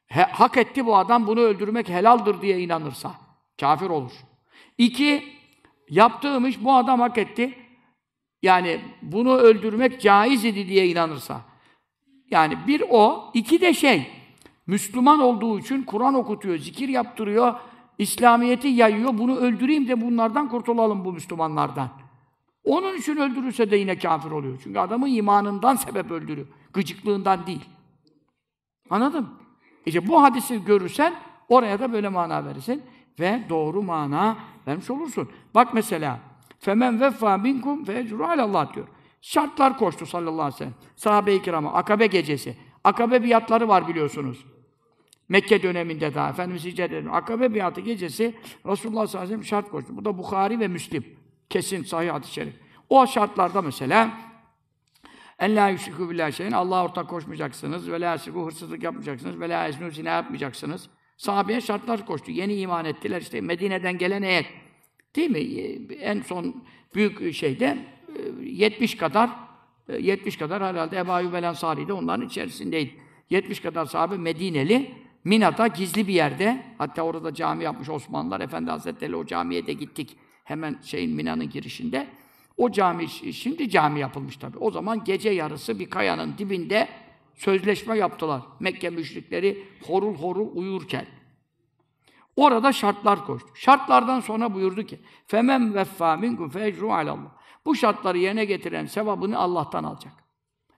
he, hak etti bu adam bunu öldürmek helaldir diye inanırsa. Kafir olur. İki, yaptığım iş bu adam hak etti. Yani bunu öldürmek caiz idi diye inanırsa. Yani bir o, iki de şey. Müslüman olduğu için Kur'an okutuyor, zikir yaptırıyor, İslamiyeti yayıyor. Bunu öldüreyim de bunlardan kurtulalım bu Müslümanlardan. Onun için öldürürse de yine kafir oluyor. Çünkü adamın imanından sebep öldürüyor. Gıcıklığından değil. Anladın mı? İşte bu hadisi görürsen oraya da böyle mana verirsin ve doğru mana vermiş olursun. Bak mesela femen vefa minkum fe ecru Allah diyor. Şartlar koştu sallallahu aleyhi ve sellem. Sahabe-i kirama. Akabe gecesi. Akabe biatları var biliyorsunuz. Mekke döneminde daha Efendimiz hicret Akabe biatı gecesi Resulullah sallallahu aleyhi ve sellem şart koştu. Bu da Bukhari ve Müslim. Kesin sahih hadis-i şerif. O şartlarda mesela en la yüşrikü billahi şeyin Allah'a ortak koşmayacaksınız ve la yüşrikü hırsızlık yapmayacaksınız ve la yesnû zina yapmayacaksınız. Sahabeye şartlar koştu. Yeni iman ettiler işte Medine'den gelen heyet. Değil mi? En son büyük şeyde 70 e, kadar 70 e, kadar herhalde Ebu Ayyub el Ensari de onların içerisindeydi. 70 kadar sahabe Medineli Mina'da gizli bir yerde, hatta orada cami yapmış Osmanlılar Efendi Hazretleri o camiye de gittik. Hemen şeyin Mina'nın girişinde. O cami, şimdi cami yapılmış tabi O zaman gece yarısı bir kayanın dibinde sözleşme yaptılar. Mekke müşrikleri horul horul uyurken. Orada şartlar koştu. Şartlardan sonra buyurdu ki: "Femem veffa minkum fecru alallah." Bu şartları yerine getiren sevabını Allah'tan alacak.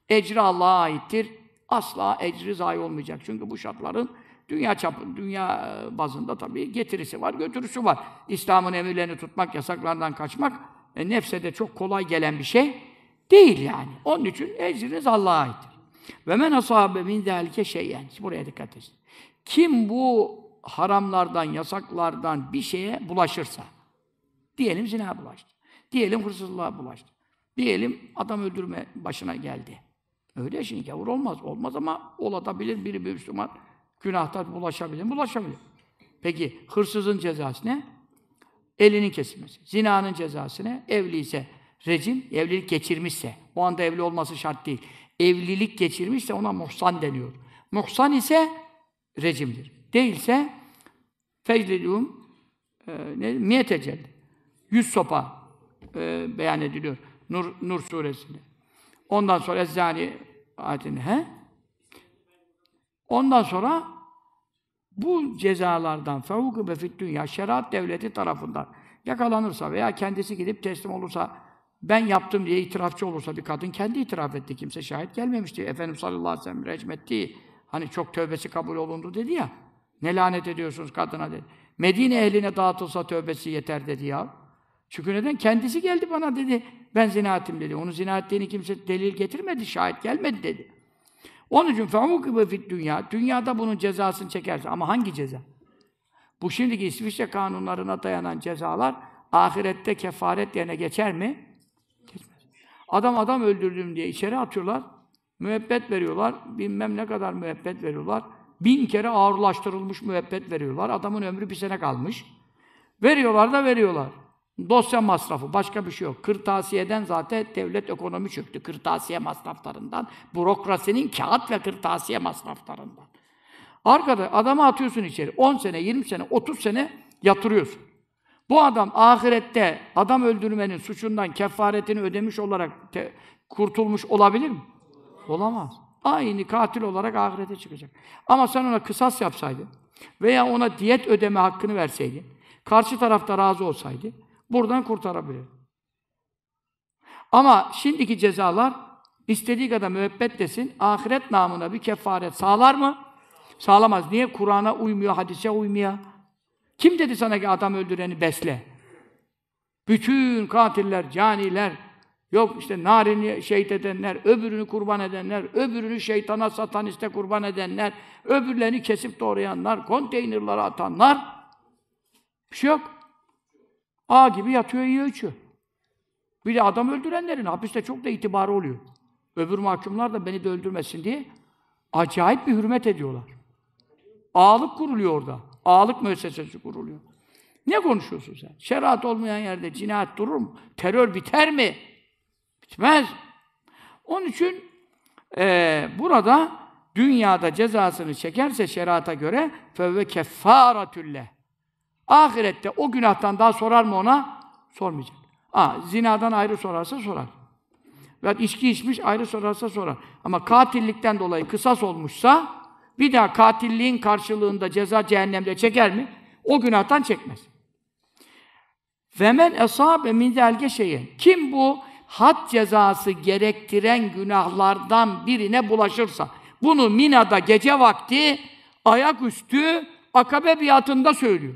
Ecri Allah'a aittir. Asla ecri zayi olmayacak. Çünkü bu şartların Dünya çapı, dünya e, bazında tabii getirisi var, götürüsü var. İslam'ın emirlerini tutmak, yasaklardan kaçmak e, nefse de çok kolay gelen bir şey değil yani. Onun için ecriniz Allah'a aittir. Ve men asabe min zelike şeyen. Buraya dikkat edin. Kim bu haramlardan, yasaklardan bir şeye bulaşırsa, diyelim zina bulaştı, diyelim hırsızlığa bulaştı, diyelim adam öldürme başına geldi. Öyle şimdi gavur olmaz. Olmaz ama olabilir biri bir Müslüman Günahta bulaşabilir mi? Bulaşabilir. Peki hırsızın cezası ne? Elinin kesilmesi. Zinanın cezası ne? Evli ise rejim, evlilik geçirmişse, o anda evli olması şart değil. Evlilik geçirmişse ona muhsan deniyor. Muhsan ise rejimdir. Değilse feclilûm e, ne, miyete celdi. Yüz sopa e, beyan ediliyor. Nur, Nur suresinde. Ondan sonra Ezzani ayetini he? Ondan sonra bu cezalardan fevku befit dünya şeriat devleti tarafından yakalanırsa veya kendisi gidip teslim olursa ben yaptım diye itirafçı olursa bir kadın kendi itiraf etti. Kimse şahit gelmemişti. Efendim sallallahu aleyhi ve sellem recmetti. Hani çok tövbesi kabul olundu dedi ya. Ne lanet ediyorsunuz kadına dedi. Medine ehline dağıtılsa tövbesi yeter dedi ya. Çünkü neden? Kendisi geldi bana dedi. Ben zina ettim dedi. onu zina ettiğini kimse delil getirmedi, şahit gelmedi dedi. Onun için fehukibe fit dünya. Dünyada bunun cezasını çekersin. Ama hangi ceza? Bu şimdiki İsviçre kanunlarına dayanan cezalar ahirette kefaret yerine geçer mi? Geçmez. Adam adam öldürdüm diye içeri atıyorlar. Müebbet veriyorlar. Bilmem ne kadar müebbet veriyorlar. Bin kere ağırlaştırılmış müebbet veriyorlar. Adamın ömrü bir sene kalmış. Veriyorlar da veriyorlar. Dosya masrafı, başka bir şey yok. Kırtasiyeden zaten devlet ekonomi çöktü. Kırtasiye masraflarından, bürokrasinin kağıt ve kırtasiye masraflarından. Arkada adamı atıyorsun içeri. 10 sene, 20 sene, 30 sene yatırıyorsun. Bu adam ahirette adam öldürmenin suçundan kefaretini ödemiş olarak te, kurtulmuş olabilir mi? Olamaz. Aynı katil olarak ahirete çıkacak. Ama sen ona kısas yapsaydın veya ona diyet ödeme hakkını verseydin, karşı tarafta razı olsaydı, Buradan kurtarabilir. Ama şimdiki cezalar istediği kadar müebbet desin, ahiret namına bir kefaret sağlar mı? Sağlamaz. Niye? Kur'an'a uymuyor, hadise uymuyor. Kim dedi sana ki adam öldüreni besle? Bütün katiller, caniler, yok işte narini şehit edenler, öbürünü kurban edenler, öbürünü şeytana sataniste kurban edenler, öbürlerini kesip doğrayanlar, konteynerlara atanlar, bir şey yok. A gibi yatıyor, yiyor, içiyor. Bir de adam öldürenlerin hapiste çok da itibarı oluyor. Öbür mahkumlar da beni de öldürmesin diye acayip bir hürmet ediyorlar. Ağalık kuruluyor orada. Ağalık müessesesi kuruluyor. Ne konuşuyorsun sen? Şeriat olmayan yerde cinayet durur mu? Terör biter mi? Bitmez. Onun için e, burada dünyada cezasını çekerse şerata göre fevve keffaratülleh. Ahirette o günahtan daha sorar mı ona? Sormayacak. Ha, zinadan ayrı sorarsa sorar. Ve içki içmiş ayrı sorarsa sorar. Ama katillikten dolayı kısas olmuşsa bir daha katilliğin karşılığında ceza cehennemde çeker mi? O günahtan çekmez. Vemen esabe min zelge şeyi. Kim bu had cezası gerektiren günahlardan birine bulaşırsa bunu Mina'da gece vakti ayak üstü akabe biatında söylüyor.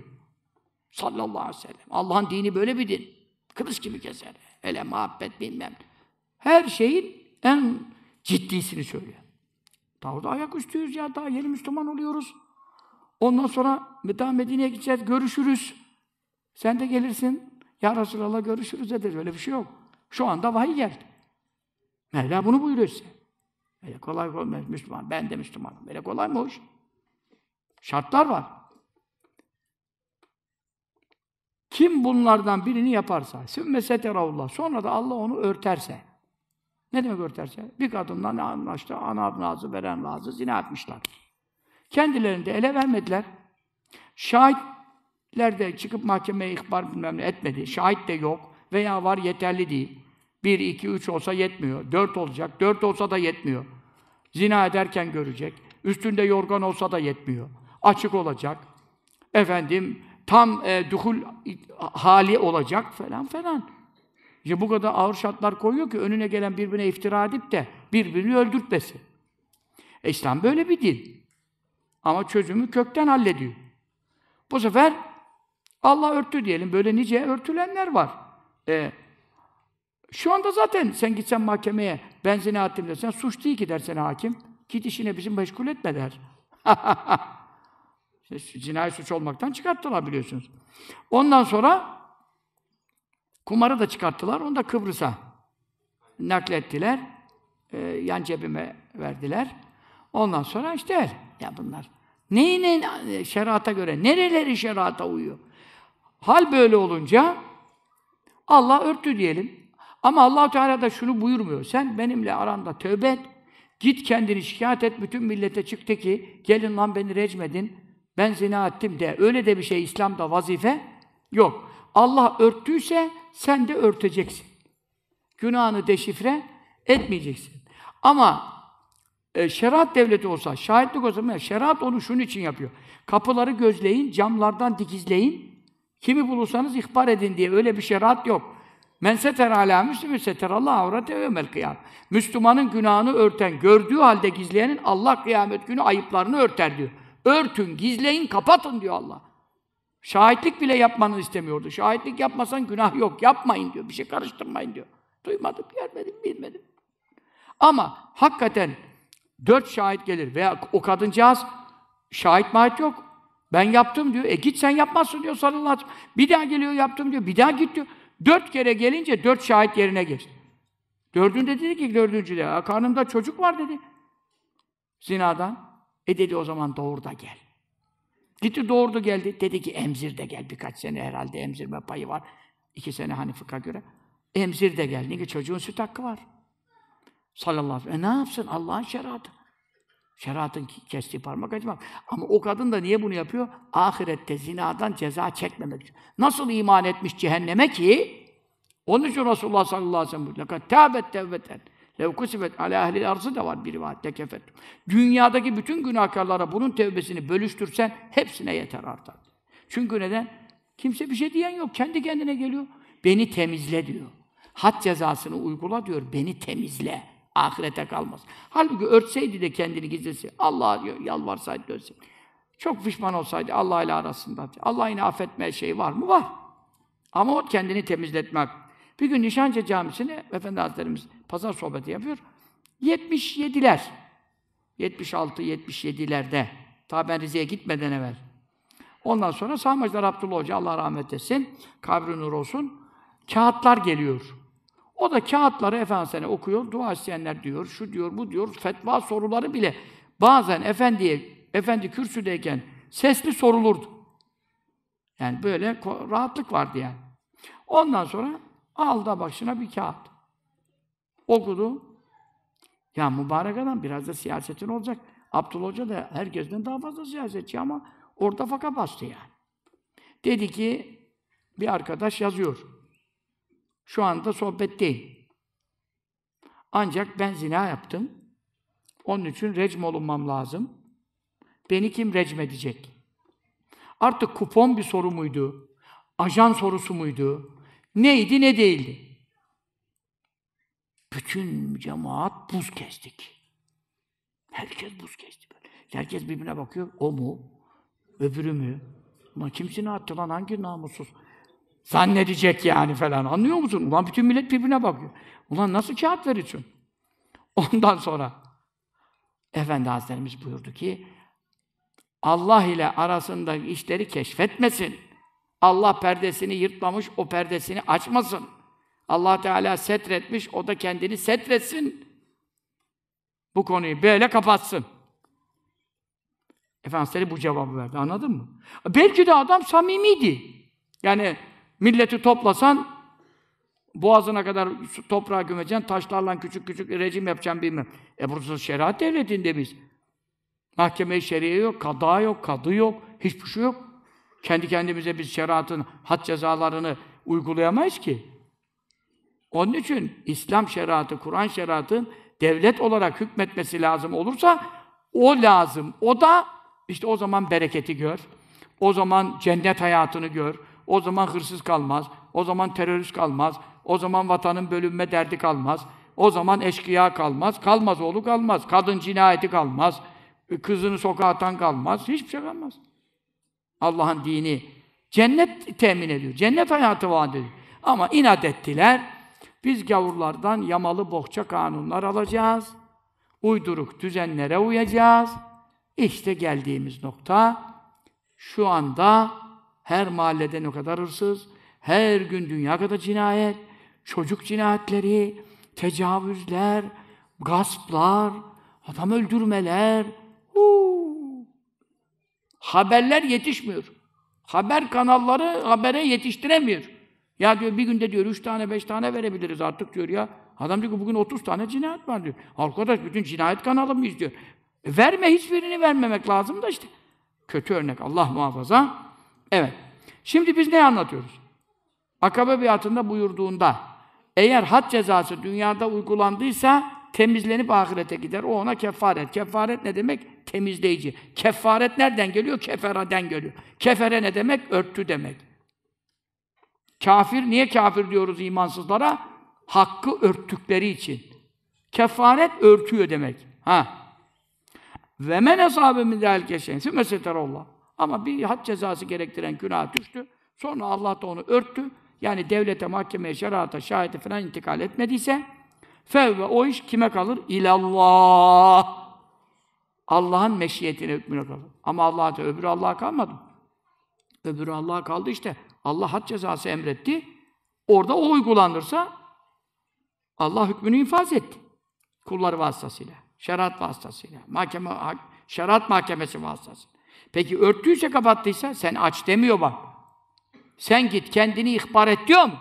Sallallahu aleyhi ve sellem. Allah'ın dini böyle bir din. Kılıç gibi keser. Hele muhabbet bilmem. Her şeyin en ciddisini söylüyor. Daha da ayak üstüyüz ya. Daha yeni Müslüman oluyoruz. Ondan sonra daha Medine'ye gideceğiz. Görüşürüz. Sen de gelirsin. Ya Resulallah görüşürüz ederiz. Öyle bir şey yok. Şu anda vahiy geldi. Mevla bunu buyuruyor size. Öyle kolay olmaz Müslüman. Ben de Müslümanım. Öyle kolay mı hoş? Şartlar var. Kim bunlardan birini yaparsa, sümme sonra da Allah onu örterse. Ne demek örterse? Bir kadınla ne anlaştı? Ana razı, veren razı, zina etmişler. Kendilerini de ele vermediler. Şahitler de çıkıp mahkemeye ihbar bilmem ne etmedi. Şahit de yok veya var yeterli değil. Bir, iki, üç olsa yetmiyor. Dört olacak. Dört olsa da yetmiyor. Zina ederken görecek. Üstünde yorgan olsa da yetmiyor. Açık olacak. Efendim, tam e, duhul hali olacak falan falan. İşte bu kadar ağır şartlar koyuyor ki önüne gelen birbirine iftira edip de birbirini öldürtmesin. E, İslam böyle bir din. Ama çözümü kökten hallediyor. Bu sefer Allah örttü diyelim. Böyle nice örtülenler var. E, şu anda zaten sen gitsen mahkemeye ben zina ettim desen suç değil ki dersen hakim. Git işine bizim meşgul etme der. cinayet suç olmaktan çıkarttılar biliyorsunuz. Ondan sonra kumarı da çıkarttılar. Onu da Kıbrıs'a naklettiler. E, yan cebime verdiler. Ondan sonra işte el. Ya bunlar neyin e, şerata göre, nereleri şerata uyuyor? Hal böyle olunca Allah örttü diyelim. Ama allah Teala da şunu buyurmuyor. Sen benimle aranda tövbe et. Git kendini şikayet et. Bütün millete çıktı ki gelin lan beni recmedin. Ben zina ettim de. Öyle de bir şey İslam'da vazife yok. Allah örttüyse sen de örteceksin. Günahını deşifre etmeyeceksin. Ama e, şeriat devleti olsa, şahitlik olsa, şeriat onu şunun için yapıyor. Kapıları gözleyin, camlardan dikizleyin. Kimi bulursanız ihbar edin diye. Öyle bir şeriat yok. Men seter ala müslümü Allah avrete yevmel kıyam. Müslümanın günahını örten, gördüğü halde gizleyenin Allah kıyamet günü ayıplarını örter diyor. Örtün, gizleyin, kapatın diyor Allah. Şahitlik bile yapmanı istemiyordu. Şahitlik yapmasan günah yok. Yapmayın diyor. Bir şey karıştırmayın diyor. Duymadım, görmedim, bilmedim. Ama hakikaten dört şahit gelir veya o kadıncağız şahit mahit yok. Ben yaptım diyor. E git sen yapmazsın diyor sarılın açım. Bir daha geliyor yaptım diyor. Bir daha git diyor. Dört kere gelince dört şahit yerine geçti. Dördünde dedi ki dördüncüde. Karnımda çocuk var dedi. Zinadan. E dedi o zaman doğur da gel. Gitti doğurdu geldi. Dedi ki emzir de gel. Birkaç sene herhalde emzirme payı var. İki sene hani fıkha göre. Emzir de gel. Niye çocuğun süt hakkı var. Sallallahu aleyhi ve sellem. E ne yapsın? Allah'ın şeriatı. Şeriatın kestiği parmak acımak. Ama o kadın da niye bunu yapıyor? Ahirette zinadan ceza çekmemek için. Nasıl iman etmiş cehenneme ki? Onun için Resulullah sallallahu aleyhi ve sellem tâbet tevbeten. Lev kusimet ala ehlil arzı da var bir rivayette kefet. Dünyadaki bütün günahkarlara bunun tevbesini bölüştürsen hepsine yeter artar. Çünkü neden? Kimse bir şey diyen yok. Kendi kendine geliyor. Beni temizle diyor. Hat cezasını uygula diyor. Beni temizle. Ahirete kalmaz. Halbuki örtseydi de kendini gizlesi. Allah diyor, yalvarsaydı dönse. Çok pişman olsaydı Allah ile arasında. Allah yine affetmeye şey var mı? Var. Ama o kendini temizletmek. Bir gün Nişancı Camisi'ne Efendi Hazretlerimiz pazar sohbeti yapıyor. 77'ler. 76-77'lerde. Ta ben Rize'ye gitmeden evvel. Ondan sonra Sağmacılar Abdullah Hoca, Allah rahmet etsin, kabri nur olsun, kağıtlar geliyor. O da kağıtları Efendimiz'e okuyor, dua isteyenler diyor, şu diyor, bu diyor, fetva soruları bile bazen efendiye, efendi kürsüdeyken sesli sorulurdu. Yani böyle rahatlık vardı yani. Ondan sonra aldı başına bir kağıt okudu. Ya mübarek adam biraz da siyasetin olacak. Abdullah Hoca da herkesten daha fazla siyasetçi ama orada faka bastı yani. Dedi ki bir arkadaş yazıyor. Şu anda sohbet değil. Ancak ben zina yaptım. Onun için recm olunmam lazım. Beni kim recm edecek? Artık kupon bir soru muydu? Ajan sorusu muydu? Neydi ne değildi? Bütün cemaat buz kestik. Herkes buz kesti. Böyle. Herkes birbirine bakıyor. O mu? Öbürü mü? Ulan kimsini attı lan hangi namussuz? Zannedecek yani falan. Anlıyor musun? Ulan bütün millet birbirine bakıyor. Ulan nasıl kağıt verirsin? Ondan sonra Efendi Hazretlerimiz buyurdu ki Allah ile arasındaki işleri keşfetmesin. Allah perdesini yırtmamış, o perdesini açmasın. Allah Teala setretmiş, o da kendini setretsin. Bu konuyu böyle kapatsın. Efendimiz bu cevabı verdi, anladın mı? Belki de adam samimiydi. Yani milleti toplasan, boğazına kadar toprağa gömeceksin, taşlarla küçük küçük rejim yapacaksın bilmem. E burası şeriat devletinde biz. Mahkeme-i şeriye yok, kada yok, kadı yok, hiçbir şey yok. Kendi kendimize biz şeriatın had cezalarını uygulayamayız ki. Onun için İslam şeriatı, Kur'an şeriatı devlet olarak hükmetmesi lazım olursa o lazım. O da işte o zaman bereketi gör. O zaman cennet hayatını gör. O zaman hırsız kalmaz. O zaman terörist kalmaz. O zaman vatanın bölünme derdi kalmaz. O zaman eşkıya kalmaz. Kalmaz oğlu kalmaz. Kadın cinayeti kalmaz. Kızını sokağa atan kalmaz. Hiçbir şey kalmaz. Allah'ın dini cennet temin ediyor. Cennet hayatı vaat ediyor. Ama inat ettiler. Biz gavurlardan yamalı bohça kanunlar alacağız. Uyduruk düzenlere uyacağız. İşte geldiğimiz nokta şu anda her mahalleden o kadar hırsız, her gün dünya kadar cinayet, çocuk cinayetleri, tecavüzler, gasplar, adam öldürmeler. Huu. Haberler yetişmiyor. Haber kanalları habere yetiştiremiyor. Ya diyor bir günde diyor üç tane beş tane verebiliriz artık diyor ya. Adam diyor ki bugün otuz tane cinayet var diyor. Arkadaş bütün cinayet kanalı mıyız diyor. E, verme hiçbirini vermemek lazım da işte. Kötü örnek Allah muhafaza. Evet. Şimdi biz ne anlatıyoruz? Akabe biatında buyurduğunda eğer had cezası dünyada uygulandıysa temizlenip ahirete gider. O ona kefaret. Kefaret ne demek? Temizleyici. Kefaret nereden geliyor? Keferaden geliyor. Kefere ne demek? Örttü demek. Kafir, niye kafir diyoruz imansızlara? Hakkı örttükleri için. Kefaret örtüyor demek. Ha. Ve men esabı min zâlike şeyin. Allah. Ama bir had cezası gerektiren günah düştü. Sonra Allah da onu örttü. Yani devlete, mahkemeye, şerata, şahite falan intikal etmediyse fev ve o iş kime kalır? İlallah. Allah'ın meşiyetine hükmüne kalır. Ama Allah'a öbürü Allah'a kalmadı. Öbürü Allah'a kaldı işte. Allah had cezası emretti. Orada o uygulanırsa Allah hükmünü infaz etti. Kulları vasıtasıyla, şeriat vasıtasıyla, mahkeme, şeriat mahkemesi vasıtasıyla. Peki örttüyse kapattıysa sen aç demiyor bak. Sen git kendini ihbar et diyor mu?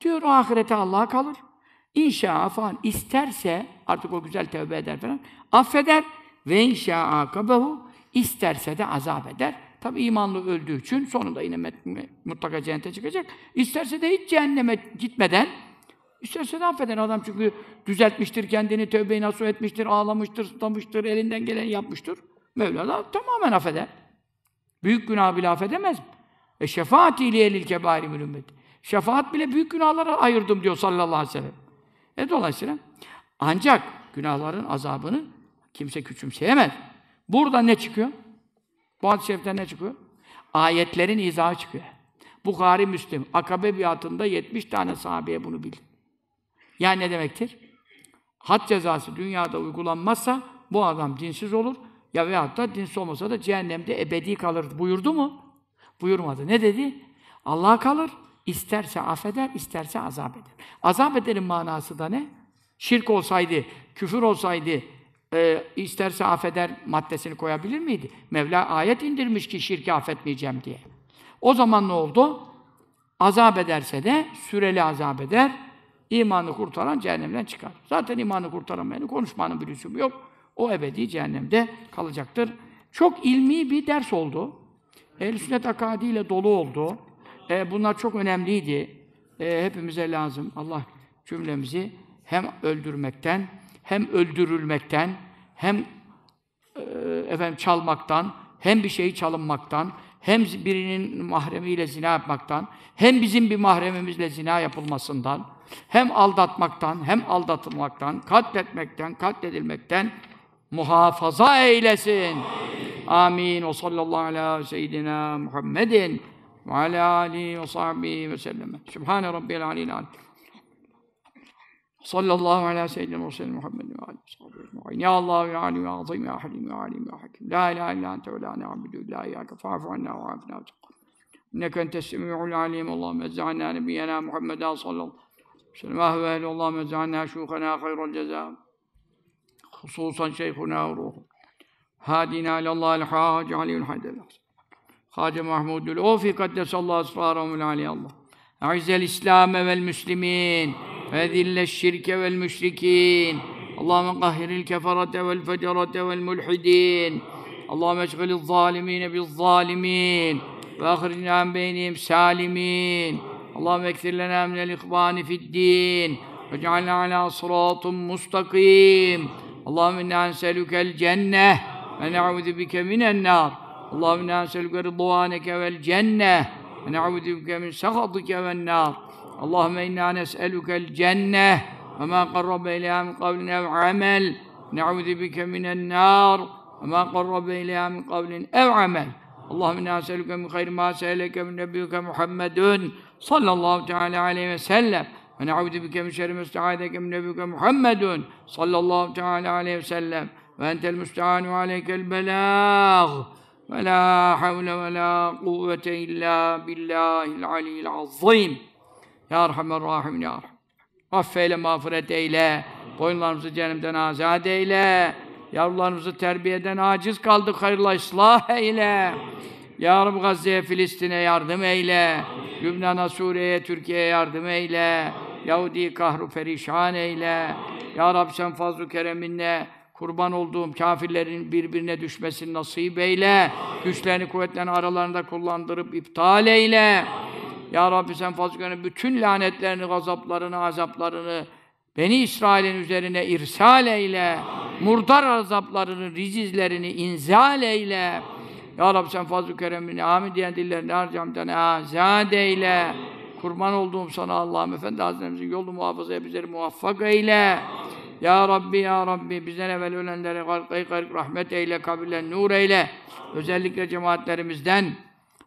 Diyor o ahirete Allah'a kalır. İnşa falan isterse artık o güzel tövbe eder falan affeder ve inşa akabehu isterse de azap eder tabi imanlı öldüğü için sonunda yine mutlaka cennete çıkacak. İsterse de hiç cehenneme gitmeden, isterse de affeden adam çünkü düzeltmiştir kendini, tövbeyi nasuh etmiştir, ağlamıştır, tutamıştır, elinden geleni yapmıştır. Mevla tamamen affeder. Büyük günah bile affedemez mi? E şefaat ile elil kebairi mülümmet. Şefaat bile büyük günahlara ayırdım diyor sallallahu aleyhi ve sellem. E dolayısıyla ancak günahların azabını kimse küçümseyemez. Burada ne çıkıyor? Bu hadis-i şeriften ne çıkıyor? Ayetlerin izahı çıkıyor. Bukhari Müslim. Akabe biatında 70 tane sahabeye bunu bil. Yani ne demektir? Had cezası dünyada uygulanmazsa bu adam dinsiz olur. Ya veyahut da dinsiz olmasa da cehennemde ebedi kalır buyurdu mu? Buyurmadı. Ne dedi? Allah kalır. İsterse affeder, isterse azap eder. Azap ederin manası da ne? Şirk olsaydı, küfür olsaydı, e, isterse affeder maddesini koyabilir miydi? Mevla ayet indirmiş ki şirki affetmeyeceğim diye. O zaman ne oldu? Azap ederse de süreli azap eder. İmanı kurtaran cehennemden çıkar. Zaten imanı kurtaramayanı konuşmanın bir lüzumu yok. O ebedi cehennemde kalacaktır. Çok ilmi bir ders oldu. Ehl-i sünnet akadiyle dolu oldu. E, bunlar çok önemliydi. E, hepimize lazım. Allah cümlemizi hem öldürmekten hem öldürülmekten, hem e, efendim çalmaktan, hem bir şeyi çalınmaktan, hem birinin mahremiyle zina yapmaktan, hem bizim bir mahremimizle zina yapılmasından, hem aldatmaktan, hem aldatılmaktan, katletmekten, katledilmekten muhafaza eylesin. Amin. Amin. O sallallahu ala seyyidina Muhammedin ve ala alihi ve sahbihi ve sellem. Sübhane rabbil alil Sallallahu aleyhi ve sellem ve sellem Muhammedin ve aleyhi ve Ya Allah ya alim ya azim ya halim ya alim ya hakim. La ilahe illa ente ve la ne'abidu illa iyyake fa'fu anna ve afina ve İnneke entes semi'ul alim. Allahümme ezza'na nebiyyena Muhammeden sallallahu aleyhi ve sellem. Ahve ehli Allahümme ezza'na şuhana hayrul ceza. Hususan şeyhuna ve ruhu. Hadina ilallahil hâci aliyul haydelâh. Hacı Mahmudül Ofi Kaddesallahu esrarahumul aleyhi Allah. Aizel İslam'e vel müslimin. Amin. وأذل الشرك والمشركين اللهم قهر الكفرة والفجرة والملحدين اللهم اشغل الظالمين بالظالمين وأخرجنا من بينهم سالمين اللهم اكثر لنا من الإخوان في الدين واجعلنا على صراط مستقيم اللهم إنا نسألك الجنة ونعوذ بك من النار اللهم إنا نسألك رضوانك والجنة ونعوذ بك من سخطك والنار اللهم إنا نسألك الجنة وما قرب إليها من قول أو عمل نعوذ بك من النار وما قرب إليها من قول أو عمل اللهم إنا نسألك من خير ما سألك من نبيك محمد صلى الله تعالى عليه وسلم ونعوذ بك من شر ما استعاذك من نبيك محمد صلى الله تعالى عليه وسلم وأنت المستعان وعليك البلاغ ولا حول ولا قوة إلا بالله العلي العظيم Ya Erhamer Rahim Ya Rahim. Affeyle, mağfiret eyle. Boyunlarımızı cehennemden azad eyle. Yavrularımızı terbiyeden aciz kaldık. Hayırla ıslah eyle. Ya Rabbi Gazze'ye, Filistin'e yardım eyle. Lübnan'a, Suriye'ye, Türkiye'ye yardım eyle. Yahudi kahru perişan eyle. Ya Rabbi sen fazl kereminle kurban olduğum kafirlerin birbirine düşmesini nasip eyle. Güçlerini, kuvvetlerini aralarında kullandırıp iptal eyle. Ya Rabbi sen fazlını bütün lanetlerini, gazaplarını, azaplarını Beni İsrail'in üzerine irsal eyle. Amin. Murdar azaplarını, rizizlerini inzal eyle. Amin. Ya Rabbi sen fazl-ı keremini amin diyen dillerini harcamdan azad eyle. Amin. Kurban olduğum sana Allah'ım Efendi Hazretlerimizin yolunu muhafazaya bizleri muvaffak eyle. Ya Rabbi, Ya Rabbi bizden evvel ölenlere gark, gark rahmet eyle, kabirlen nur eyle. Özellikle cemaatlerimizden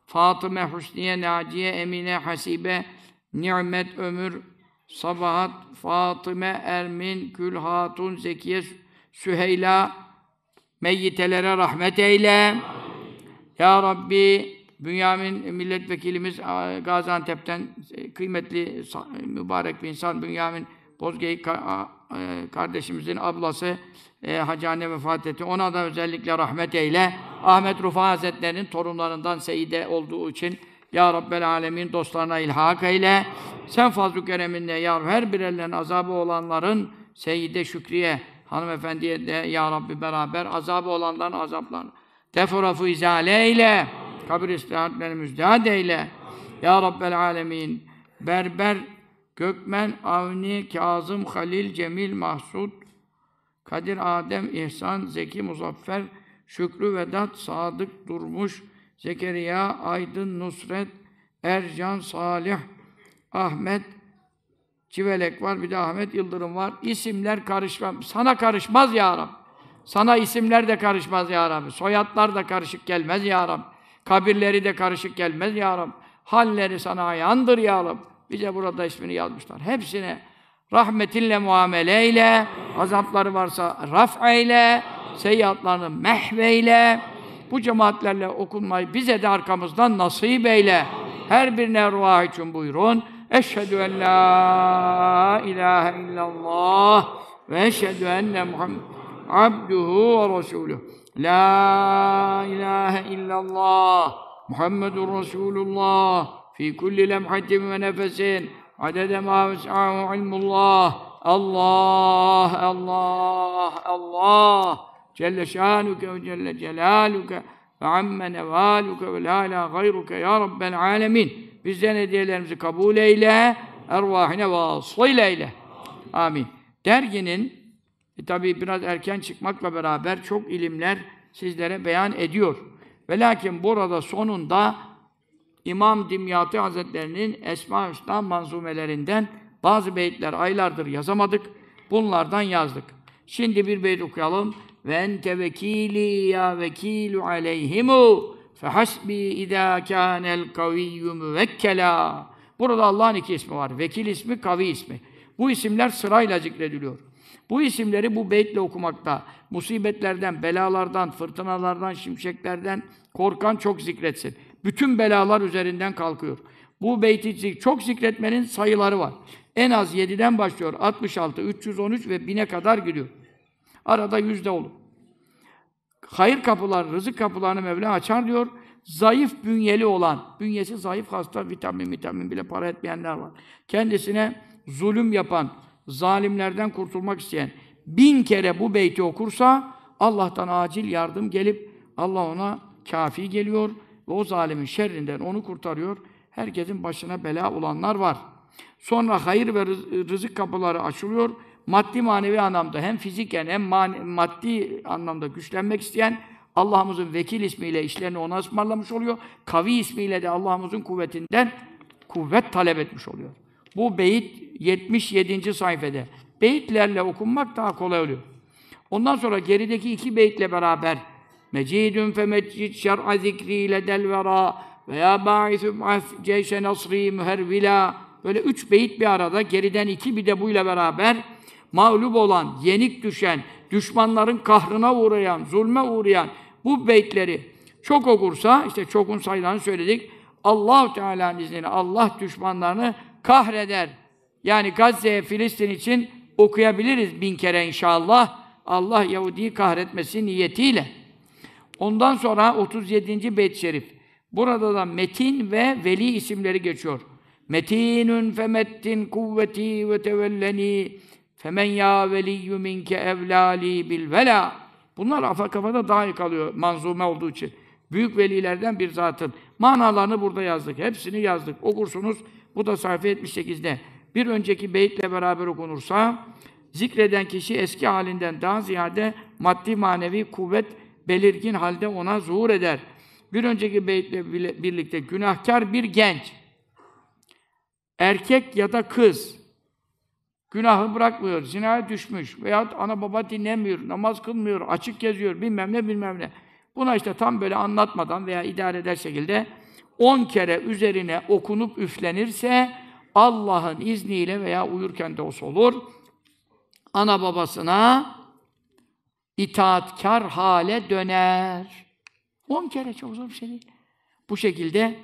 Fatıma, Hüsniye, Naciye, Emine, Hasibe, Nimet, Ömür, Sabahat, Fatıma, Ermin, Kül, Hatun, Zekiye, Süheyla, meyyitelere rahmet eyle. Ya Rabbi, Bünyamin milletvekilimiz Gaziantep'ten e, kıymetli mübarek bir insan Bünyamin Bozgeyik e, kardeşimizin ablası e, Hacı Anne vefat etti. Ona da özellikle rahmet eyle. Ahmet Rufa Hazretleri'nin torunlarından Seyide olduğu için Ya Rabbel Alemin dostlarına ilhak eyle. Sen fazl-ı kereminle ya her birerlerine azabı olanların Seyide Şükriye hanımefendiye de Ya Rabbi beraber azabı olanların azaplarını teforafı izale eyle. Kabir istihatlerini müjdat eyle. Ya Rabbel Alemin berber Gökmen, Avni, Kazım, Halil, Cemil, Mahsud, Kadir, Adem, İhsan, Zeki, Muzaffer, Şükrü, Vedat, Sadık, Durmuş, Zekeriya, Aydın, Nusret, Ercan, Salih, Ahmet, Çivelek var, bir de Ahmet Yıldırım var. İsimler karışmaz. Sana karışmaz ya Rabbi. Sana isimler de karışmaz ya Rabbi. Soyadlar da karışık gelmez ya Rabbi. Kabirleri de karışık gelmez ya Rabbi. Halleri sana ayandır ya Rabbi. Bize burada ismini yazmışlar. Hepsine rahmetinle muamele ile, azapları varsa raf eyle, seyyiatlarını mehveyle, bu cemaatlerle okunmayı bize de arkamızdan nasip eyle. Her birine ruh için buyurun. Eşhedü en la ilahe illallah ve eşhedü enne Muhammed abduhu ve resuluh. La ilahe illallah Muhammedun Resulullah fi kulli lemhatin ve nefesin adede ma ves'ahu ilmullah Allah, Allah, Allah Celle şanuke ve celle celaluke ve amme nevaluke ve la ilahe gayruke ya Rabbel alemin bizden hediyelerimizi kabul eyle ervahine vasıl eyle amin derginin e, tabi biraz erken çıkmakla beraber çok ilimler sizlere beyan ediyor ve lakin burada sonunda İmam Dimyati Hazretlerinin Esma Hüsna manzumelerinden bazı beyitler aylardır yazamadık. Bunlardan yazdık. Şimdi bir beyt okuyalım. Ve ente vekili ya vekilu aleyhimu fe hasbi idâ kânel kaviyyü müvekkela. Burada Allah'ın iki ismi var. Vekil ismi, kavi ismi. Bu isimler sırayla zikrediliyor. Bu isimleri bu beytle okumakta, musibetlerden, belalardan, fırtınalardan, şimşeklerden korkan çok zikretsin. Bütün belalar üzerinden kalkıyor. Bu beyti çok zikretmenin sayıları var. En az 7'den başlıyor. 66, 313 ve 1000'e kadar gidiyor. Arada yüzde olur. Hayır kapıları, rızık kapılarını Mevla açar diyor. Zayıf bünyeli olan, bünyesi zayıf hasta, vitamin, vitamin bile para etmeyenler var. Kendisine zulüm yapan, zalimlerden kurtulmak isteyen bin kere bu beyti okursa Allah'tan acil yardım gelip Allah ona kafi geliyor ve o zalimin şerrinden onu kurtarıyor. Herkesin başına bela olanlar var. Sonra hayır ve rızık kapıları açılıyor. Maddi manevi anlamda hem fiziken hem maddi anlamda güçlenmek isteyen Allah'ımızın vekil ismiyle işlerini ona ısmarlamış oluyor. Kavi ismiyle de Allah'ımızın kuvvetinden kuvvet talep etmiş oluyor. Bu beyit 77. sayfede. Beyitlerle okunmak daha kolay oluyor. Ondan sonra gerideki iki beyitle beraber Mecidun femeccid şer'a zikri ledel vera ve ya ba'isü ba'f ceyşe nasri mühervila Böyle üç beyit bir arada, geriden iki bir de buyla beraber mağlup olan, yenik düşen, düşmanların kahrına uğrayan, zulme uğrayan bu beytleri çok okursa, işte çokun sayılarını söyledik, allah Teala'nın izniyle Allah düşmanlarını kahreder. Yani Gazze'ye, Filistin için okuyabiliriz bin kere inşallah. Allah Yahudi'yi kahretmesi niyetiyle. Ondan sonra 37. beyt-i şerif. Burada da Metin ve Veli isimleri geçiyor. Metinun femettin kuvveti ve tevelleni femen ya veliyyü minke evlali bil vela. Bunlar afa kafada daha iyi kalıyor manzume olduğu için. Büyük velilerden bir zatın. Manalarını burada yazdık. Hepsini yazdık. Okursunuz. Bu da sayfa 78'de. Bir önceki beytle beraber okunursa zikreden kişi eski halinden daha ziyade maddi manevi kuvvet belirgin halde ona zuhur eder. Bir önceki beytle birlikte günahkar bir genç, erkek ya da kız, günahı bırakmıyor, zinaya düşmüş veyahut ana baba dinlemiyor, namaz kılmıyor, açık geziyor, bilmem ne bilmem ne. Buna işte tam böyle anlatmadan veya idare eder şekilde on kere üzerine okunup üflenirse Allah'ın izniyle veya uyurken de olsa olur, ana babasına itaatkar hale döner. On kere çok zor bir şey değil. Bu şekilde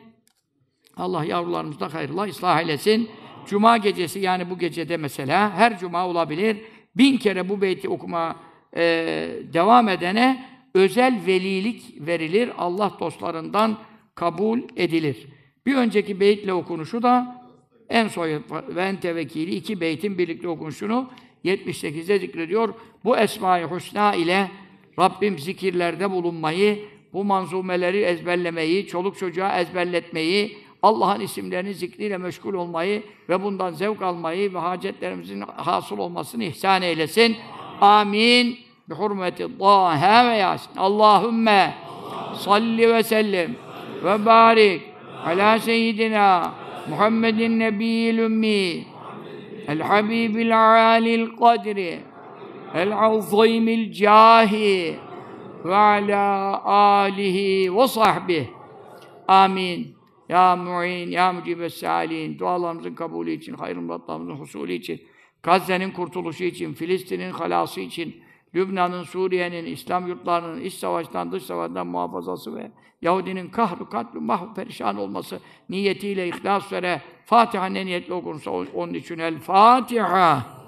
Allah yavrularımızda hayırla ıslah eylesin. Cuma gecesi yani bu gecede mesela her cuma olabilir. Bin kere bu beyti okuma e, devam edene özel velilik verilir. Allah dostlarından kabul edilir. Bir önceki beytle okunuşu da en son ve ente vekili iki beytin birlikte okunuşunu 78'de zikrediyor. Bu Esma-i Hüsna ile Rabbim zikirlerde bulunmayı, bu manzumeleri ezberlemeyi, çoluk çocuğa ezberletmeyi, Allah'ın isimlerini zikriyle meşgul olmayı ve bundan zevk almayı ve hacetlerimizin hasıl olmasını ihsan eylesin. Amin. Bi hurmeti Taha ve Yasin. Allahümme salli ve sellim ve barik ala seyyidina Muhammedin nebiyil ümmi الحبيب العالي القدر العظيم الجاه وعلى آله وصحبه Amin. Ya muin, ya mucibe salin. Dualarımızın kabulü için, hayrın muratlarımızın husulü için, Gazze'nin kurtuluşu için, Filistin'in halası için, Lübnan'ın, Suriye'nin, İslam yurtlarının iç savaştan, dış savaştan muhafazası ve Yahudinin kahru katlu mahv perişan olması niyetiyle ihlas vere Fatiha ne niyetle okunsa onun için El Fatiha.